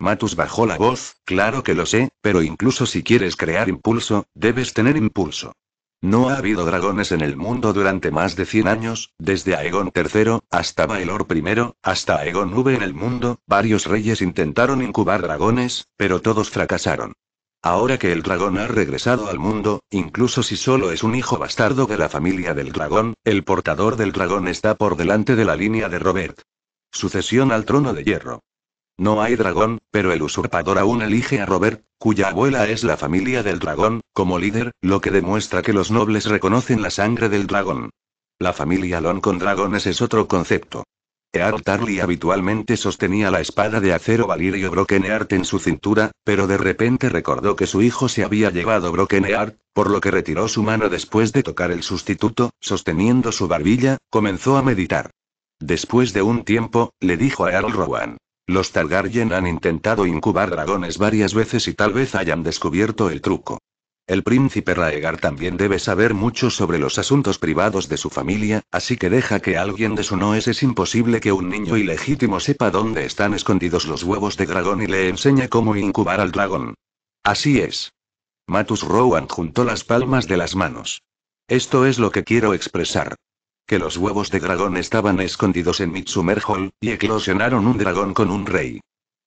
[SPEAKER 1] Matus bajó la voz, claro que lo sé, pero incluso si quieres crear impulso, debes tener impulso. No ha habido dragones en el mundo durante más de 100 años, desde Aegon III, hasta Baelor I, hasta Aegon V en el mundo, varios reyes intentaron incubar dragones, pero todos fracasaron. Ahora que el dragón ha regresado al mundo, incluso si solo es un hijo bastardo de la familia del dragón, el portador del dragón está por delante de la línea de Robert. Sucesión al trono de hierro. No hay dragón, pero el usurpador aún elige a Robert, cuya abuela es la familia del dragón, como líder, lo que demuestra que los nobles reconocen la sangre del dragón. La familia Lon con dragones es otro concepto. Arl Tarly habitualmente sostenía la espada de acero Valirio Brokenheart en su cintura, pero de repente recordó que su hijo se había llevado Brokenheart, por lo que retiró su mano después de tocar el sustituto, sosteniendo su barbilla, comenzó a meditar. Después de un tiempo, le dijo a Arl Rowan. Los Targaryen han intentado incubar dragones varias veces y tal vez hayan descubierto el truco. El príncipe Raegar también debe saber mucho sobre los asuntos privados de su familia, así que deja que alguien de su no es es imposible que un niño ilegítimo sepa dónde están escondidos los huevos de dragón y le enseñe cómo incubar al dragón. Así es. Matus Rowan juntó las palmas de las manos. Esto es lo que quiero expresar. Que los huevos de dragón estaban escondidos en Mitsumer Hall, y eclosionaron un dragón con un rey.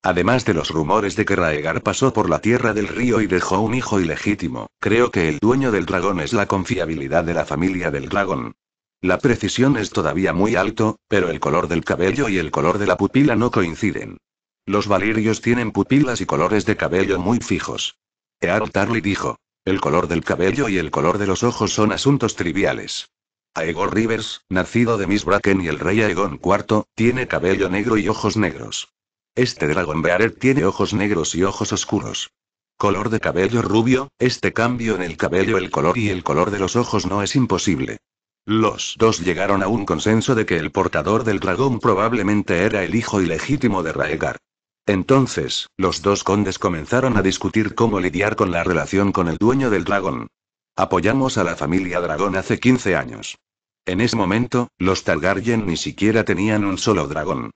[SPEAKER 1] Además de los rumores de que Raegar pasó por la tierra del río y dejó un hijo ilegítimo, creo que el dueño del dragón es la confiabilidad de la familia del dragón. La precisión es todavía muy alto, pero el color del cabello y el color de la pupila no coinciden. Los valirios tienen pupilas y colores de cabello muy fijos. Earl Tarly dijo. El color del cabello y el color de los ojos son asuntos triviales. Aegor Rivers, nacido de Miss Bracken y el rey Aegon IV, tiene cabello negro y ojos negros. Este dragón Bearer tiene ojos negros y ojos oscuros. Color de cabello rubio, este cambio en el cabello, el color y el color de los ojos no es imposible. Los dos llegaron a un consenso de que el portador del dragón probablemente era el hijo ilegítimo de Raegar. Entonces, los dos condes comenzaron a discutir cómo lidiar con la relación con el dueño del dragón. Apoyamos a la familia dragón hace 15 años. En ese momento, los Targaryen ni siquiera tenían un solo dragón.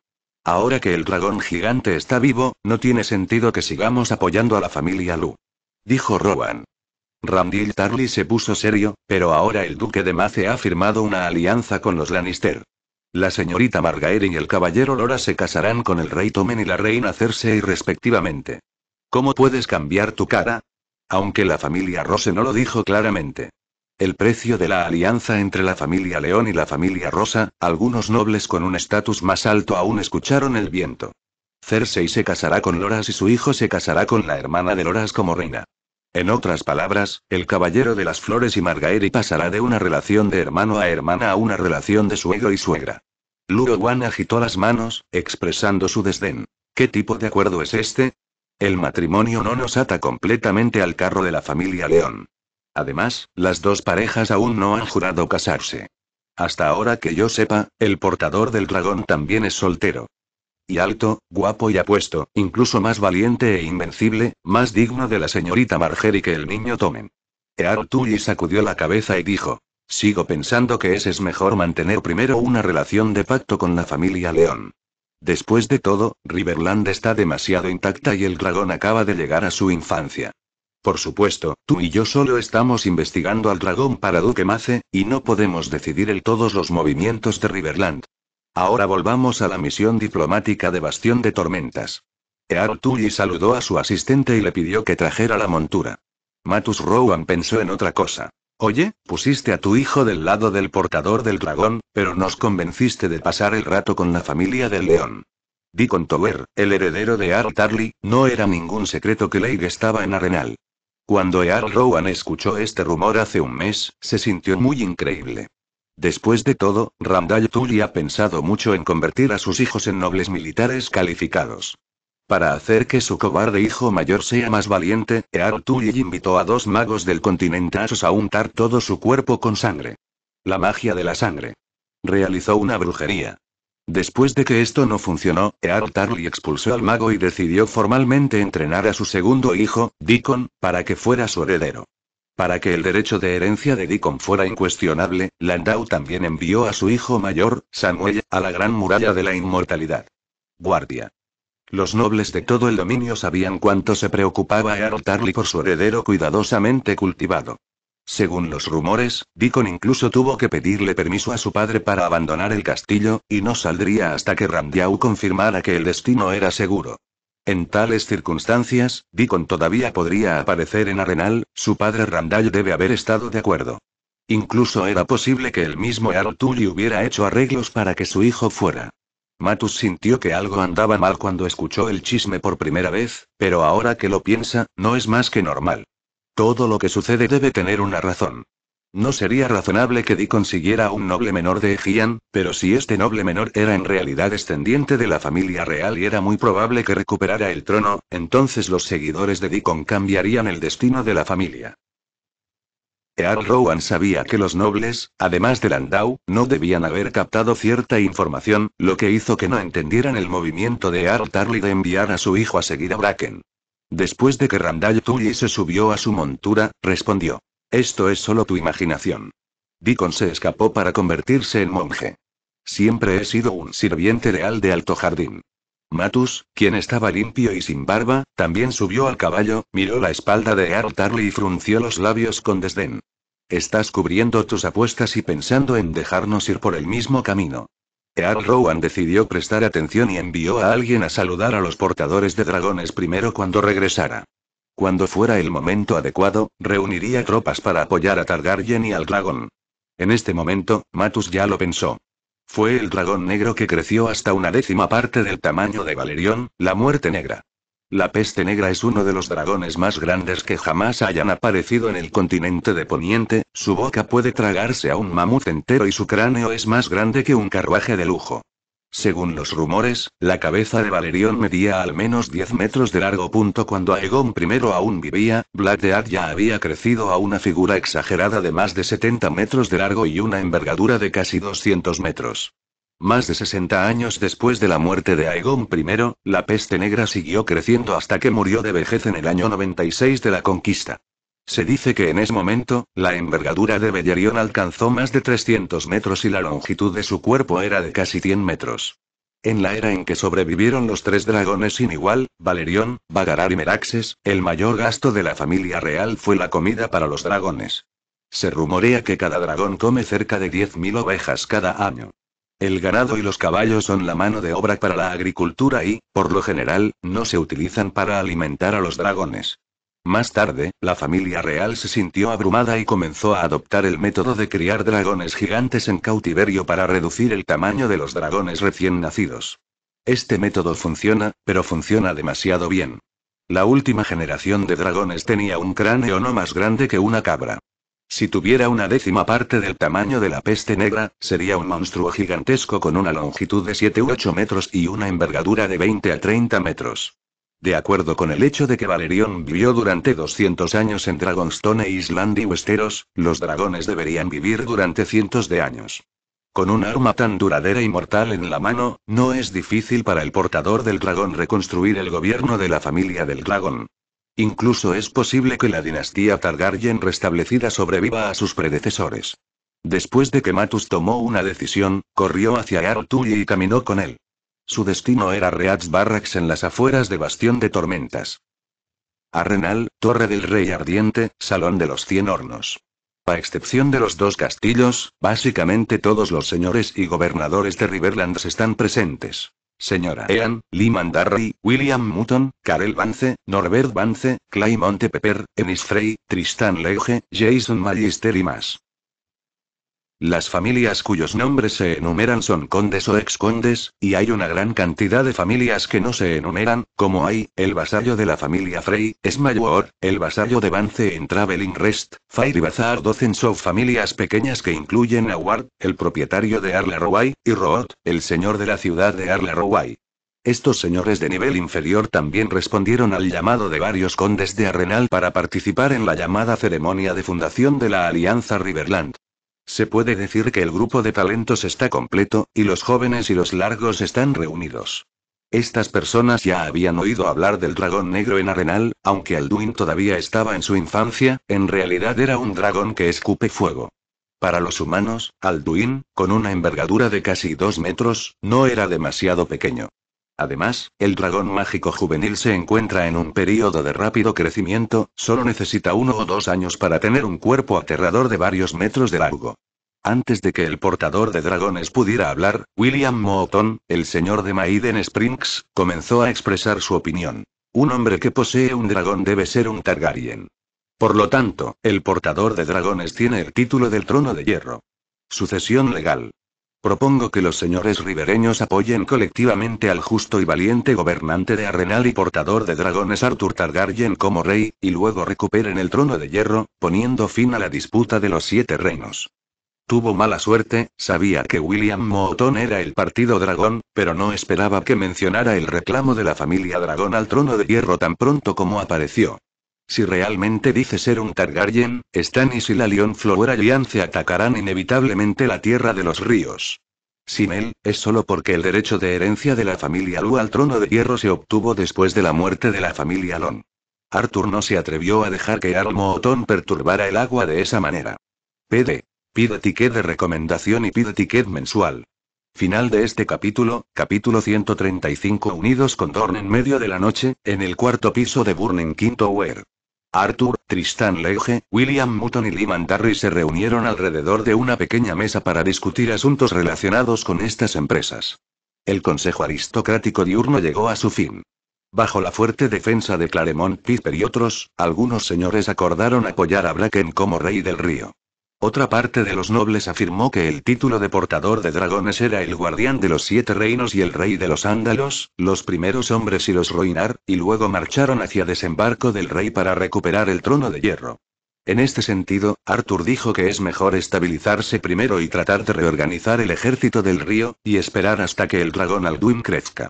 [SPEAKER 1] Ahora que el dragón gigante está vivo, no tiene sentido que sigamos apoyando a la familia Lu. Dijo Rowan. Ramdil Tarly se puso serio, pero ahora el duque de Mace ha firmado una alianza con los Lannister. La señorita Margaery y el caballero Lora se casarán con el rey Tomen y la reina Cersei respectivamente. ¿Cómo puedes cambiar tu cara? Aunque la familia Rose no lo dijo claramente. El precio de la alianza entre la familia León y la familia Rosa, algunos nobles con un estatus más alto aún escucharon el viento. Cersei se casará con Loras y su hijo se casará con la hermana de Loras como reina. En otras palabras, el caballero de las flores y Margaery pasará de una relación de hermano a hermana a una relación de suegro y suegra. Lurowan agitó las manos, expresando su desdén. ¿Qué tipo de acuerdo es este? El matrimonio no nos ata completamente al carro de la familia León. Además, las dos parejas aún no han jurado casarse. Hasta ahora que yo sepa, el portador del dragón también es soltero. Y alto, guapo y apuesto, incluso más valiente e invencible, más digno de la señorita Margeri que el niño Tomen. Ear Tully sacudió la cabeza y dijo: Sigo pensando que es, es mejor mantener primero una relación de pacto con la familia León. Después de todo, Riverland está demasiado intacta y el dragón acaba de llegar a su infancia. Por supuesto, tú y yo solo estamos investigando al dragón para Duque Mace, y no podemos decidir el todos los movimientos de Riverland. Ahora volvamos a la misión diplomática de Bastión de Tormentas. Earl Tully saludó a su asistente y le pidió que trajera la montura. Matus Rowan pensó en otra cosa. Oye, pusiste a tu hijo del lado del portador del dragón, pero nos convenciste de pasar el rato con la familia del león. Deacon Tower, el heredero de Earl Tarly, no era ningún secreto que Leigh estaba en Arenal. Cuando Earl Rowan escuchó este rumor hace un mes, se sintió muy increíble. Después de todo, Randall Tully ha pensado mucho en convertir a sus hijos en nobles militares calificados. Para hacer que su cobarde hijo mayor sea más valiente, Earl Tully invitó a dos magos del continente Asos a untar todo su cuerpo con sangre. La magia de la sangre. Realizó una brujería. Después de que esto no funcionó, Earl Tarly expulsó al mago y decidió formalmente entrenar a su segundo hijo, Deacon, para que fuera su heredero. Para que el derecho de herencia de Deacon fuera incuestionable, Landau también envió a su hijo mayor, Samuel, a la gran muralla de la inmortalidad. Guardia. Los nobles de todo el dominio sabían cuánto se preocupaba Earl Tarly por su heredero cuidadosamente cultivado. Según los rumores, Deacon incluso tuvo que pedirle permiso a su padre para abandonar el castillo, y no saldría hasta que Randyau confirmara que el destino era seguro. En tales circunstancias, Deacon todavía podría aparecer en Arenal, su padre Randall debe haber estado de acuerdo. Incluso era posible que el mismo Earl hubiera hecho arreglos para que su hijo fuera. Matus sintió que algo andaba mal cuando escuchó el chisme por primera vez, pero ahora que lo piensa, no es más que normal. Todo lo que sucede debe tener una razón. No sería razonable que Di siguiera a un noble menor de Ejian, pero si este noble menor era en realidad descendiente de la familia real y era muy probable que recuperara el trono, entonces los seguidores de Deacon cambiarían el destino de la familia. Earl Rowan sabía que los nobles, además de Landau, no debían haber captado cierta información, lo que hizo que no entendieran el movimiento de Earl Tarly de enviar a su hijo a seguir a Bracken. Después de que Randall Tully se subió a su montura, respondió. Esto es solo tu imaginación. Deacon se escapó para convertirse en monje. Siempre he sido un sirviente leal de Alto Jardín. Matus, quien estaba limpio y sin barba, también subió al caballo, miró la espalda de Earl y frunció los labios con desdén. Estás cubriendo tus apuestas y pensando en dejarnos ir por el mismo camino. Earl Rowan decidió prestar atención y envió a alguien a saludar a los portadores de dragones primero cuando regresara. Cuando fuera el momento adecuado, reuniría tropas para apoyar a Targaryen y al dragón. En este momento, Matus ya lo pensó. Fue el dragón negro que creció hasta una décima parte del tamaño de Valerión, la muerte negra. La peste negra es uno de los dragones más grandes que jamás hayan aparecido en el continente de Poniente, su boca puede tragarse a un mamut entero y su cráneo es más grande que un carruaje de lujo. Según los rumores, la cabeza de Valerión medía al menos 10 metros de largo. Punto cuando Aegon I aún vivía, Black Death ya había crecido a una figura exagerada de más de 70 metros de largo y una envergadura de casi 200 metros. Más de 60 años después de la muerte de Aegon I, la peste negra siguió creciendo hasta que murió de vejez en el año 96 de la conquista. Se dice que en ese momento, la envergadura de Bellerión alcanzó más de 300 metros y la longitud de su cuerpo era de casi 100 metros. En la era en que sobrevivieron los tres dragones sin igual, Valerión, Bagarar y Meraxes, el mayor gasto de la familia real fue la comida para los dragones. Se rumorea que cada dragón come cerca de 10.000 ovejas cada año. El ganado y los caballos son la mano de obra para la agricultura y, por lo general, no se utilizan para alimentar a los dragones. Más tarde, la familia real se sintió abrumada y comenzó a adoptar el método de criar dragones gigantes en cautiverio para reducir el tamaño de los dragones recién nacidos. Este método funciona, pero funciona demasiado bien. La última generación de dragones tenía un cráneo no más grande que una cabra. Si tuviera una décima parte del tamaño de la peste negra, sería un monstruo gigantesco con una longitud de 7 u 8 metros y una envergadura de 20 a 30 metros. De acuerdo con el hecho de que Valerion vivió durante 200 años en Dragonstone e Island y Westeros, los dragones deberían vivir durante cientos de años. Con un arma tan duradera y mortal en la mano, no es difícil para el portador del dragón reconstruir el gobierno de la familia del dragón. Incluso es posible que la dinastía Targaryen restablecida sobreviva a sus predecesores. Después de que Matus tomó una decisión, corrió hacia Yartulli y caminó con él. Su destino era Reats Barracks en las afueras de Bastión de Tormentas. Arrenal, Torre del Rey Ardiente, Salón de los Cien Hornos. A excepción de los dos castillos, básicamente todos los señores y gobernadores de Riverlands están presentes. Señora Ean, Lee Mandarry, William Mutton, Karel Vance, Norbert Vance, Clay Pepper, Ennis Frey, Tristan Lege, Jason Magister y más. Las familias cuyos nombres se enumeran son condes o ex-condes, y hay una gran cantidad de familias que no se enumeran, como hay, el vasallo de la familia Frey, mayor, el vasallo de Vance en Traveling Rest, Fire y Bazaar familias pequeñas que incluyen a Ward, el propietario de Arleroway, y Root, el señor de la ciudad de Arleroway. Estos señores de nivel inferior también respondieron al llamado de varios condes de Arrenal para participar en la llamada ceremonia de fundación de la Alianza Riverland. Se puede decir que el grupo de talentos está completo, y los jóvenes y los largos están reunidos. Estas personas ya habían oído hablar del dragón negro en Arenal, aunque Alduin todavía estaba en su infancia, en realidad era un dragón que escupe fuego. Para los humanos, Alduin, con una envergadura de casi dos metros, no era demasiado pequeño. Además, el dragón mágico juvenil se encuentra en un periodo de rápido crecimiento, solo necesita uno o dos años para tener un cuerpo aterrador de varios metros de largo. Antes de que el portador de dragones pudiera hablar, William Moton, el señor de Maiden Springs, comenzó a expresar su opinión. Un hombre que posee un dragón debe ser un Targaryen. Por lo tanto, el portador de dragones tiene el título del trono de hierro. Sucesión legal. Propongo que los señores ribereños apoyen colectivamente al justo y valiente gobernante de Arenal y portador de dragones Arthur Targaryen como rey, y luego recuperen el trono de hierro, poniendo fin a la disputa de los siete reinos. Tuvo mala suerte, sabía que William Moton era el partido dragón, pero no esperaba que mencionara el reclamo de la familia dragón al trono de hierro tan pronto como apareció. Si realmente dice ser un Targaryen, Stannis y la Flower se atacarán inevitablemente la Tierra de los Ríos. Sin él, es solo porque el derecho de herencia de la familia Lu al trono de hierro se obtuvo después de la muerte de la familia Lon. Arthur no se atrevió a dejar que Armooton perturbara el agua de esa manera. Pede. Pide ticket de recomendación y pide ticket mensual. Final de este capítulo, capítulo 135 Unidos con Dorn en medio de la noche, en el cuarto piso de Burning Ware. Arthur, Tristan Lege, William Mutton y Lehman Darry se reunieron alrededor de una pequeña mesa para discutir asuntos relacionados con estas empresas. El consejo aristocrático diurno llegó a su fin. Bajo la fuerte defensa de Claremont Piper y otros, algunos señores acordaron apoyar a Bracken como rey del río. Otra parte de los nobles afirmó que el título de portador de dragones era el guardián de los siete reinos y el rey de los ándalos, los primeros hombres y los roinar, y luego marcharon hacia desembarco del rey para recuperar el trono de hierro. En este sentido, Arthur dijo que es mejor estabilizarse primero y tratar de reorganizar el ejército del río, y esperar hasta que el dragón Alduin crezca.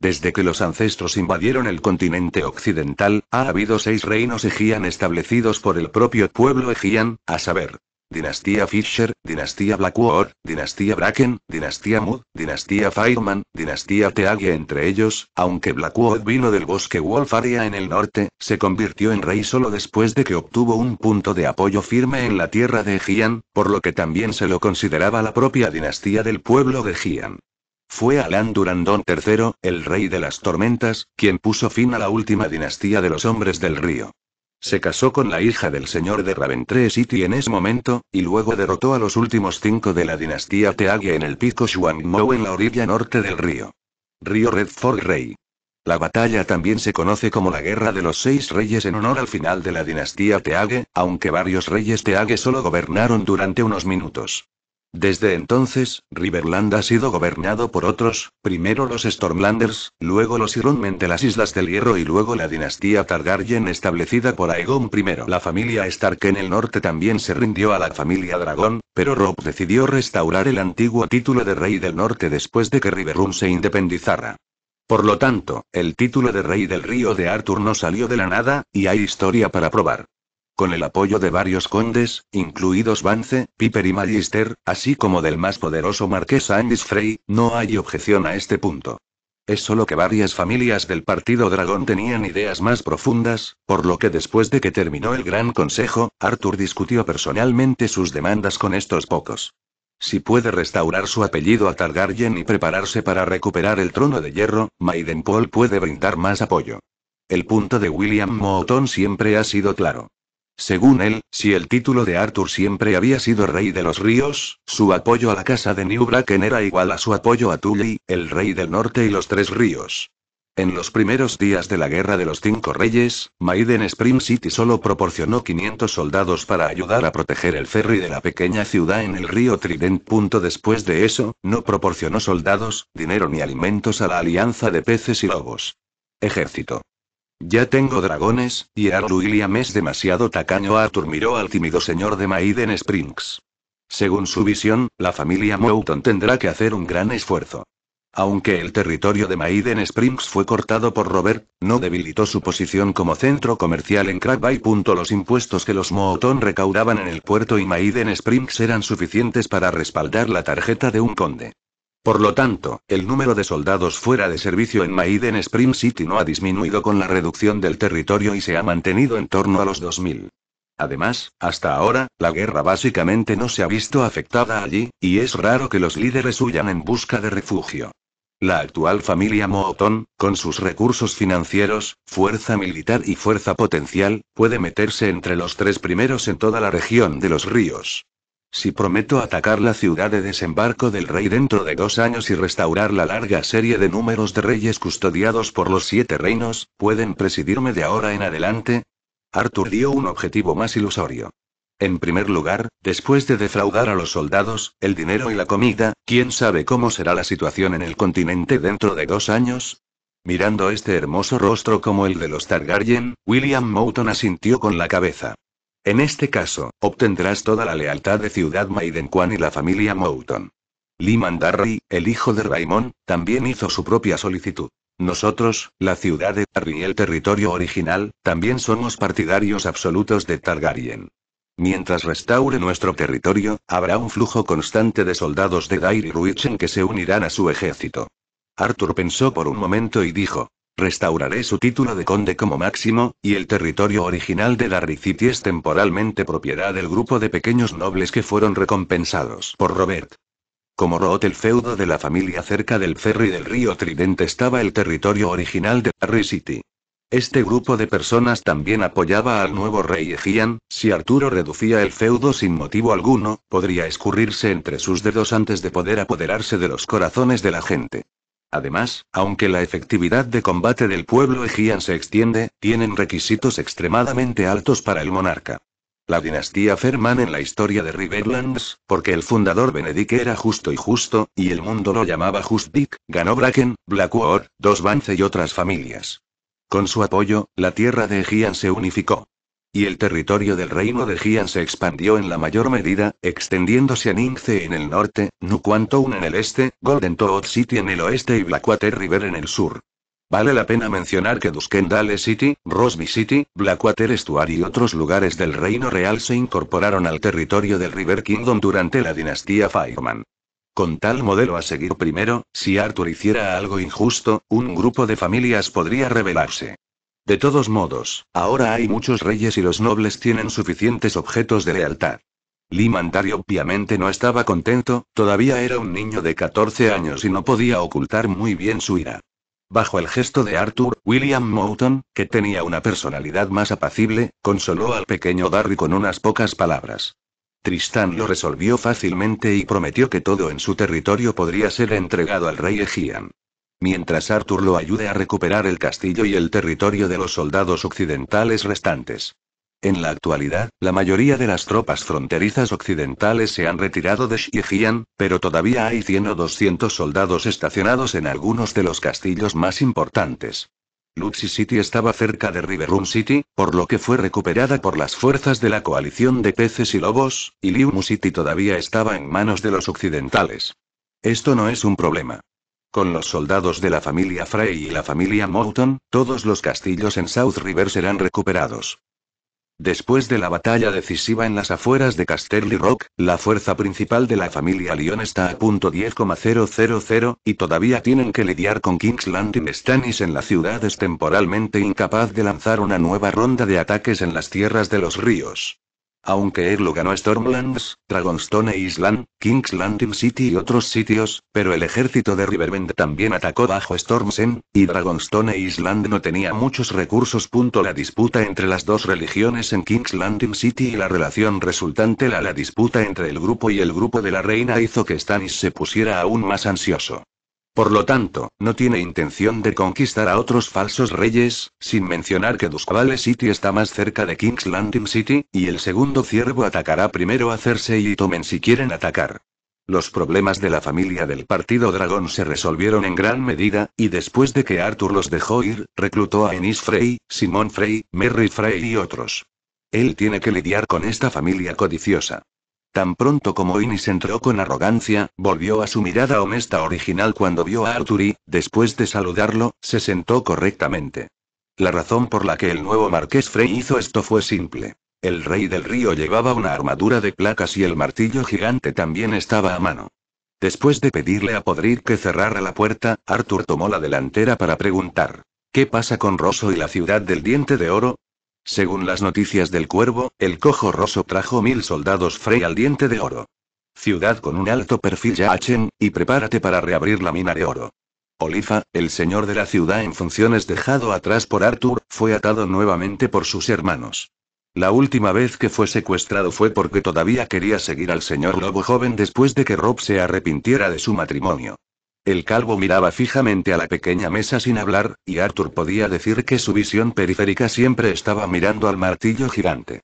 [SPEAKER 1] Desde que los ancestros invadieron el continente occidental, ha habido seis reinos egian establecidos por el propio pueblo egian, a saber, Dinastía Fisher, Dinastía Blackwood, Dinastía Bracken, Dinastía Mud, Dinastía Fireman, Dinastía Teague entre ellos, aunque Blackwood vino del bosque Wolfaria en el norte, se convirtió en rey solo después de que obtuvo un punto de apoyo firme en la tierra de Gian, por lo que también se lo consideraba la propia dinastía del pueblo de Gian. Fue Alan Durandón III, el rey de las tormentas, quien puso fin a la última dinastía de los hombres del río. Se casó con la hija del señor de Raventree City en ese momento, y luego derrotó a los últimos cinco de la dinastía Teague en el pico Shuangmou en la orilla norte del río. Río Red Redfor Rey. La batalla también se conoce como la Guerra de los Seis Reyes en honor al final de la dinastía Teague, aunque varios reyes Teague solo gobernaron durante unos minutos. Desde entonces, Riverland ha sido gobernado por otros, primero los Stormlanders, luego los Ironmen de las Islas del Hierro y luego la dinastía Targaryen establecida por Aegon I. La familia Stark en el norte también se rindió a la familia Dragón, pero Rob decidió restaurar el antiguo título de Rey del Norte después de que Riverrun se independizara. Por lo tanto, el título de Rey del Río de Arthur no salió de la nada, y hay historia para probar. Con el apoyo de varios condes, incluidos Vance, Piper y Magister, así como del más poderoso marqués Andis Frey, no hay objeción a este punto. Es solo que varias familias del Partido Dragón tenían ideas más profundas, por lo que después de que terminó el Gran Consejo, Arthur discutió personalmente sus demandas con estos pocos. Si puede restaurar su apellido a Targaryen y prepararse para recuperar el trono de hierro, Paul puede brindar más apoyo. El punto de William Moton siempre ha sido claro. Según él, si el título de Arthur siempre había sido rey de los ríos, su apoyo a la casa de New Bracken era igual a su apoyo a Tully, el rey del norte y los tres ríos. En los primeros días de la Guerra de los Cinco Reyes, Maiden Spring City solo proporcionó 500 soldados para ayudar a proteger el ferry de la pequeña ciudad en el río Trident. Después de eso, no proporcionó soldados, dinero ni alimentos a la Alianza de Peces y Lobos. Ejército. Ya tengo dragones, y Earl William es demasiado tacaño. Arthur miró al tímido señor de Maiden Springs. Según su visión, la familia Mouton tendrá que hacer un gran esfuerzo. Aunque el territorio de Maiden Springs fue cortado por Robert, no debilitó su posición como centro comercial en Crab Los impuestos que los Mouton recaudaban en el puerto y Maiden Springs eran suficientes para respaldar la tarjeta de un conde. Por lo tanto, el número de soldados fuera de servicio en Maiden Spring City no ha disminuido con la reducción del territorio y se ha mantenido en torno a los 2.000. Además, hasta ahora, la guerra básicamente no se ha visto afectada allí, y es raro que los líderes huyan en busca de refugio. La actual familia Mootón, con sus recursos financieros, fuerza militar y fuerza potencial, puede meterse entre los tres primeros en toda la región de los ríos. Si prometo atacar la ciudad de desembarco del rey dentro de dos años y restaurar la larga serie de números de reyes custodiados por los siete reinos, ¿pueden presidirme de ahora en adelante? Arthur dio un objetivo más ilusorio. En primer lugar, después de defraudar a los soldados, el dinero y la comida, ¿quién sabe cómo será la situación en el continente dentro de dos años? Mirando este hermoso rostro como el de los Targaryen, William Moton asintió con la cabeza. En este caso, obtendrás toda la lealtad de Ciudad Maiden y la familia Mouton. Liman Darry, el hijo de Raymond, también hizo su propia solicitud. Nosotros, la ciudad de Darry y el territorio original, también somos partidarios absolutos de Targaryen. Mientras restaure nuestro territorio, habrá un flujo constante de soldados de Dairy Ruichen que se unirán a su ejército. Arthur pensó por un momento y dijo, Restauraré su título de conde como máximo, y el territorio original de City es temporalmente propiedad del grupo de pequeños nobles que fueron recompensados por Robert. Como Roth el feudo de la familia cerca del ferry del río Tridente estaba el territorio original de City. Este grupo de personas también apoyaba al nuevo rey Ejian, si Arturo reducía el feudo sin motivo alguno, podría escurrirse entre sus dedos antes de poder apoderarse de los corazones de la gente. Además, aunque la efectividad de combate del pueblo egian se extiende, tienen requisitos extremadamente altos para el monarca. La dinastía Ferman en la historia de Riverlands, porque el fundador Benedict era justo y justo, y el mundo lo llamaba Just Dick, ganó Bracken, Blackwater, Dos Vance y otras familias. Con su apoyo, la tierra de Egian se unificó. Y el territorio del reino de Gian se expandió en la mayor medida, extendiéndose a Ningze en el norte, Nuquantown en el este, Golden Toad City en el oeste y Blackwater River en el sur. Vale la pena mencionar que Duskendale City, Rosby City, Blackwater Estuary y otros lugares del Reino Real se incorporaron al territorio del River Kingdom durante la dinastía Fireman. Con tal modelo a seguir primero, si Arthur hiciera algo injusto, un grupo de familias podría rebelarse. De todos modos, ahora hay muchos reyes y los nobles tienen suficientes objetos de lealtad. Limandari obviamente no estaba contento, todavía era un niño de 14 años y no podía ocultar muy bien su ira. Bajo el gesto de Arthur, William Mouton, que tenía una personalidad más apacible, consoló al pequeño Darry con unas pocas palabras. Tristán lo resolvió fácilmente y prometió que todo en su territorio podría ser entregado al rey Egean mientras Arthur lo ayude a recuperar el castillo y el territorio de los soldados occidentales restantes. En la actualidad, la mayoría de las tropas fronterizas occidentales se han retirado de Xiejian, pero todavía hay 100 o 200 soldados estacionados en algunos de los castillos más importantes. Luxi City estaba cerca de Riverrun City, por lo que fue recuperada por las fuerzas de la coalición de peces y lobos, y Liumu City todavía estaba en manos de los occidentales. Esto no es un problema. Con los soldados de la familia Frey y la familia Mouton, todos los castillos en South River serán recuperados. Después de la batalla decisiva en las afueras de Casterly Rock, la fuerza principal de la familia Lyon está a punto 10,000 y todavía tienen que lidiar con King's Landing Stannis en la ciudad es temporalmente incapaz de lanzar una nueva ronda de ataques en las tierras de los ríos. Aunque él lo ganó Stormlands, Dragonstone Island, King's Landing City y otros sitios, pero el ejército de Riverbend también atacó bajo Stormsen, y Dragonstone Island no tenía muchos recursos. La disputa entre las dos religiones en King's Landing City y la relación resultante la, la disputa entre el grupo y el grupo de la reina hizo que Stannis se pusiera aún más ansioso. Por lo tanto, no tiene intención de conquistar a otros falsos reyes, sin mencionar que Duskvale City está más cerca de King's Landing City, y el segundo ciervo atacará primero a Cersei y Tomen si quieren atacar. Los problemas de la familia del Partido Dragón se resolvieron en gran medida, y después de que Arthur los dejó ir, reclutó a Ennis Frey, Simon Frey, Merry Frey y otros. Él tiene que lidiar con esta familia codiciosa. Tan pronto como Innis entró con arrogancia, volvió a su mirada honesta original cuando vio a Arthur y, después de saludarlo, se sentó correctamente. La razón por la que el nuevo marqués Frey hizo esto fue simple. El rey del río llevaba una armadura de placas y el martillo gigante también estaba a mano. Después de pedirle a Podrid que cerrara la puerta, Arthur tomó la delantera para preguntar. ¿Qué pasa con Rosso y la ciudad del diente de oro? Según las noticias del cuervo, el cojo roso trajo mil soldados Frey al diente de oro. Ciudad con un alto perfil ya y prepárate para reabrir la mina de oro. Olifa, el señor de la ciudad en funciones dejado atrás por Arthur, fue atado nuevamente por sus hermanos. La última vez que fue secuestrado fue porque todavía quería seguir al señor Lobo joven después de que Rob se arrepintiera de su matrimonio. El calvo miraba fijamente a la pequeña mesa sin hablar, y Arthur podía decir que su visión periférica siempre estaba mirando al martillo gigante.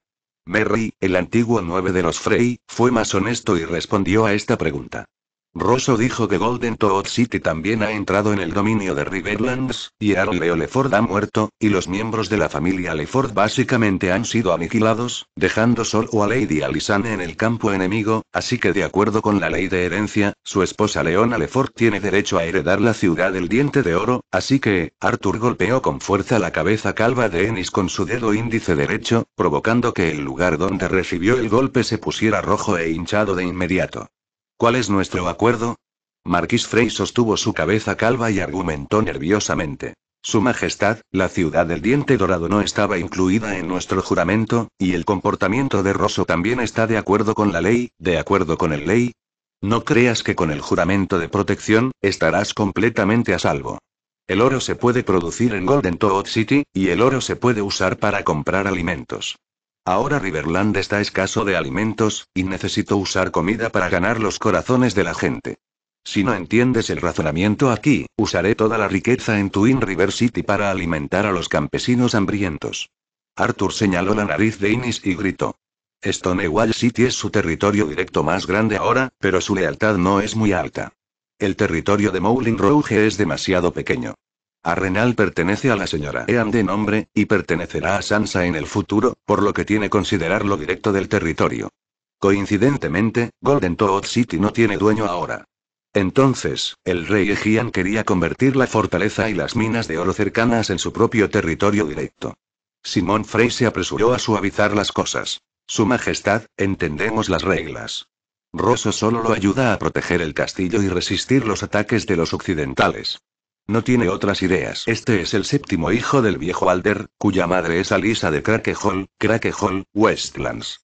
[SPEAKER 1] Merry, el antiguo nueve de los Frey, fue más honesto y respondió a esta pregunta. Rosso dijo que Golden Toad City también ha entrado en el dominio de Riverlands, y Leo Leford ha muerto, y los miembros de la familia Leford básicamente han sido aniquilados, dejando solo a Lady Alisane en el campo enemigo, así que de acuerdo con la ley de herencia, su esposa Leona Leford tiene derecho a heredar la ciudad del diente de oro, así que, Arthur golpeó con fuerza la cabeza calva de Ennis con su dedo índice derecho, provocando que el lugar donde recibió el golpe se pusiera rojo e hinchado de inmediato. ¿Cuál es nuestro acuerdo? Marquis Frey sostuvo su cabeza calva y argumentó nerviosamente. Su Majestad, la ciudad del diente dorado no estaba incluida en nuestro juramento, y el comportamiento de Rosso también está de acuerdo con la ley, de acuerdo con el ley. No creas que con el juramento de protección, estarás completamente a salvo. El oro se puede producir en Golden Toad City, y el oro se puede usar para comprar alimentos. Ahora Riverland está escaso de alimentos, y necesito usar comida para ganar los corazones de la gente. Si no entiendes el razonamiento aquí, usaré toda la riqueza en Twin River City para alimentar a los campesinos hambrientos. Arthur señaló la nariz de Innis y gritó. Stonewall City es su territorio directo más grande ahora, pero su lealtad no es muy alta. El territorio de Moulin Rouge es demasiado pequeño. Arrenal pertenece a la señora Ean de nombre, y pertenecerá a Sansa en el futuro, por lo que tiene considerarlo directo del territorio. Coincidentemente, Golden Toad City no tiene dueño ahora. Entonces, el rey Egean quería convertir la fortaleza y las minas de oro cercanas en su propio territorio directo. Simón Frey se apresuró a suavizar las cosas. Su Majestad, entendemos las reglas. Rosso solo lo ayuda a proteger el castillo y resistir los ataques de los occidentales. No tiene otras ideas. Este es el séptimo hijo del viejo Alder, cuya madre es Alisa de Crakehall, Hall, Hall, Westlands.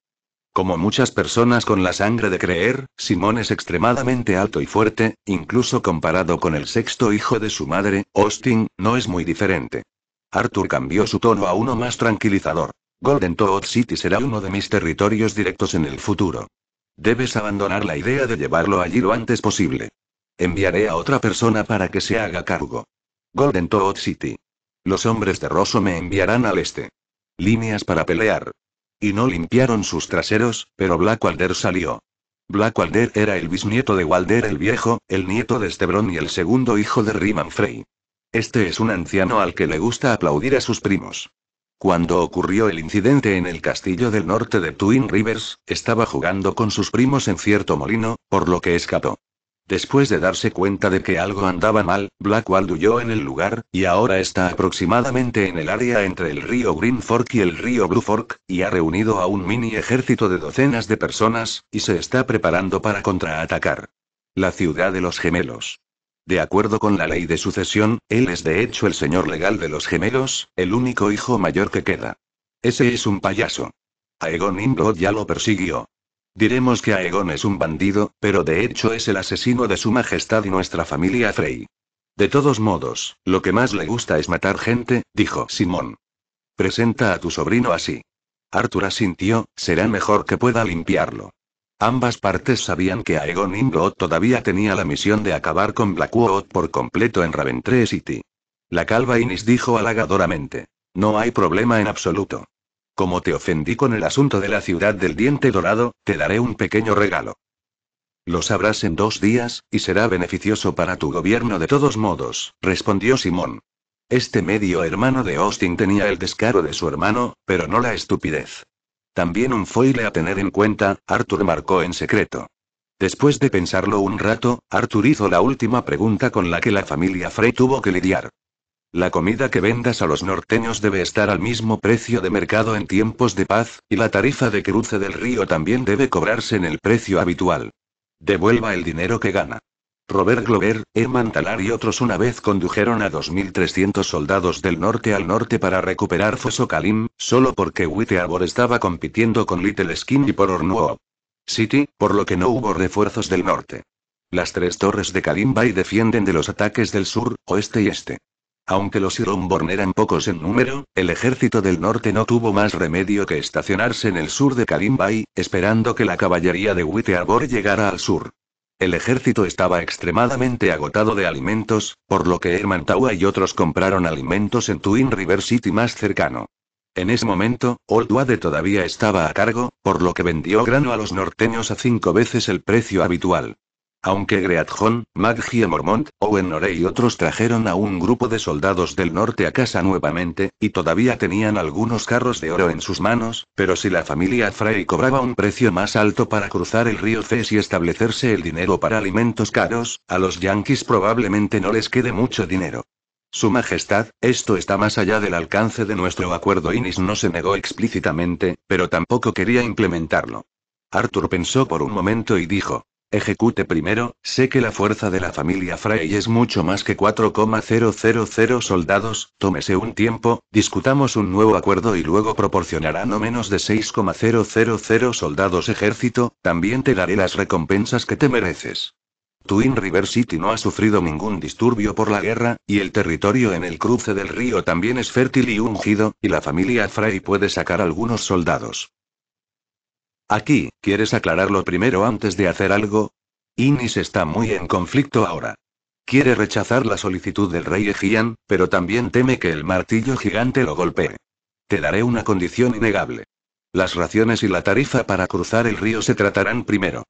[SPEAKER 1] Como muchas personas con la sangre de creer, Simón es extremadamente alto y fuerte, incluso comparado con el sexto hijo de su madre, Austin, no es muy diferente. Arthur cambió su tono a uno más tranquilizador. Golden Toad City será uno de mis territorios directos en el futuro. Debes abandonar la idea de llevarlo allí lo antes posible. Enviaré a otra persona para que se haga cargo. Golden Toad City. Los hombres de Rosso me enviarán al este. Líneas para pelear. Y no limpiaron sus traseros, pero Black salió. Black Walder era el bisnieto de Walder el Viejo, el nieto de Stebron y el segundo hijo de Riman Frey. Este es un anciano al que le gusta aplaudir a sus primos. Cuando ocurrió el incidente en el castillo del norte de Twin Rivers, estaba jugando con sus primos en cierto molino, por lo que escapó. Después de darse cuenta de que algo andaba mal, Blackwall huyó en el lugar, y ahora está aproximadamente en el área entre el río Green Fork y el río Blue Fork, y ha reunido a un mini ejército de docenas de personas, y se está preparando para contraatacar. La ciudad de los gemelos. De acuerdo con la ley de sucesión, él es de hecho el señor legal de los gemelos, el único hijo mayor que queda. Ese es un payaso. Aegon Imbrod ya lo persiguió. Diremos que Aegon es un bandido, pero de hecho es el asesino de su majestad y nuestra familia Frey. De todos modos, lo que más le gusta es matar gente, dijo Simón. Presenta a tu sobrino así. Arthur asintió, será mejor que pueda limpiarlo. Ambas partes sabían que Aegon Ingoot todavía tenía la misión de acabar con Blackwood por completo en Raventree City. La calva Inis dijo halagadoramente. No hay problema en absoluto. Como te ofendí con el asunto de la ciudad del diente dorado, te daré un pequeño regalo. Lo sabrás en dos días, y será beneficioso para tu gobierno de todos modos, respondió Simón. Este medio hermano de Austin tenía el descaro de su hermano, pero no la estupidez. También un foile a tener en cuenta, Arthur marcó en secreto. Después de pensarlo un rato, Arthur hizo la última pregunta con la que la familia Frey tuvo que lidiar. La comida que vendas a los norteños debe estar al mismo precio de mercado en tiempos de paz, y la tarifa de cruce del río también debe cobrarse en el precio habitual. Devuelva el dinero que gana. Robert Glover, Herman Talar y otros una vez condujeron a 2.300 soldados del norte al norte para recuperar Foso Kalim, solo porque Arbor estaba compitiendo con Little Skin y por Ornuo City, por lo que no hubo refuerzos del norte. Las tres torres de Kalimbay defienden de los ataques del sur, oeste y este. Aunque los Ironborn eran pocos en número, el ejército del norte no tuvo más remedio que estacionarse en el sur de Kalimbay, esperando que la caballería de Witte llegara al sur. El ejército estaba extremadamente agotado de alimentos, por lo que Herman Taua y otros compraron alimentos en Twin River City más cercano. En ese momento, Old Wade todavía estaba a cargo, por lo que vendió grano a los norteños a cinco veces el precio habitual. Aunque Greatjon, Maggie Mormont, Owen Nore y otros trajeron a un grupo de soldados del norte a casa nuevamente, y todavía tenían algunos carros de oro en sus manos, pero si la familia Frey cobraba un precio más alto para cruzar el río Ces y establecerse el dinero para alimentos caros, a los yankees probablemente no les quede mucho dinero. Su Majestad, esto está más allá del alcance de nuestro acuerdo. Inis no se negó explícitamente, pero tampoco quería implementarlo. Arthur pensó por un momento y dijo, Ejecute primero, sé que la fuerza de la familia Frey es mucho más que 4,000 soldados, tómese un tiempo, discutamos un nuevo acuerdo y luego proporcionará no menos de 6,000 soldados ejército, también te daré las recompensas que te mereces. Twin River City no ha sufrido ningún disturbio por la guerra, y el territorio en el cruce del río también es fértil y ungido, y la familia Frey puede sacar algunos soldados. Aquí, ¿quieres aclararlo primero antes de hacer algo? Inis está muy en conflicto ahora. Quiere rechazar la solicitud del rey Egian, pero también teme que el martillo gigante lo golpee. Te daré una condición innegable. Las raciones y la tarifa para cruzar el río se tratarán primero.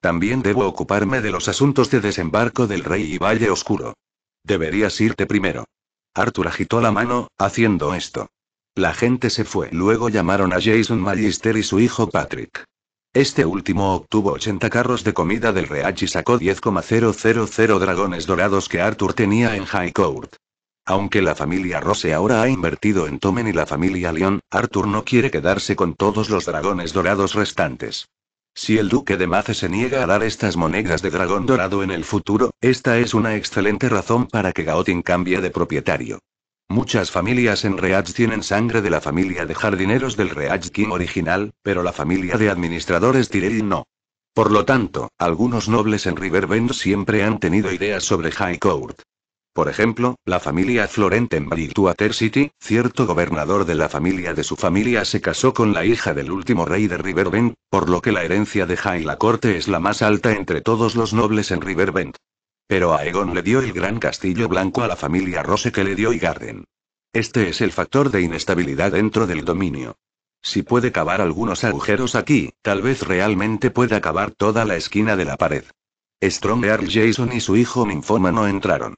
[SPEAKER 1] También debo ocuparme de los asuntos de desembarco del rey y Valle Oscuro. Deberías irte primero. Arthur agitó la mano, haciendo esto. La gente se fue. Luego llamaron a Jason Magister y su hijo Patrick. Este último obtuvo 80 carros de comida del Reach y sacó 10,000 dragones dorados que Arthur tenía en High Court. Aunque la familia Rose ahora ha invertido en Tomen y la familia Leon, Arthur no quiere quedarse con todos los dragones dorados restantes. Si el duque de Mace se niega a dar estas monedas de dragón dorado en el futuro, esta es una excelente razón para que Gaotin cambie de propietario. Muchas familias en Reach tienen sangre de la familia de jardineros del Reach King original, pero la familia de administradores Tyrell no. Por lo tanto, algunos nobles en Riverbend siempre han tenido ideas sobre High Court. Por ejemplo, la familia Florent en Bridgewater City, cierto gobernador de la familia de su familia se casó con la hija del último rey de Riverbend, por lo que la herencia de High la corte es la más alta entre todos los nobles en Riverbend. Pero Aegon le dio el gran castillo blanco a la familia Rose que le dio y Garden. Este es el factor de inestabilidad dentro del dominio. Si puede cavar algunos agujeros aquí, tal vez realmente pueda cavar toda la esquina de la pared. Stronger Jason y su hijo no entraron.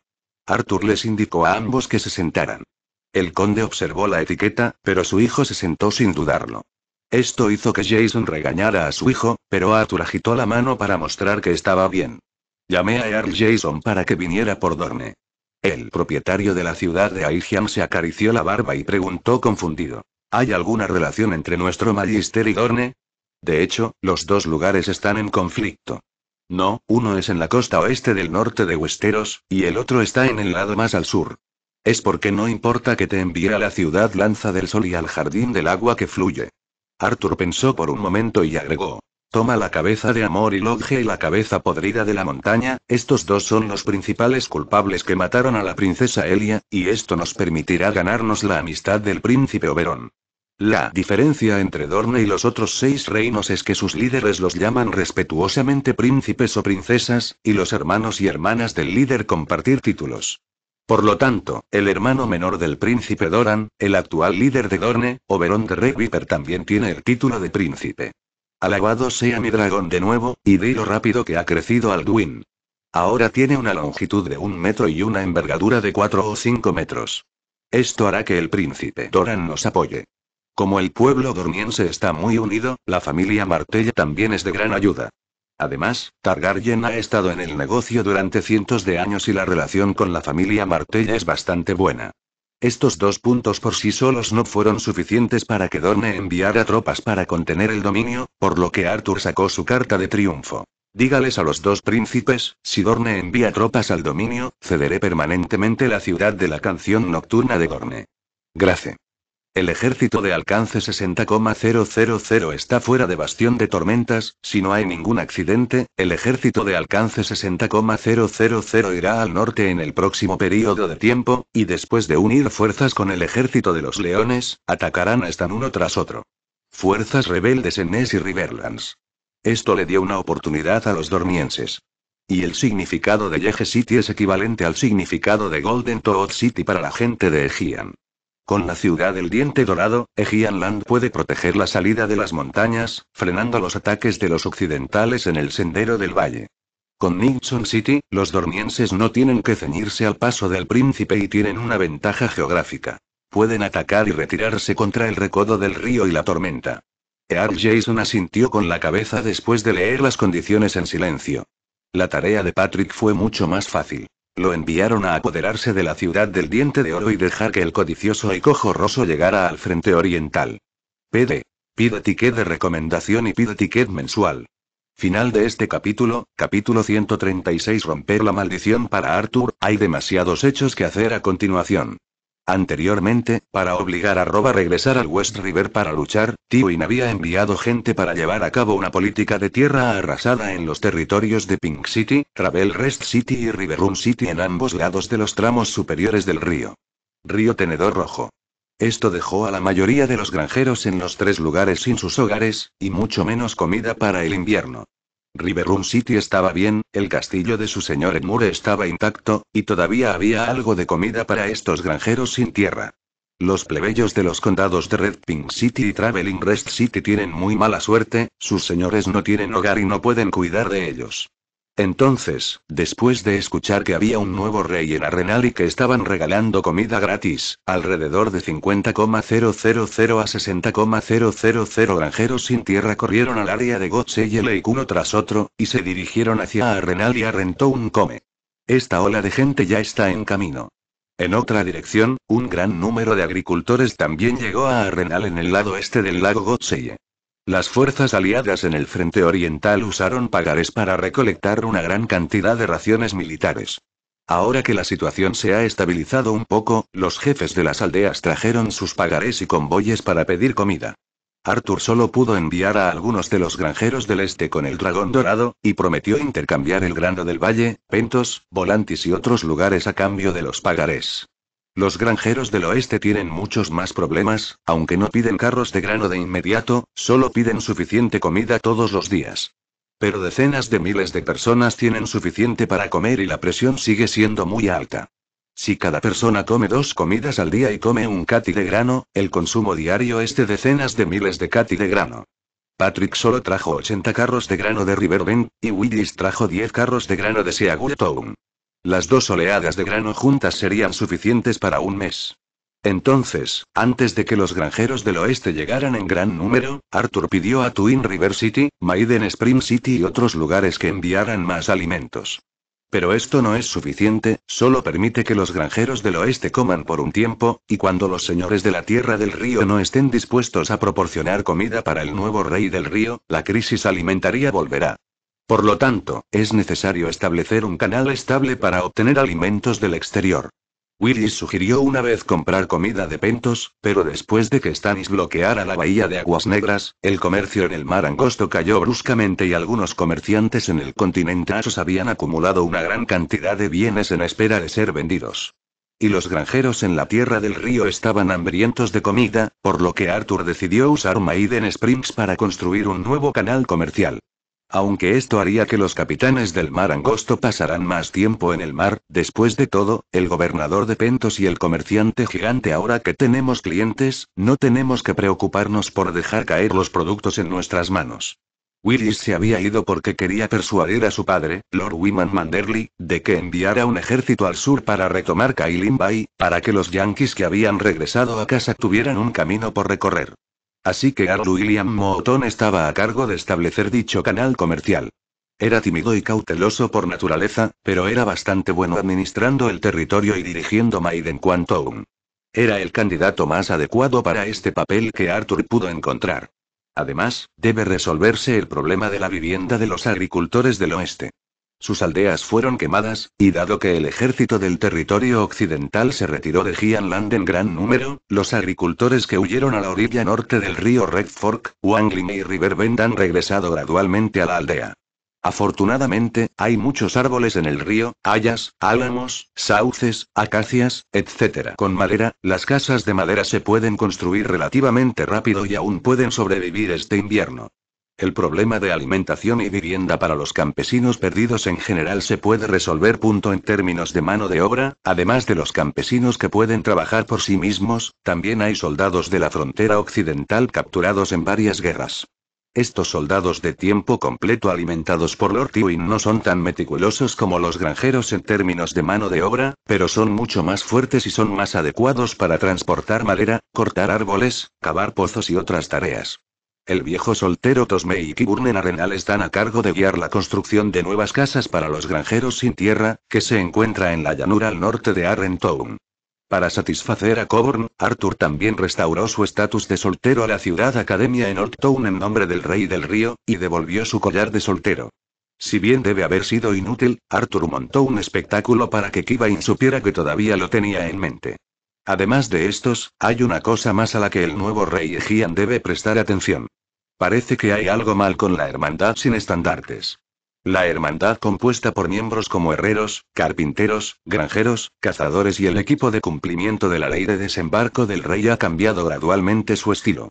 [SPEAKER 1] Arthur les indicó a ambos que se sentaran. El conde observó la etiqueta, pero su hijo se sentó sin dudarlo. Esto hizo que Jason regañara a su hijo, pero Arthur agitó la mano para mostrar que estaba bien. Llamé a Earl Jason para que viniera por Dorne. El propietario de la ciudad de Aigian se acarició la barba y preguntó confundido. ¿Hay alguna relación entre nuestro Magister y Dorne? De hecho, los dos lugares están en conflicto. No, uno es en la costa oeste del norte de Westeros, y el otro está en el lado más al sur. Es porque no importa que te envíe a la ciudad Lanza del Sol y al Jardín del Agua que fluye. Arthur pensó por un momento y agregó, Toma la cabeza de Amor y Logia y la cabeza podrida de la montaña, estos dos son los principales culpables que mataron a la princesa Elia, y esto nos permitirá ganarnos la amistad del príncipe Oberon. La diferencia entre Dorne y los otros seis reinos es que sus líderes los llaman respetuosamente príncipes o princesas, y los hermanos y hermanas del líder compartir títulos. Por lo tanto, el hermano menor del príncipe Doran, el actual líder de Dorne, Oberon de Viper también tiene el título de príncipe. Alabado sea mi dragón de nuevo, y di lo rápido que ha crecido Alduin. Ahora tiene una longitud de un metro y una envergadura de cuatro o cinco metros. Esto hará que el príncipe Doran nos apoye. Como el pueblo dormiense está muy unido, la familia Martella también es de gran ayuda. Además, Targaryen ha estado en el negocio durante cientos de años y la relación con la familia Martella es bastante buena. Estos dos puntos por sí solos no fueron suficientes para que Dorne enviara tropas para contener el dominio, por lo que Arthur sacó su carta de triunfo. Dígales a los dos príncipes, si Dorne envía tropas al dominio, cederé permanentemente la ciudad de la canción nocturna de Dorne. Gracias. El ejército de alcance 60,000 está fuera de Bastión de Tormentas, si no hay ningún accidente, el ejército de alcance 60,000 irá al norte en el próximo periodo de tiempo, y después de unir fuerzas con el ejército de los leones, atacarán a Stan uno tras otro. Fuerzas rebeldes en Ness y Riverlands. Esto le dio una oportunidad a los dormienses. Y el significado de Yege City es equivalente al significado de Golden Toad City para la gente de Egian. Con la ciudad del diente dorado, Land puede proteger la salida de las montañas, frenando los ataques de los occidentales en el sendero del valle. Con Nixon City, los dormienses no tienen que ceñirse al paso del príncipe y tienen una ventaja geográfica. Pueden atacar y retirarse contra el recodo del río y la tormenta. Earl Jason asintió con la cabeza después de leer las condiciones en silencio. La tarea de Patrick fue mucho más fácil. Lo enviaron a apoderarse de la ciudad del diente de oro y dejar que el codicioso y cojo roso llegara al frente oriental. PD. Pide ticket de recomendación y pide ticket mensual. Final de este capítulo, capítulo 136 Romper la maldición para Arthur, hay demasiados hechos que hacer a continuación. Anteriormente, para obligar a Roba a regresar al West River para luchar, Tywin había enviado gente para llevar a cabo una política de tierra arrasada en los territorios de Pink City, Travel Rest City y Riverrun City en ambos lados de los tramos superiores del río. Río Tenedor Rojo. Esto dejó a la mayoría de los granjeros en los tres lugares sin sus hogares, y mucho menos comida para el invierno. Riverrun City estaba bien, el castillo de su señor Edmure estaba intacto, y todavía había algo de comida para estos granjeros sin tierra. Los plebeyos de los condados de Red Pink City y Traveling Rest City tienen muy mala suerte, sus señores no tienen hogar y no pueden cuidar de ellos. Entonces, después de escuchar que había un nuevo rey en Arenal y que estaban regalando comida gratis, alrededor de 50,000 a 60,000 granjeros sin tierra corrieron al área de Gotseyele y uno tras otro, y se dirigieron hacia Arenal y arrentó un come. Esta ola de gente ya está en camino. En otra dirección, un gran número de agricultores también llegó a Arenal en el lado este del lago Gotseye. Las fuerzas aliadas en el frente oriental usaron pagares para recolectar una gran cantidad de raciones militares. Ahora que la situación se ha estabilizado un poco, los jefes de las aldeas trajeron sus pagarés y convoyes para pedir comida. Arthur solo pudo enviar a algunos de los granjeros del este con el dragón dorado, y prometió intercambiar el grano del valle, pentos, volantis y otros lugares a cambio de los pagarés. Los granjeros del oeste tienen muchos más problemas, aunque no piden carros de grano de inmediato, solo piden suficiente comida todos los días. Pero decenas de miles de personas tienen suficiente para comer y la presión sigue siendo muy alta. Si cada persona come dos comidas al día y come un cati de grano, el consumo diario es de decenas de miles de cati de grano. Patrick solo trajo 80 carros de grano de Riverbend, y Willis trajo 10 carros de grano de Seagull Town. Las dos oleadas de grano juntas serían suficientes para un mes. Entonces, antes de que los granjeros del oeste llegaran en gran número, Arthur pidió a Twin River City, Maiden Spring City y otros lugares que enviaran más alimentos. Pero esto no es suficiente, solo permite que los granjeros del oeste coman por un tiempo, y cuando los señores de la tierra del río no estén dispuestos a proporcionar comida para el nuevo rey del río, la crisis alimentaria volverá. Por lo tanto, es necesario establecer un canal estable para obtener alimentos del exterior. Willis sugirió una vez comprar comida de pentos, pero después de que Stannis bloqueara la bahía de Aguas Negras, el comercio en el mar angosto cayó bruscamente y algunos comerciantes en el continente Asos habían acumulado una gran cantidad de bienes en espera de ser vendidos. Y los granjeros en la tierra del río estaban hambrientos de comida, por lo que Arthur decidió usar Maiden Springs para construir un nuevo canal comercial. Aunque esto haría que los capitanes del mar angosto pasaran más tiempo en el mar, después de todo, el gobernador de Pentos y el comerciante gigante ahora que tenemos clientes, no tenemos que preocuparnos por dejar caer los productos en nuestras manos. Willis se había ido porque quería persuadir a su padre, Lord Wiman Manderley, de que enviara un ejército al sur para retomar Kailin Bay, para que los yanquis que habían regresado a casa tuvieran un camino por recorrer. Así que Arthur William Moton estaba a cargo de establecer dicho canal comercial. Era tímido y cauteloso por naturaleza, pero era bastante bueno administrando el territorio y dirigiendo Maiden Quantum. Era el candidato más adecuado para este papel que Arthur pudo encontrar. Además, debe resolverse el problema de la vivienda de los agricultores del oeste. Sus aldeas fueron quemadas, y dado que el ejército del territorio occidental se retiró de Gianland en gran número, los agricultores que huyeron a la orilla norte del río Red Fork, Wangling y Bend han regresado gradualmente a la aldea. Afortunadamente, hay muchos árboles en el río, hayas, álamos, sauces, acacias, etc. Con madera, las casas de madera se pueden construir relativamente rápido y aún pueden sobrevivir este invierno. El problema de alimentación y vivienda para los campesinos perdidos en general se puede resolver punto en términos de mano de obra, además de los campesinos que pueden trabajar por sí mismos, también hay soldados de la frontera occidental capturados en varias guerras. Estos soldados de tiempo completo alimentados por Lord Tywin no son tan meticulosos como los granjeros en términos de mano de obra, pero son mucho más fuertes y son más adecuados para transportar madera, cortar árboles, cavar pozos y otras tareas. El viejo soltero Tosme y Kiburnen Arenal están a cargo de guiar la construcción de nuevas casas para los granjeros sin tierra, que se encuentra en la llanura al norte de Arrentown. Para satisfacer a Coburn, Arthur también restauró su estatus de soltero a la ciudad academia en Old Town en nombre del rey del río, y devolvió su collar de soltero. Si bien debe haber sido inútil, Arthur montó un espectáculo para que Kibain supiera que todavía lo tenía en mente. Además de estos, hay una cosa más a la que el nuevo rey Gian debe prestar atención. Parece que hay algo mal con la hermandad sin estandartes. La hermandad compuesta por miembros como herreros, carpinteros, granjeros, cazadores y el equipo de cumplimiento de la ley de desembarco del rey ha cambiado gradualmente su estilo.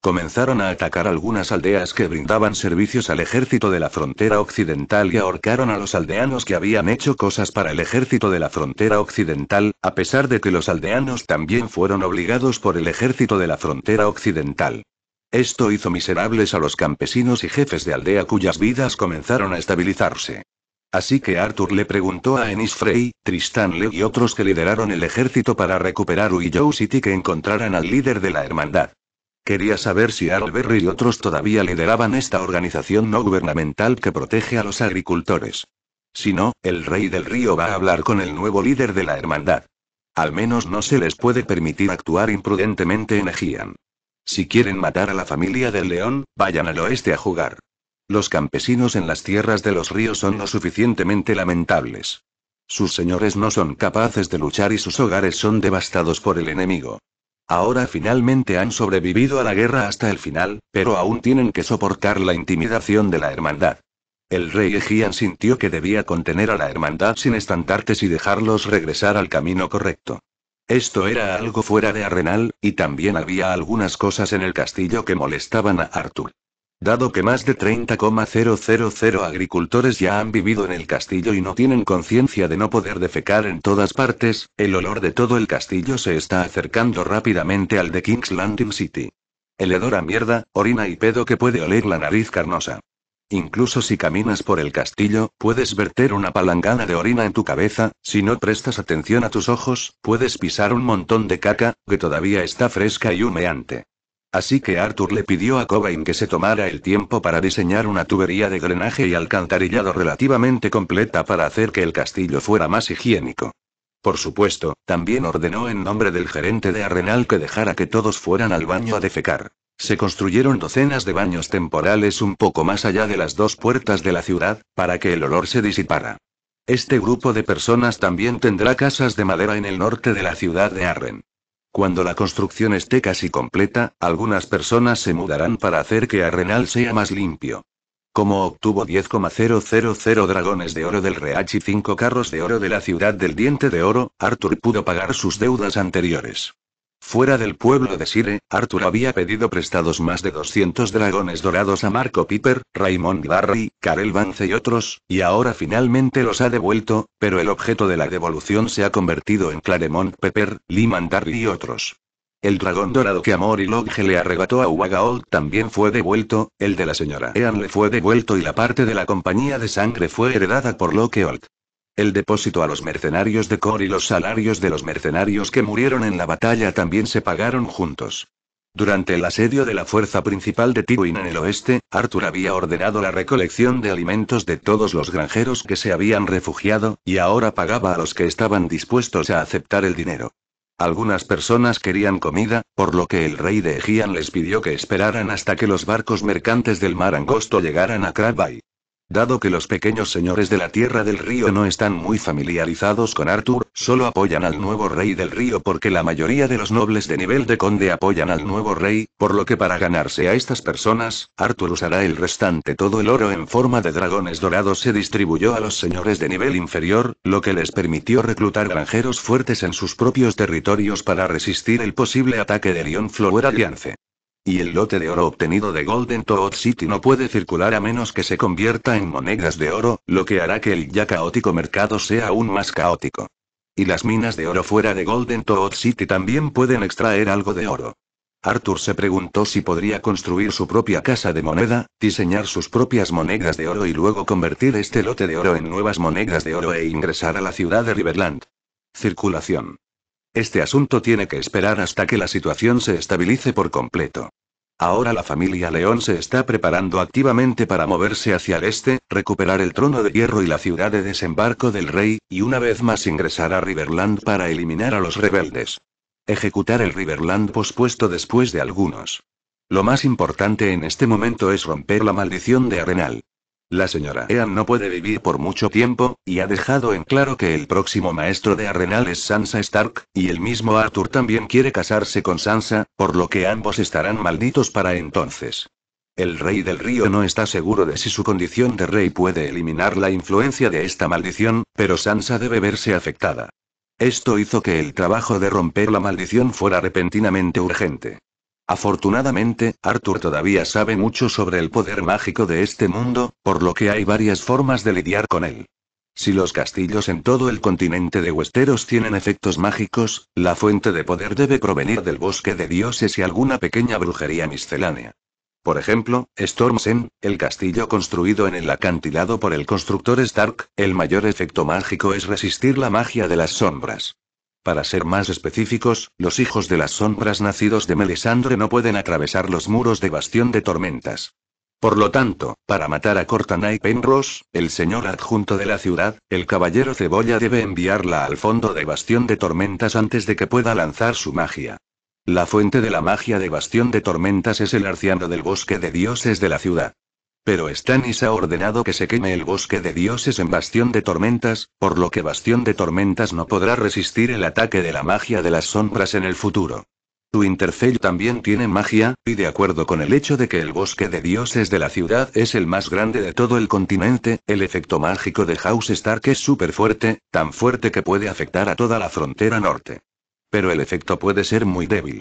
[SPEAKER 1] Comenzaron a atacar algunas aldeas que brindaban servicios al ejército de la frontera occidental y ahorcaron a los aldeanos que habían hecho cosas para el ejército de la frontera occidental, a pesar de que los aldeanos también fueron obligados por el ejército de la frontera occidental. Esto hizo miserables a los campesinos y jefes de aldea cuyas vidas comenzaron a estabilizarse. Así que Arthur le preguntó a Ennis Frey, Tristan Lee y otros que lideraron el ejército para recuperar Uyou City que encontraran al líder de la hermandad. Quería saber si Arlberry y otros todavía lideraban esta organización no gubernamental que protege a los agricultores. Si no, el rey del río va a hablar con el nuevo líder de la hermandad. Al menos no se les puede permitir actuar imprudentemente en Ejian. Si quieren matar a la familia del león, vayan al oeste a jugar. Los campesinos en las tierras de los ríos son lo suficientemente lamentables. Sus señores no son capaces de luchar y sus hogares son devastados por el enemigo. Ahora finalmente han sobrevivido a la guerra hasta el final, pero aún tienen que soportar la intimidación de la hermandad. El rey Egian sintió que debía contener a la hermandad sin estandartes y dejarlos regresar al camino correcto. Esto era algo fuera de Arenal, y también había algunas cosas en el castillo que molestaban a Arthur. Dado que más de 30,000 agricultores ya han vivido en el castillo y no tienen conciencia de no poder defecar en todas partes, el olor de todo el castillo se está acercando rápidamente al de King's Landing City. El hedor a mierda, orina y pedo que puede oler la nariz carnosa. Incluso si caminas por el castillo, puedes verter una palangana de orina en tu cabeza, si no prestas atención a tus ojos, puedes pisar un montón de caca, que todavía está fresca y humeante. Así que Arthur le pidió a Cobain que se tomara el tiempo para diseñar una tubería de drenaje y alcantarillado relativamente completa para hacer que el castillo fuera más higiénico. Por supuesto, también ordenó en nombre del gerente de Arenal que dejara que todos fueran al baño a defecar. Se construyeron docenas de baños temporales un poco más allá de las dos puertas de la ciudad, para que el olor se disipara. Este grupo de personas también tendrá casas de madera en el norte de la ciudad de Arren. Cuando la construcción esté casi completa, algunas personas se mudarán para hacer que Arrenal sea más limpio. Como obtuvo 10,000 dragones de oro del Reach y 5 carros de oro de la ciudad del Diente de Oro, Arthur pudo pagar sus deudas anteriores. Fuera del pueblo de Sire, Arthur había pedido prestados más de 200 dragones dorados a Marco Piper, Raymond Barry, Karel Vance y otros, y ahora finalmente los ha devuelto, pero el objeto de la devolución se ha convertido en Claremont Pepper, Liman Darry y otros. El dragón dorado que Amor y le arrebató a Old también fue devuelto, el de la señora Ean le fue devuelto y la parte de la compañía de sangre fue heredada por Loki el depósito a los mercenarios de Cor y los salarios de los mercenarios que murieron en la batalla también se pagaron juntos. Durante el asedio de la fuerza principal de Tywin en el oeste, Arthur había ordenado la recolección de alimentos de todos los granjeros que se habían refugiado, y ahora pagaba a los que estaban dispuestos a aceptar el dinero. Algunas personas querían comida, por lo que el rey de Egian les pidió que esperaran hasta que los barcos mercantes del mar angosto llegaran a Crabby. Dado que los pequeños señores de la Tierra del Río no están muy familiarizados con Arthur, solo apoyan al nuevo rey del río porque la mayoría de los nobles de nivel de conde apoyan al nuevo rey, por lo que para ganarse a estas personas, Arthur usará el restante todo el oro en forma de dragones dorados se distribuyó a los señores de nivel inferior, lo que les permitió reclutar granjeros fuertes en sus propios territorios para resistir el posible ataque de Lyon Flower Alliance. Y el lote de oro obtenido de Golden Toad City no puede circular a menos que se convierta en monedas de oro, lo que hará que el ya caótico mercado sea aún más caótico. Y las minas de oro fuera de Golden Toad City también pueden extraer algo de oro. Arthur se preguntó si podría construir su propia casa de moneda, diseñar sus propias monedas de oro y luego convertir este lote de oro en nuevas monedas de oro e ingresar a la ciudad de Riverland. Circulación. Este asunto tiene que esperar hasta que la situación se estabilice por completo. Ahora la familia León se está preparando activamente para moverse hacia el este, recuperar el trono de hierro y la ciudad de desembarco del rey, y una vez más ingresar a Riverland para eliminar a los rebeldes. Ejecutar el Riverland pospuesto después de algunos. Lo más importante en este momento es romper la maldición de Arenal. La señora Ean no puede vivir por mucho tiempo, y ha dejado en claro que el próximo maestro de Arrenal es Sansa Stark, y el mismo Arthur también quiere casarse con Sansa, por lo que ambos estarán malditos para entonces. El rey del río no está seguro de si su condición de rey puede eliminar la influencia de esta maldición, pero Sansa debe verse afectada. Esto hizo que el trabajo de romper la maldición fuera repentinamente urgente. Afortunadamente, Arthur todavía sabe mucho sobre el poder mágico de este mundo, por lo que hay varias formas de lidiar con él. Si los castillos en todo el continente de Westeros tienen efectos mágicos, la fuente de poder debe provenir del bosque de dioses y alguna pequeña brujería miscelánea. Por ejemplo, Stormsen, el castillo construido en el acantilado por el constructor Stark, el mayor efecto mágico es resistir la magia de las sombras. Para ser más específicos, los hijos de las sombras nacidos de Melisandre no pueden atravesar los muros de Bastión de Tormentas. Por lo tanto, para matar a Cortana y Penrose, el señor adjunto de la ciudad, el caballero cebolla debe enviarla al fondo de Bastión de Tormentas antes de que pueda lanzar su magia. La fuente de la magia de Bastión de Tormentas es el arciano del bosque de dioses de la ciudad. Pero Stannis ha ordenado que se queme el bosque de dioses en Bastión de Tormentas, por lo que Bastión de Tormentas no podrá resistir el ataque de la magia de las sombras en el futuro. Tu también tiene magia, y de acuerdo con el hecho de que el bosque de dioses de la ciudad es el más grande de todo el continente, el efecto mágico de House Stark es súper fuerte, tan fuerte que puede afectar a toda la frontera norte. Pero el efecto puede ser muy débil.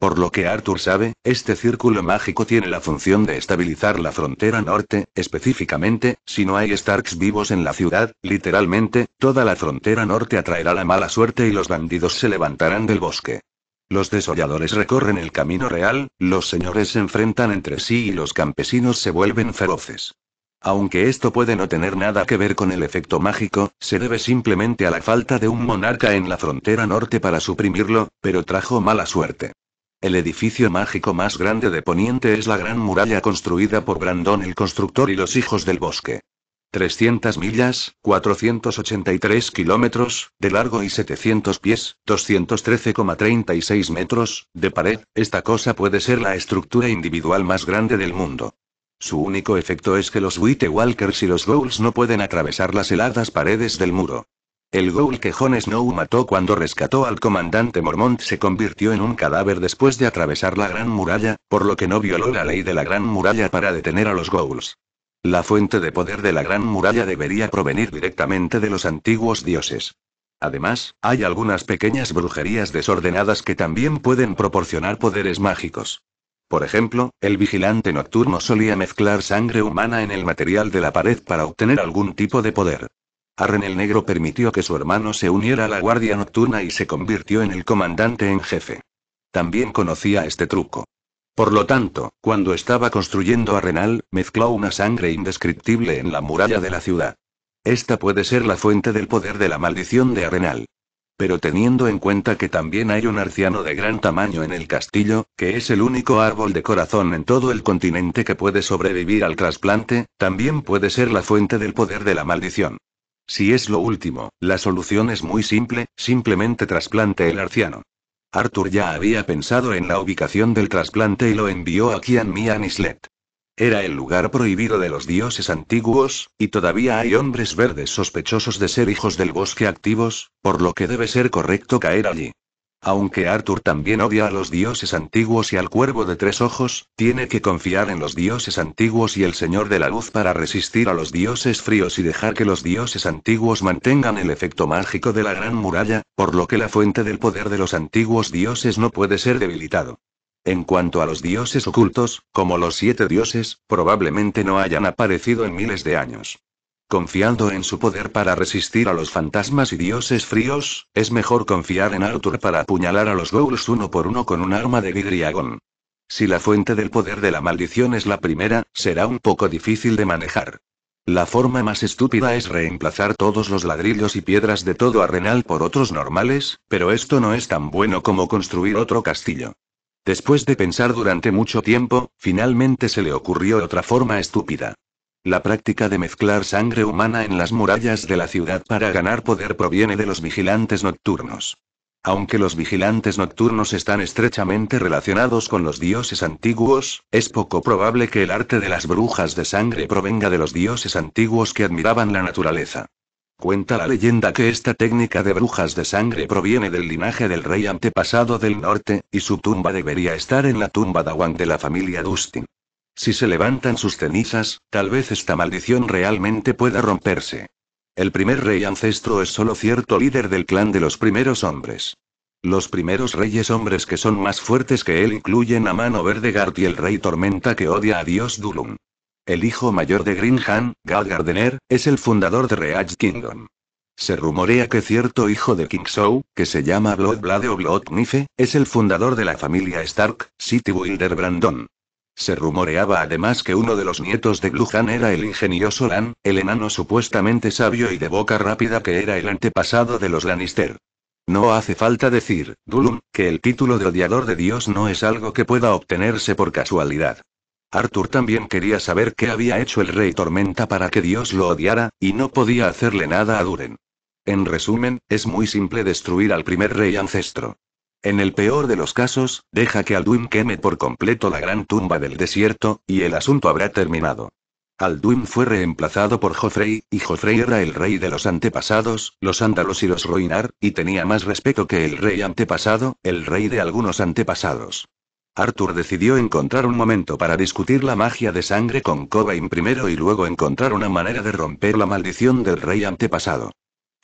[SPEAKER 1] Por lo que Arthur sabe, este círculo mágico tiene la función de estabilizar la frontera norte, específicamente, si no hay Starks vivos en la ciudad, literalmente, toda la frontera norte atraerá la mala suerte y los bandidos se levantarán del bosque. Los desolladores recorren el camino real, los señores se enfrentan entre sí y los campesinos se vuelven feroces. Aunque esto puede no tener nada que ver con el efecto mágico, se debe simplemente a la falta de un monarca en la frontera norte para suprimirlo, pero trajo mala suerte. El edificio mágico más grande de Poniente es la gran muralla construida por Brandon el Constructor y los Hijos del Bosque. 300 millas, 483 kilómetros, de largo y 700 pies, 213,36 metros, de pared, esta cosa puede ser la estructura individual más grande del mundo. Su único efecto es que los Witte Walkers y los Ghouls no pueden atravesar las heladas paredes del muro. El ghoul que Jon Snow mató cuando rescató al comandante Mormont se convirtió en un cadáver después de atravesar la Gran Muralla, por lo que no violó la ley de la Gran Muralla para detener a los ghouls. La fuente de poder de la Gran Muralla debería provenir directamente de los antiguos dioses. Además, hay algunas pequeñas brujerías desordenadas que también pueden proporcionar poderes mágicos. Por ejemplo, el vigilante nocturno solía mezclar sangre humana en el material de la pared para obtener algún tipo de poder. Arren el Negro permitió que su hermano se uniera a la Guardia Nocturna y se convirtió en el comandante en jefe. También conocía este truco. Por lo tanto, cuando estaba construyendo Arenal, mezcló una sangre indescriptible en la muralla de la ciudad. Esta puede ser la fuente del poder de la maldición de Arenal. Pero teniendo en cuenta que también hay un arciano de gran tamaño en el castillo, que es el único árbol de corazón en todo el continente que puede sobrevivir al trasplante, también puede ser la fuente del poder de la maldición. Si es lo último, la solución es muy simple, simplemente trasplante el arciano. Arthur ya había pensado en la ubicación del trasplante y lo envió aquí a Kian Mian Islet. Era el lugar prohibido de los dioses antiguos, y todavía hay hombres verdes sospechosos de ser hijos del bosque activos, por lo que debe ser correcto caer allí. Aunque Arthur también odia a los dioses antiguos y al cuervo de tres ojos, tiene que confiar en los dioses antiguos y el Señor de la Luz para resistir a los dioses fríos y dejar que los dioses antiguos mantengan el efecto mágico de la gran muralla, por lo que la fuente del poder de los antiguos dioses no puede ser debilitado. En cuanto a los dioses ocultos, como los siete dioses, probablemente no hayan aparecido en miles de años. Confiando en su poder para resistir a los fantasmas y dioses fríos, es mejor confiar en Arthur para apuñalar a los Ghouls uno por uno con un arma de vidriagón. Si la fuente del poder de la maldición es la primera, será un poco difícil de manejar. La forma más estúpida es reemplazar todos los ladrillos y piedras de todo arenal por otros normales, pero esto no es tan bueno como construir otro castillo. Después de pensar durante mucho tiempo, finalmente se le ocurrió otra forma estúpida. La práctica de mezclar sangre humana en las murallas de la ciudad para ganar poder proviene de los vigilantes nocturnos. Aunque los vigilantes nocturnos están estrechamente relacionados con los dioses antiguos, es poco probable que el arte de las brujas de sangre provenga de los dioses antiguos que admiraban la naturaleza. Cuenta la leyenda que esta técnica de brujas de sangre proviene del linaje del rey antepasado del norte, y su tumba debería estar en la tumba Dawan de la familia Dustin. Si se levantan sus cenizas, tal vez esta maldición realmente pueda romperse. El primer rey ancestro es solo cierto líder del clan de los primeros hombres. Los primeros reyes hombres que son más fuertes que él incluyen a Mano Verde y el rey Tormenta que odia a Dios Dulum. El hijo mayor de Greenhand, Gal es el fundador de Reach Kingdom. Se rumorea que cierto hijo de King Show, que se llama Bloodblade o Bloodknife, es el fundador de la familia Stark, City Wilder Brandon. Se rumoreaba además que uno de los nietos de Gluhan era el ingenioso Lan, el enano supuestamente sabio y de boca rápida que era el antepasado de los Lannister. No hace falta decir, Dulum, que el título de odiador de Dios no es algo que pueda obtenerse por casualidad. Arthur también quería saber qué había hecho el rey Tormenta para que Dios lo odiara, y no podía hacerle nada a Duren. En resumen, es muy simple destruir al primer rey ancestro. En el peor de los casos, deja que Alduin queme por completo la gran tumba del desierto, y el asunto habrá terminado. Alduin fue reemplazado por Joffrey, y Joffrey era el rey de los antepasados, los ándalos y los ruinar, y tenía más respeto que el rey antepasado, el rey de algunos antepasados. Arthur decidió encontrar un momento para discutir la magia de sangre con Cobain primero y luego encontrar una manera de romper la maldición del rey antepasado.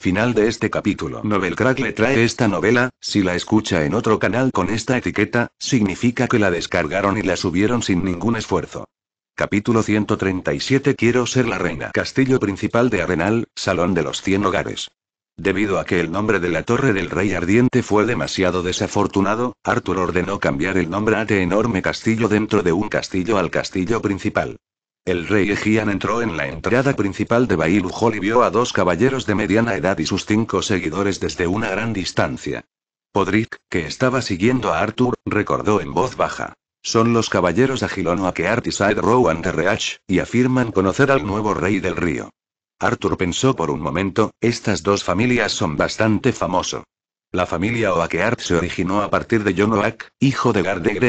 [SPEAKER 1] Final de este capítulo. Novelcrack le trae esta novela, si la escucha en otro canal con esta etiqueta, significa que la descargaron y la subieron sin ningún esfuerzo. Capítulo 137 Quiero ser la reina. Castillo principal de Arenal, Salón de los 100 Hogares. Debido a que el nombre de la Torre del Rey Ardiente fue demasiado desafortunado, Arthur ordenó cambiar el nombre a de enorme castillo dentro de un castillo al castillo principal. El rey Ejian entró en la entrada principal de Bail y vio a dos caballeros de mediana edad y sus cinco seguidores desde una gran distancia. Podrick, que estaba siguiendo a Arthur, recordó en voz baja. Son los caballeros Agilonoa y Said Rowan de Reach, y afirman conocer al nuevo rey del río. Arthur pensó por un momento, estas dos familias son bastante famoso. La familia Oakeart se originó a partir de John hijo de Garde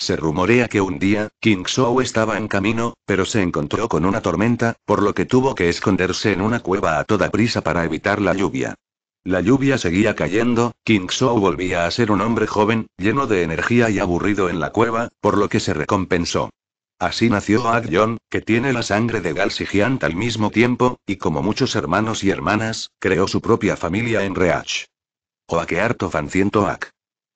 [SPEAKER 1] se rumorea que un día, King Shou estaba en camino, pero se encontró con una tormenta, por lo que tuvo que esconderse en una cueva a toda prisa para evitar la lluvia. La lluvia seguía cayendo, King Shou volvía a ser un hombre joven, lleno de energía y aburrido en la cueva, por lo que se recompensó. Así nació Ak-Yon, que tiene la sangre de Galsigiant al mismo tiempo, y como muchos hermanos y hermanas, creó su propia familia en Reach. Oakearto Fanciento Ak.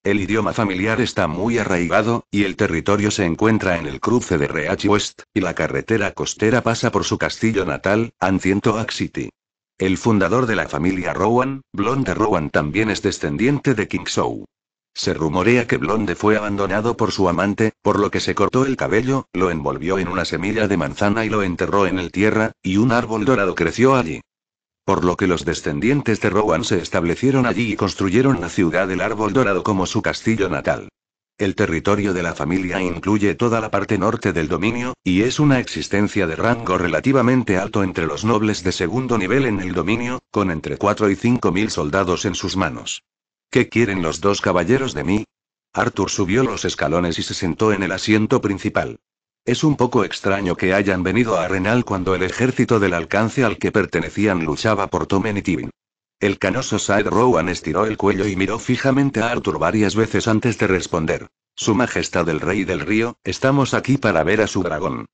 [SPEAKER 1] El idioma familiar está muy arraigado, y el territorio se encuentra en el cruce de Reach West, y la carretera costera pasa por su castillo natal, Oak City. El fundador de la familia Rowan, Blonde Rowan también es descendiente de King Show. Se rumorea que Blonde fue abandonado por su amante, por lo que se cortó el cabello, lo envolvió en una semilla de manzana y lo enterró en el tierra, y un árbol dorado creció allí. Por lo que los descendientes de Rowan se establecieron allí y construyeron la ciudad del Árbol Dorado como su castillo natal. El territorio de la familia incluye toda la parte norte del dominio, y es una existencia de rango relativamente alto entre los nobles de segundo nivel en el dominio, con entre 4 y 5 mil soldados en sus manos. ¿Qué quieren los dos caballeros de mí? Arthur subió los escalones y se sentó en el asiento principal. Es un poco extraño que hayan venido a Renal cuando el ejército del alcance al que pertenecían luchaba por Tomen y Tibin. El canoso Saed Rowan estiró el cuello y miró fijamente a Arthur varias veces antes de responder. Su Majestad el Rey del Río, estamos aquí para ver a su dragón.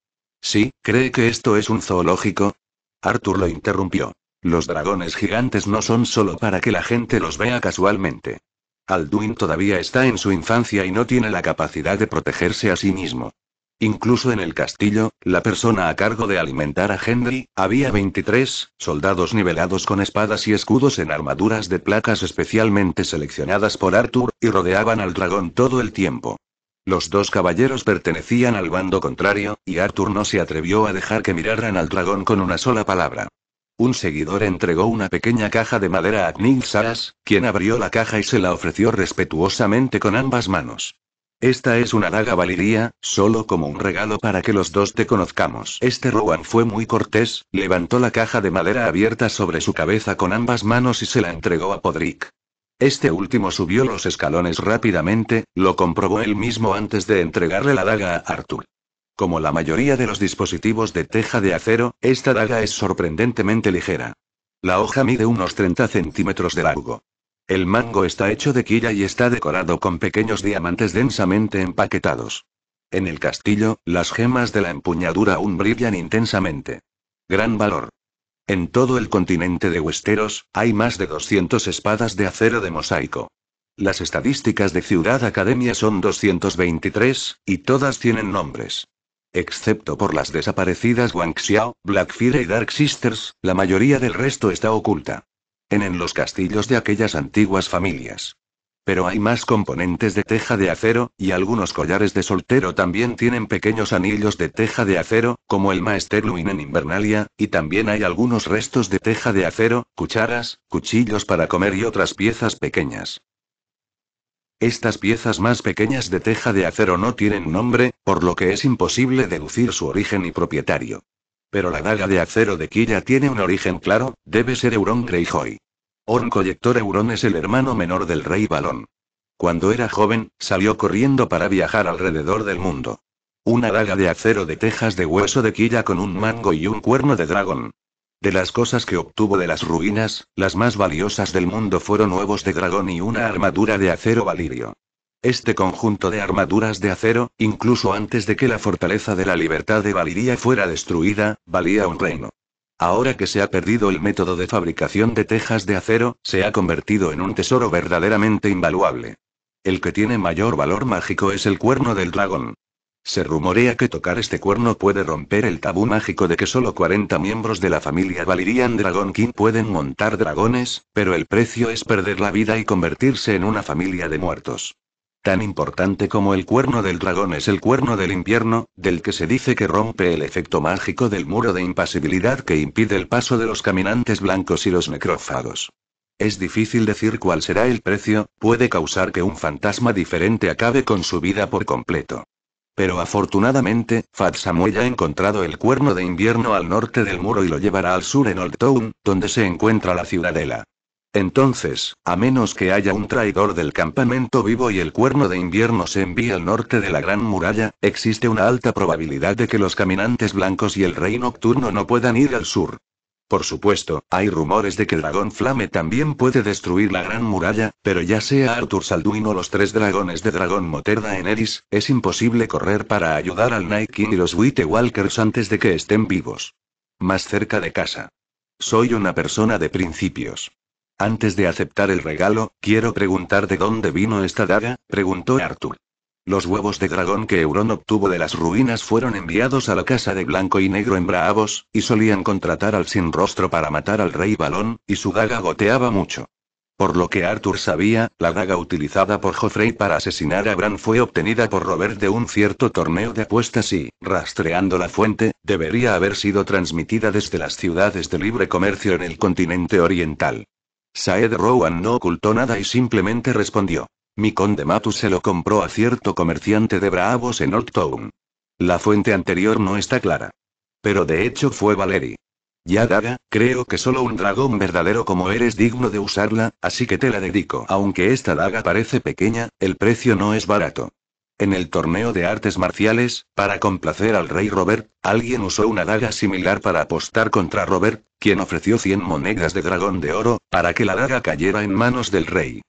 [SPEAKER 1] Sí, ¿cree que esto es un zoológico? Arthur lo interrumpió. Los dragones gigantes no son solo para que la gente los vea casualmente. Alduin todavía está en su infancia y no tiene la capacidad de protegerse a sí mismo. Incluso en el castillo, la persona a cargo de alimentar a Henry, había 23 soldados nivelados con espadas y escudos en armaduras de placas especialmente seleccionadas por Arthur, y rodeaban al dragón todo el tiempo. Los dos caballeros pertenecían al bando contrario, y Arthur no se atrevió a dejar que miraran al dragón con una sola palabra. Un seguidor entregó una pequeña caja de madera a Knigsaras, quien abrió la caja y se la ofreció respetuosamente con ambas manos. Esta es una daga valiría, solo como un regalo para que los dos te conozcamos. Este Rowan fue muy cortés, levantó la caja de madera abierta sobre su cabeza con ambas manos y se la entregó a Podrick. Este último subió los escalones rápidamente, lo comprobó él mismo antes de entregarle la daga a Arthur. Como la mayoría de los dispositivos de teja de acero, esta daga es sorprendentemente ligera. La hoja mide unos 30 centímetros de largo. El mango está hecho de quilla y está decorado con pequeños diamantes densamente empaquetados. En el castillo, las gemas de la empuñadura aún brillan intensamente. Gran valor. En todo el continente de Westeros, hay más de 200 espadas de acero de mosaico. Las estadísticas de Ciudad Academia son 223, y todas tienen nombres. Excepto por las desaparecidas Wang Xiao, Blackfire y Dark Sisters, la mayoría del resto está oculta en los castillos de aquellas antiguas familias. Pero hay más componentes de teja de acero, y algunos collares de soltero también tienen pequeños anillos de teja de acero, como el Luin en Invernalia, y también hay algunos restos de teja de acero, cucharas, cuchillos para comer y otras piezas pequeñas. Estas piezas más pequeñas de teja de acero no tienen nombre, por lo que es imposible deducir su origen y propietario. Pero la daga de acero de Quilla tiene un origen claro, debe ser Euron Greyjoy. Orn Euron es el hermano menor del rey Balón. Cuando era joven, salió corriendo para viajar alrededor del mundo. Una daga de acero de tejas de hueso de quilla con un mango y un cuerno de dragón. De las cosas que obtuvo de las ruinas, las más valiosas del mundo fueron huevos de dragón y una armadura de acero valirio. Este conjunto de armaduras de acero, incluso antes de que la fortaleza de la libertad de Valiria fuera destruida, valía un reino. Ahora que se ha perdido el método de fabricación de tejas de acero, se ha convertido en un tesoro verdaderamente invaluable. El que tiene mayor valor mágico es el cuerno del dragón. Se rumorea que tocar este cuerno puede romper el tabú mágico de que solo 40 miembros de la familia Valirian Dragon King pueden montar dragones, pero el precio es perder la vida y convertirse en una familia de muertos. Tan importante como el cuerno del dragón es el cuerno del invierno, del que se dice que rompe el efecto mágico del muro de impasibilidad que impide el paso de los caminantes blancos y los necrófagos. Es difícil decir cuál será el precio, puede causar que un fantasma diferente acabe con su vida por completo. Pero afortunadamente, Fat Samuel ha encontrado el cuerno de invierno al norte del muro y lo llevará al sur en Old Town, donde se encuentra la ciudadela. Entonces, a menos que haya un traidor del campamento vivo y el cuerno de invierno se envíe al norte de la gran muralla, existe una alta probabilidad de que los caminantes blancos y el rey nocturno no puedan ir al sur. Por supuesto, hay rumores de que Dragón Flame también puede destruir la gran muralla, pero ya sea Arthur Salduin o los tres dragones de Dragón Moterda en Eris, es imposible correr para ayudar al Night King y los White Walkers antes de que estén vivos. Más cerca de casa. Soy una persona de principios. Antes de aceptar el regalo, quiero preguntar de dónde vino esta daga, preguntó Arthur. Los huevos de dragón que Euron obtuvo de las ruinas fueron enviados a la casa de Blanco y Negro en Braavos, y solían contratar al sin rostro para matar al rey Balón, y su daga goteaba mucho. Por lo que Arthur sabía, la daga utilizada por Joffrey para asesinar a Bran fue obtenida por Robert de un cierto torneo de apuestas y, rastreando la fuente, debería haber sido transmitida desde las ciudades de libre comercio en el continente oriental. Saed Rowan no ocultó nada y simplemente respondió. Mi conde Matus se lo compró a cierto comerciante de Bravos en Old Town. La fuente anterior no está clara. Pero de hecho fue Valerie. Ya Daga, creo que solo un dragón verdadero como eres digno de usarla, así que te la dedico. Aunque esta daga parece pequeña, el precio no es barato. En el torneo de artes marciales, para complacer al rey Robert, alguien usó una daga similar para apostar contra Robert, quien ofreció 100 monedas de dragón de oro, para que la daga cayera en manos del rey.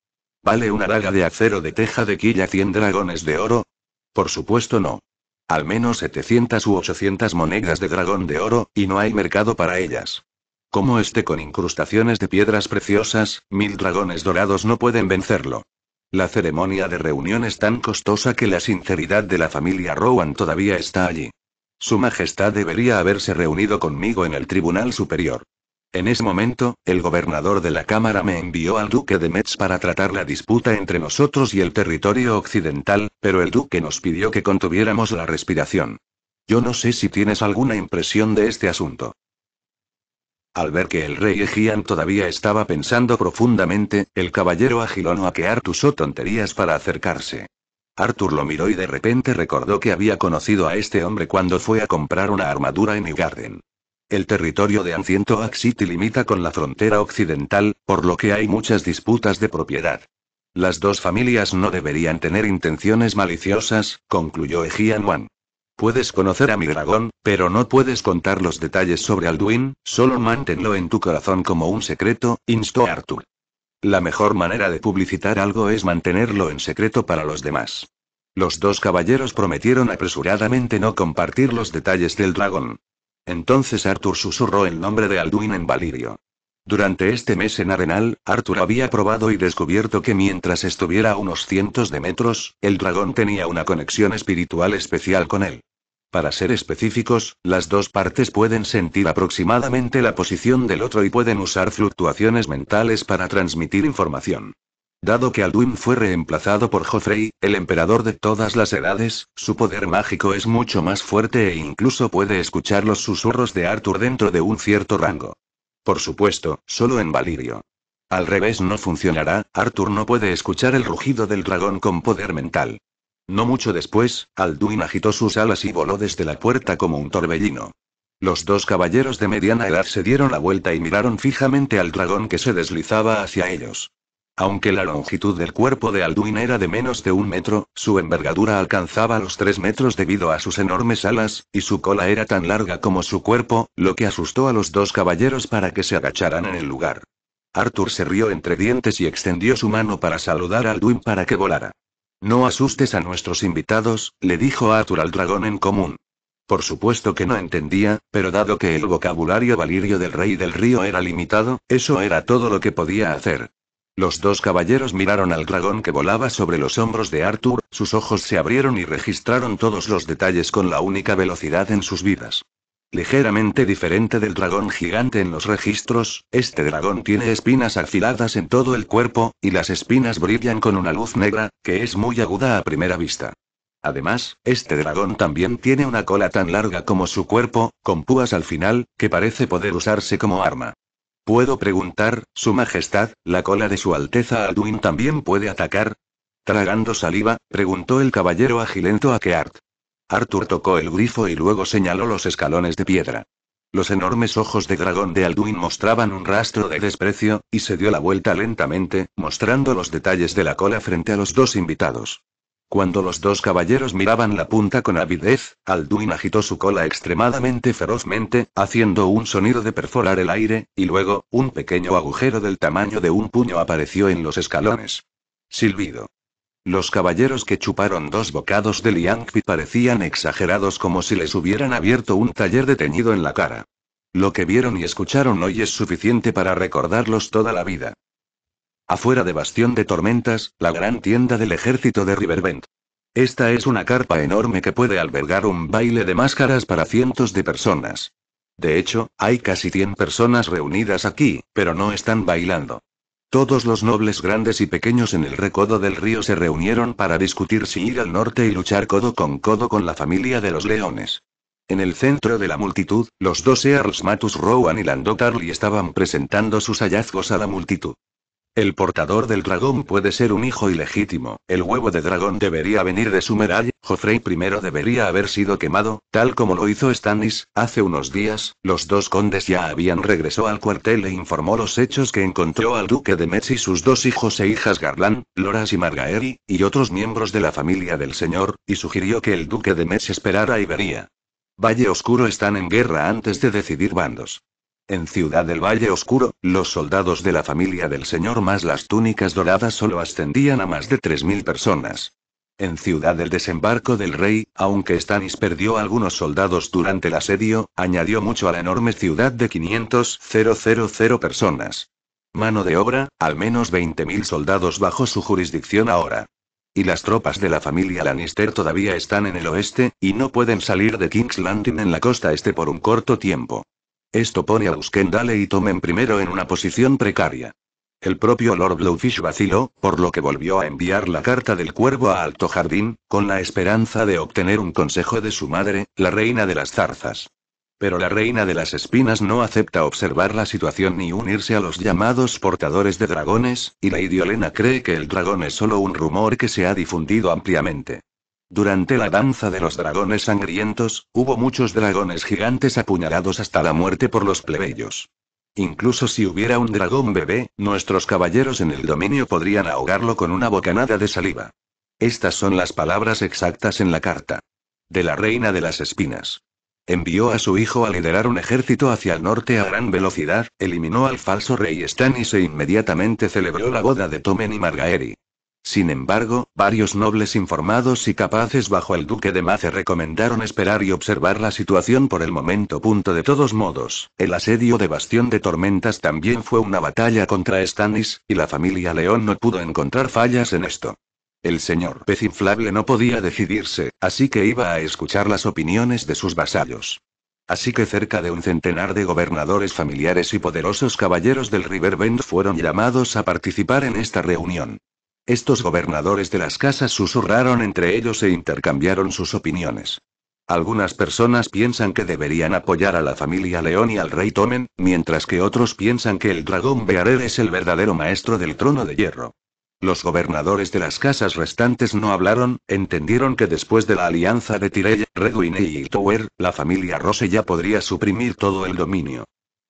[SPEAKER 1] ¿Vale una daga de acero de teja de quilla 100 dragones de oro? Por supuesto no. Al menos 700 u 800 monedas de dragón de oro, y no hay mercado para ellas. Como este con incrustaciones de piedras preciosas, mil dragones dorados no pueden vencerlo. La ceremonia de reunión es tan costosa que la sinceridad de la familia Rowan todavía está allí. Su Majestad debería haberse reunido conmigo en el Tribunal Superior. En ese momento, el gobernador de la Cámara me envió al duque de Metz para tratar la disputa entre nosotros y el territorio occidental, pero el duque nos pidió que contuviéramos la respiración. Yo no sé si tienes alguna impresión de este asunto. Al ver que el rey Egian todavía estaba pensando profundamente, el caballero no a que Arthur usó tonterías para acercarse. Arthur lo miró y de repente recordó que había conocido a este hombre cuando fue a comprar una armadura en Garden. El territorio de Anciento City limita con la frontera occidental, por lo que hay muchas disputas de propiedad. Las dos familias no deberían tener intenciones maliciosas, concluyó Ejian Wan. Puedes conocer a mi dragón, pero no puedes contar los detalles sobre Alduin, solo manténlo en tu corazón como un secreto, instó Arthur. La mejor manera de publicitar algo es mantenerlo en secreto para los demás. Los dos caballeros prometieron apresuradamente no compartir los detalles del dragón. Entonces Arthur susurró el nombre de Alduin en Valirio. Durante este mes en Arenal, Arthur había probado y descubierto que mientras estuviera a unos cientos de metros, el dragón tenía una conexión espiritual especial con él. Para ser específicos, las dos partes pueden sentir aproximadamente la posición del otro y pueden usar fluctuaciones mentales para transmitir información. Dado que Alduin fue reemplazado por Joffrey, el emperador de todas las edades, su poder mágico es mucho más fuerte e incluso puede escuchar los susurros de Arthur dentro de un cierto rango. Por supuesto, solo en Valirio. Al revés no funcionará, Arthur no puede escuchar el rugido del dragón con poder mental. No mucho después, Alduin agitó sus alas y voló desde la puerta como un torbellino. Los dos caballeros de mediana edad se dieron la vuelta y miraron fijamente al dragón que se deslizaba hacia ellos. Aunque la longitud del cuerpo de Alduin era de menos de un metro, su envergadura alcanzaba los tres metros debido a sus enormes alas, y su cola era tan larga como su cuerpo, lo que asustó a los dos caballeros para que se agacharan en el lugar. Arthur se rió entre dientes y extendió su mano para saludar a Alduin para que volara. No asustes a nuestros invitados, le dijo Arthur al dragón en común. Por supuesto que no entendía, pero dado que el vocabulario valirio del rey del río era limitado, eso era todo lo que podía hacer. Los dos caballeros miraron al dragón que volaba sobre los hombros de Arthur, sus ojos se abrieron y registraron todos los detalles con la única velocidad en sus vidas. Ligeramente diferente del dragón gigante en los registros, este dragón tiene espinas afiladas en todo el cuerpo, y las espinas brillan con una luz negra, que es muy aguda a primera vista. Además, este dragón también tiene una cola tan larga como su cuerpo, con púas al final, que parece poder usarse como arma. Puedo preguntar, Su Majestad, ¿la cola de Su Alteza Alduin también puede atacar? Tragando saliva, preguntó el caballero agilento a Keart. Arthur tocó el grifo y luego señaló los escalones de piedra. Los enormes ojos de dragón de Alduin mostraban un rastro de desprecio, y se dio la vuelta lentamente, mostrando los detalles de la cola frente a los dos invitados. Cuando los dos caballeros miraban la punta con avidez, Alduin agitó su cola extremadamente ferozmente, haciendo un sonido de perforar el aire, y luego, un pequeño agujero del tamaño de un puño apareció en los escalones. Silbido. Los caballeros que chuparon dos bocados de liangpi parecían exagerados como si les hubieran abierto un taller de teñido en la cara. Lo que vieron y escucharon hoy es suficiente para recordarlos toda la vida. Afuera de Bastión de Tormentas, la gran tienda del ejército de Riverbend. Esta es una carpa enorme que puede albergar un baile de máscaras para cientos de personas. De hecho, hay casi 100 personas reunidas aquí, pero no están bailando. Todos los nobles grandes y pequeños en el recodo del río se reunieron para discutir si ir al norte y luchar codo con codo con la familia de los leones. En el centro de la multitud, los dos Earls Matus Rowan y Landotarly estaban presentando sus hallazgos a la multitud. El portador del dragón puede ser un hijo ilegítimo, el huevo de dragón debería venir de Sumeray, Joffrey I debería haber sido quemado, tal como lo hizo Stannis, hace unos días, los dos condes ya habían regresado al cuartel e informó los hechos que encontró al duque de Metz y sus dos hijos e hijas Garland, Loras y Margaery, y otros miembros de la familia del señor, y sugirió que el duque de Metz esperara y vería. Valle Oscuro están en guerra antes de decidir bandos. En Ciudad del Valle Oscuro, los soldados de la familia del Señor más las túnicas doradas solo ascendían a más de 3.000 personas. En Ciudad del Desembarco del Rey, aunque Stannis perdió algunos soldados durante el asedio, añadió mucho a la enorme ciudad de 500.000 personas. Mano de obra, al menos 20.000 soldados bajo su jurisdicción ahora. Y las tropas de la familia Lannister todavía están en el oeste, y no pueden salir de King's Landing en la costa este por un corto tiempo. Esto pone a Busquendale y Tomen primero en una posición precaria. El propio Lord Bluefish vaciló, por lo que volvió a enviar la carta del cuervo a Alto Jardín, con la esperanza de obtener un consejo de su madre, la reina de las zarzas. Pero la reina de las espinas no acepta observar la situación ni unirse a los llamados portadores de dragones, y Lady Olena cree que el dragón es solo un rumor que se ha difundido ampliamente. Durante la danza de los dragones sangrientos, hubo muchos dragones gigantes apuñalados hasta la muerte por los plebeyos. Incluso si hubiera un dragón bebé, nuestros caballeros en el dominio podrían ahogarlo con una bocanada de saliva. Estas son las palabras exactas en la carta. De la reina de las espinas. Envió a su hijo a liderar un ejército hacia el norte a gran velocidad, eliminó al falso rey y se inmediatamente celebró la boda de Tomen y Margaeri. Sin embargo, varios nobles informados y capaces bajo el duque de Mace recomendaron esperar y observar la situación por el momento. Punto de todos modos, el asedio de Bastión de Tormentas también fue una batalla contra Stannis, y la familia León no pudo encontrar fallas en esto. El señor pez inflable no podía decidirse, así que iba a escuchar las opiniones de sus vasallos. Así que cerca de un centenar de gobernadores familiares y poderosos caballeros del Riverbend fueron llamados a participar en esta reunión. Estos gobernadores de las casas susurraron entre ellos e intercambiaron sus opiniones. Algunas personas piensan que deberían apoyar a la familia León y al rey Tomen, mientras que otros piensan que el dragón Bearer es el verdadero maestro del trono de hierro. Los gobernadores de las casas restantes no hablaron, entendieron que después de la alianza de Tirella, Redwine y Tower, la familia Rose ya podría suprimir todo el dominio.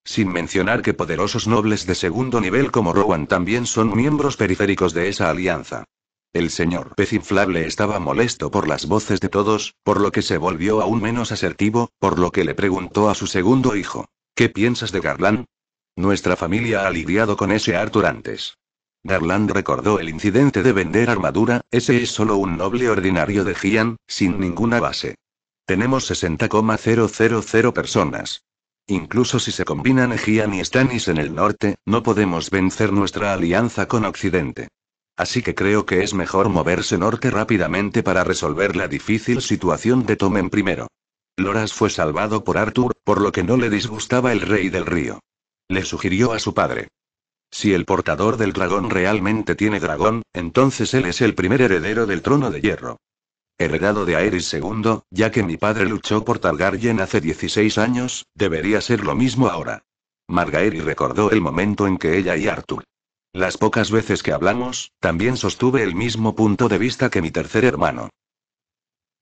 [SPEAKER 1] Sin mencionar que poderosos nobles de segundo nivel como Rowan también son miembros periféricos de esa alianza. El señor pez inflable estaba molesto por las voces de todos, por lo que se volvió aún menos asertivo, por lo que le preguntó a su segundo hijo: ¿Qué piensas de Garland? Nuestra familia ha lidiado con ese Arthur antes. Garland recordó el incidente de vender armadura, ese es solo un noble ordinario de Gian, sin ninguna base. Tenemos 60,000 personas. Incluso si se combinan Egian y Stannis en el norte, no podemos vencer nuestra alianza con Occidente. Así que creo que es mejor moverse norte rápidamente para resolver la difícil situación de Tomen primero. Loras fue salvado por Arthur, por lo que no le disgustaba el rey del río. Le sugirió a su padre. Si el portador del dragón realmente tiene dragón, entonces él es el primer heredero del trono de hierro. Heredado de Aeris II, ya que mi padre luchó por Targaryen hace 16 años, debería ser lo mismo ahora. Margaery recordó el momento en que ella y Arthur. Las pocas veces que hablamos, también sostuve el mismo punto de vista que mi tercer hermano.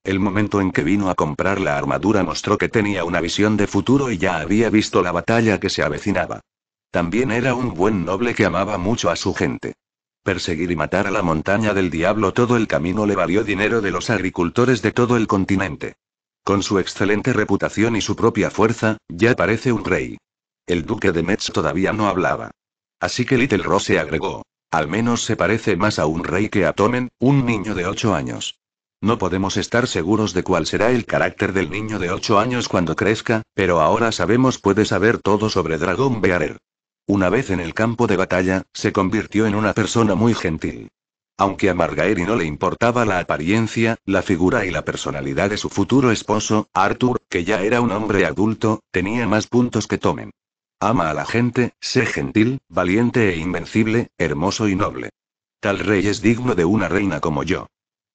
[SPEAKER 1] El momento en que vino a comprar la armadura mostró que tenía una visión de futuro y ya había visto la batalla que se avecinaba. También era un buen noble que amaba mucho a su gente. Perseguir y matar a la montaña del diablo todo el camino le valió dinero de los agricultores de todo el continente. Con su excelente reputación y su propia fuerza, ya parece un rey. El duque de Metz todavía no hablaba. Así que Little Rose agregó. Al menos se parece más a un rey que a Tomen, un niño de ocho años. No podemos estar seguros de cuál será el carácter del niño de 8 años cuando crezca, pero ahora sabemos puede saber todo sobre Dragon Bearer. Una vez en el campo de batalla, se convirtió en una persona muy gentil. Aunque a Margaery no le importaba la apariencia, la figura y la personalidad de su futuro esposo, Arthur, que ya era un hombre adulto, tenía más puntos que Tomen. Ama a la gente, sé gentil, valiente e invencible, hermoso y noble. Tal rey es digno de una reina como yo.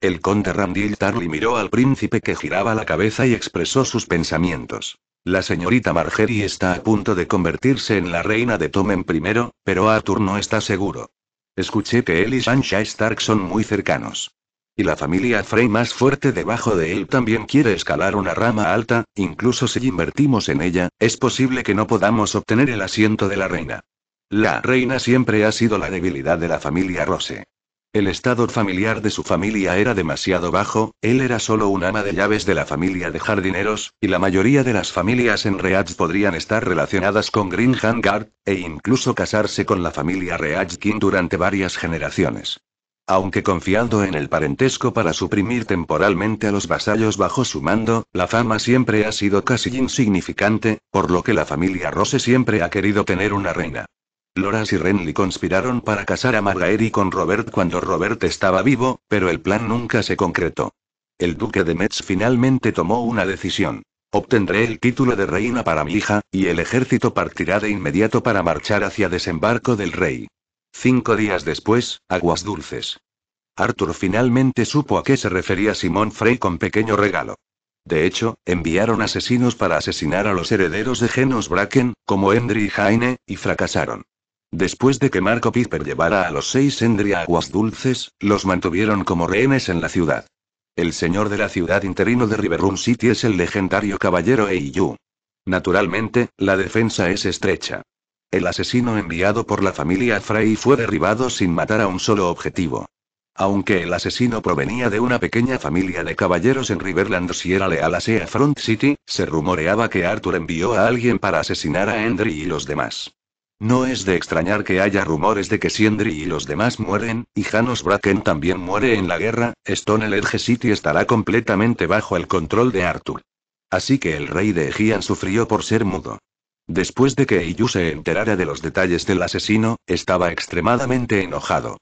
[SPEAKER 1] El conde Randil Tarly miró al príncipe que giraba la cabeza y expresó sus pensamientos. La señorita Margery está a punto de convertirse en la reina de Tomen primero, pero Arthur no está seguro. Escuché que él y Sansha Stark son muy cercanos. Y la familia Frey más fuerte debajo de él también quiere escalar una rama alta, incluso si invertimos en ella, es posible que no podamos obtener el asiento de la reina. La reina siempre ha sido la debilidad de la familia Rose. El estado familiar de su familia era demasiado bajo, él era solo un ama de llaves de la familia de jardineros, y la mayoría de las familias en Reach podrían estar relacionadas con Green Hangard, e incluso casarse con la familia Reach durante varias generaciones. Aunque confiando en el parentesco para suprimir temporalmente a los vasallos bajo su mando, la fama siempre ha sido casi insignificante, por lo que la familia Rose siempre ha querido tener una reina. Loras y Renly conspiraron para casar a Margaery con Robert cuando Robert estaba vivo, pero el plan nunca se concretó. El duque de Metz finalmente tomó una decisión. Obtendré el título de reina para mi hija, y el ejército partirá de inmediato para marchar hacia desembarco del rey. Cinco días después, aguas dulces. Arthur finalmente supo a qué se refería Simón Frey con pequeño regalo. De hecho, enviaron asesinos para asesinar a los herederos de Genos Bracken, como Endry y Heine, y fracasaron. Después de que Marco Piper llevara a los seis Endry a Aguas Dulces, los mantuvieron como rehenes en la ciudad. El señor de la ciudad interino de Riverrun City es el legendario caballero Eiyu. Naturalmente, la defensa es estrecha. El asesino enviado por la familia Frey fue derribado sin matar a un solo objetivo. Aunque el asesino provenía de una pequeña familia de caballeros en Riverland si era leal a Sea Front City, se rumoreaba que Arthur envió a alguien para asesinar a Endry y los demás. No es de extrañar que haya rumores de que Sindri y los demás mueren, y Janos Bracken también muere en la guerra, Stone Edge City estará completamente bajo el control de Arthur. Así que el rey de Egian sufrió por ser mudo. Después de que Eiyu se enterara de los detalles del asesino, estaba extremadamente enojado.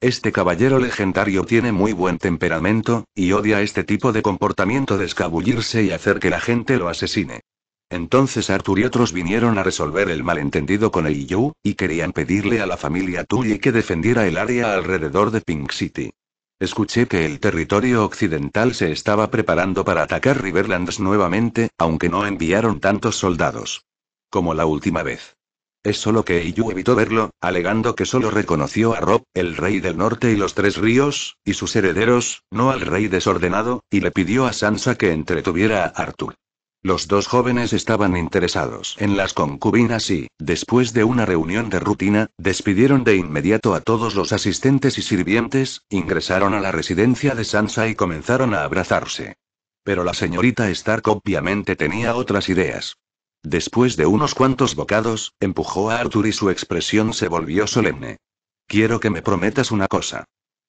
[SPEAKER 1] Este caballero legendario tiene muy buen temperamento, y odia este tipo de comportamiento de escabullirse y hacer que la gente lo asesine. Entonces Arthur y otros vinieron a resolver el malentendido con el y querían pedirle a la familia Tully que defendiera el área alrededor de Pink City. Escuché que el territorio occidental se estaba preparando para atacar Riverlands nuevamente, aunque no enviaron tantos soldados. Como la última vez. Es solo que Eiyu evitó verlo, alegando que solo reconoció a Rob, el rey del norte y los tres ríos, y sus herederos, no al rey desordenado, y le pidió a Sansa que entretuviera a Arthur. Los dos jóvenes estaban interesados en las concubinas y, después de una reunión de rutina, despidieron de inmediato a todos los asistentes y sirvientes, ingresaron a la residencia de Sansa y comenzaron a abrazarse. Pero la señorita Stark obviamente tenía otras ideas. Después de unos cuantos bocados, empujó a Arthur y su expresión se volvió solemne. Quiero que me prometas una cosa.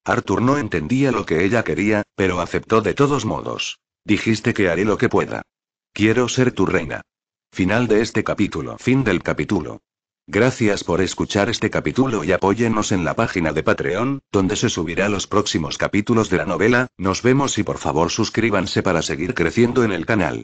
[SPEAKER 1] Arthur no entendía lo que ella quería, pero aceptó de todos modos. Dijiste que haré lo que pueda. Quiero ser tu reina. Final de este capítulo. Fin del capítulo. Gracias por escuchar este capítulo y apóyenos en la página de Patreon, donde se subirá los próximos capítulos de la novela. Nos vemos y por favor suscríbanse para seguir creciendo en el canal.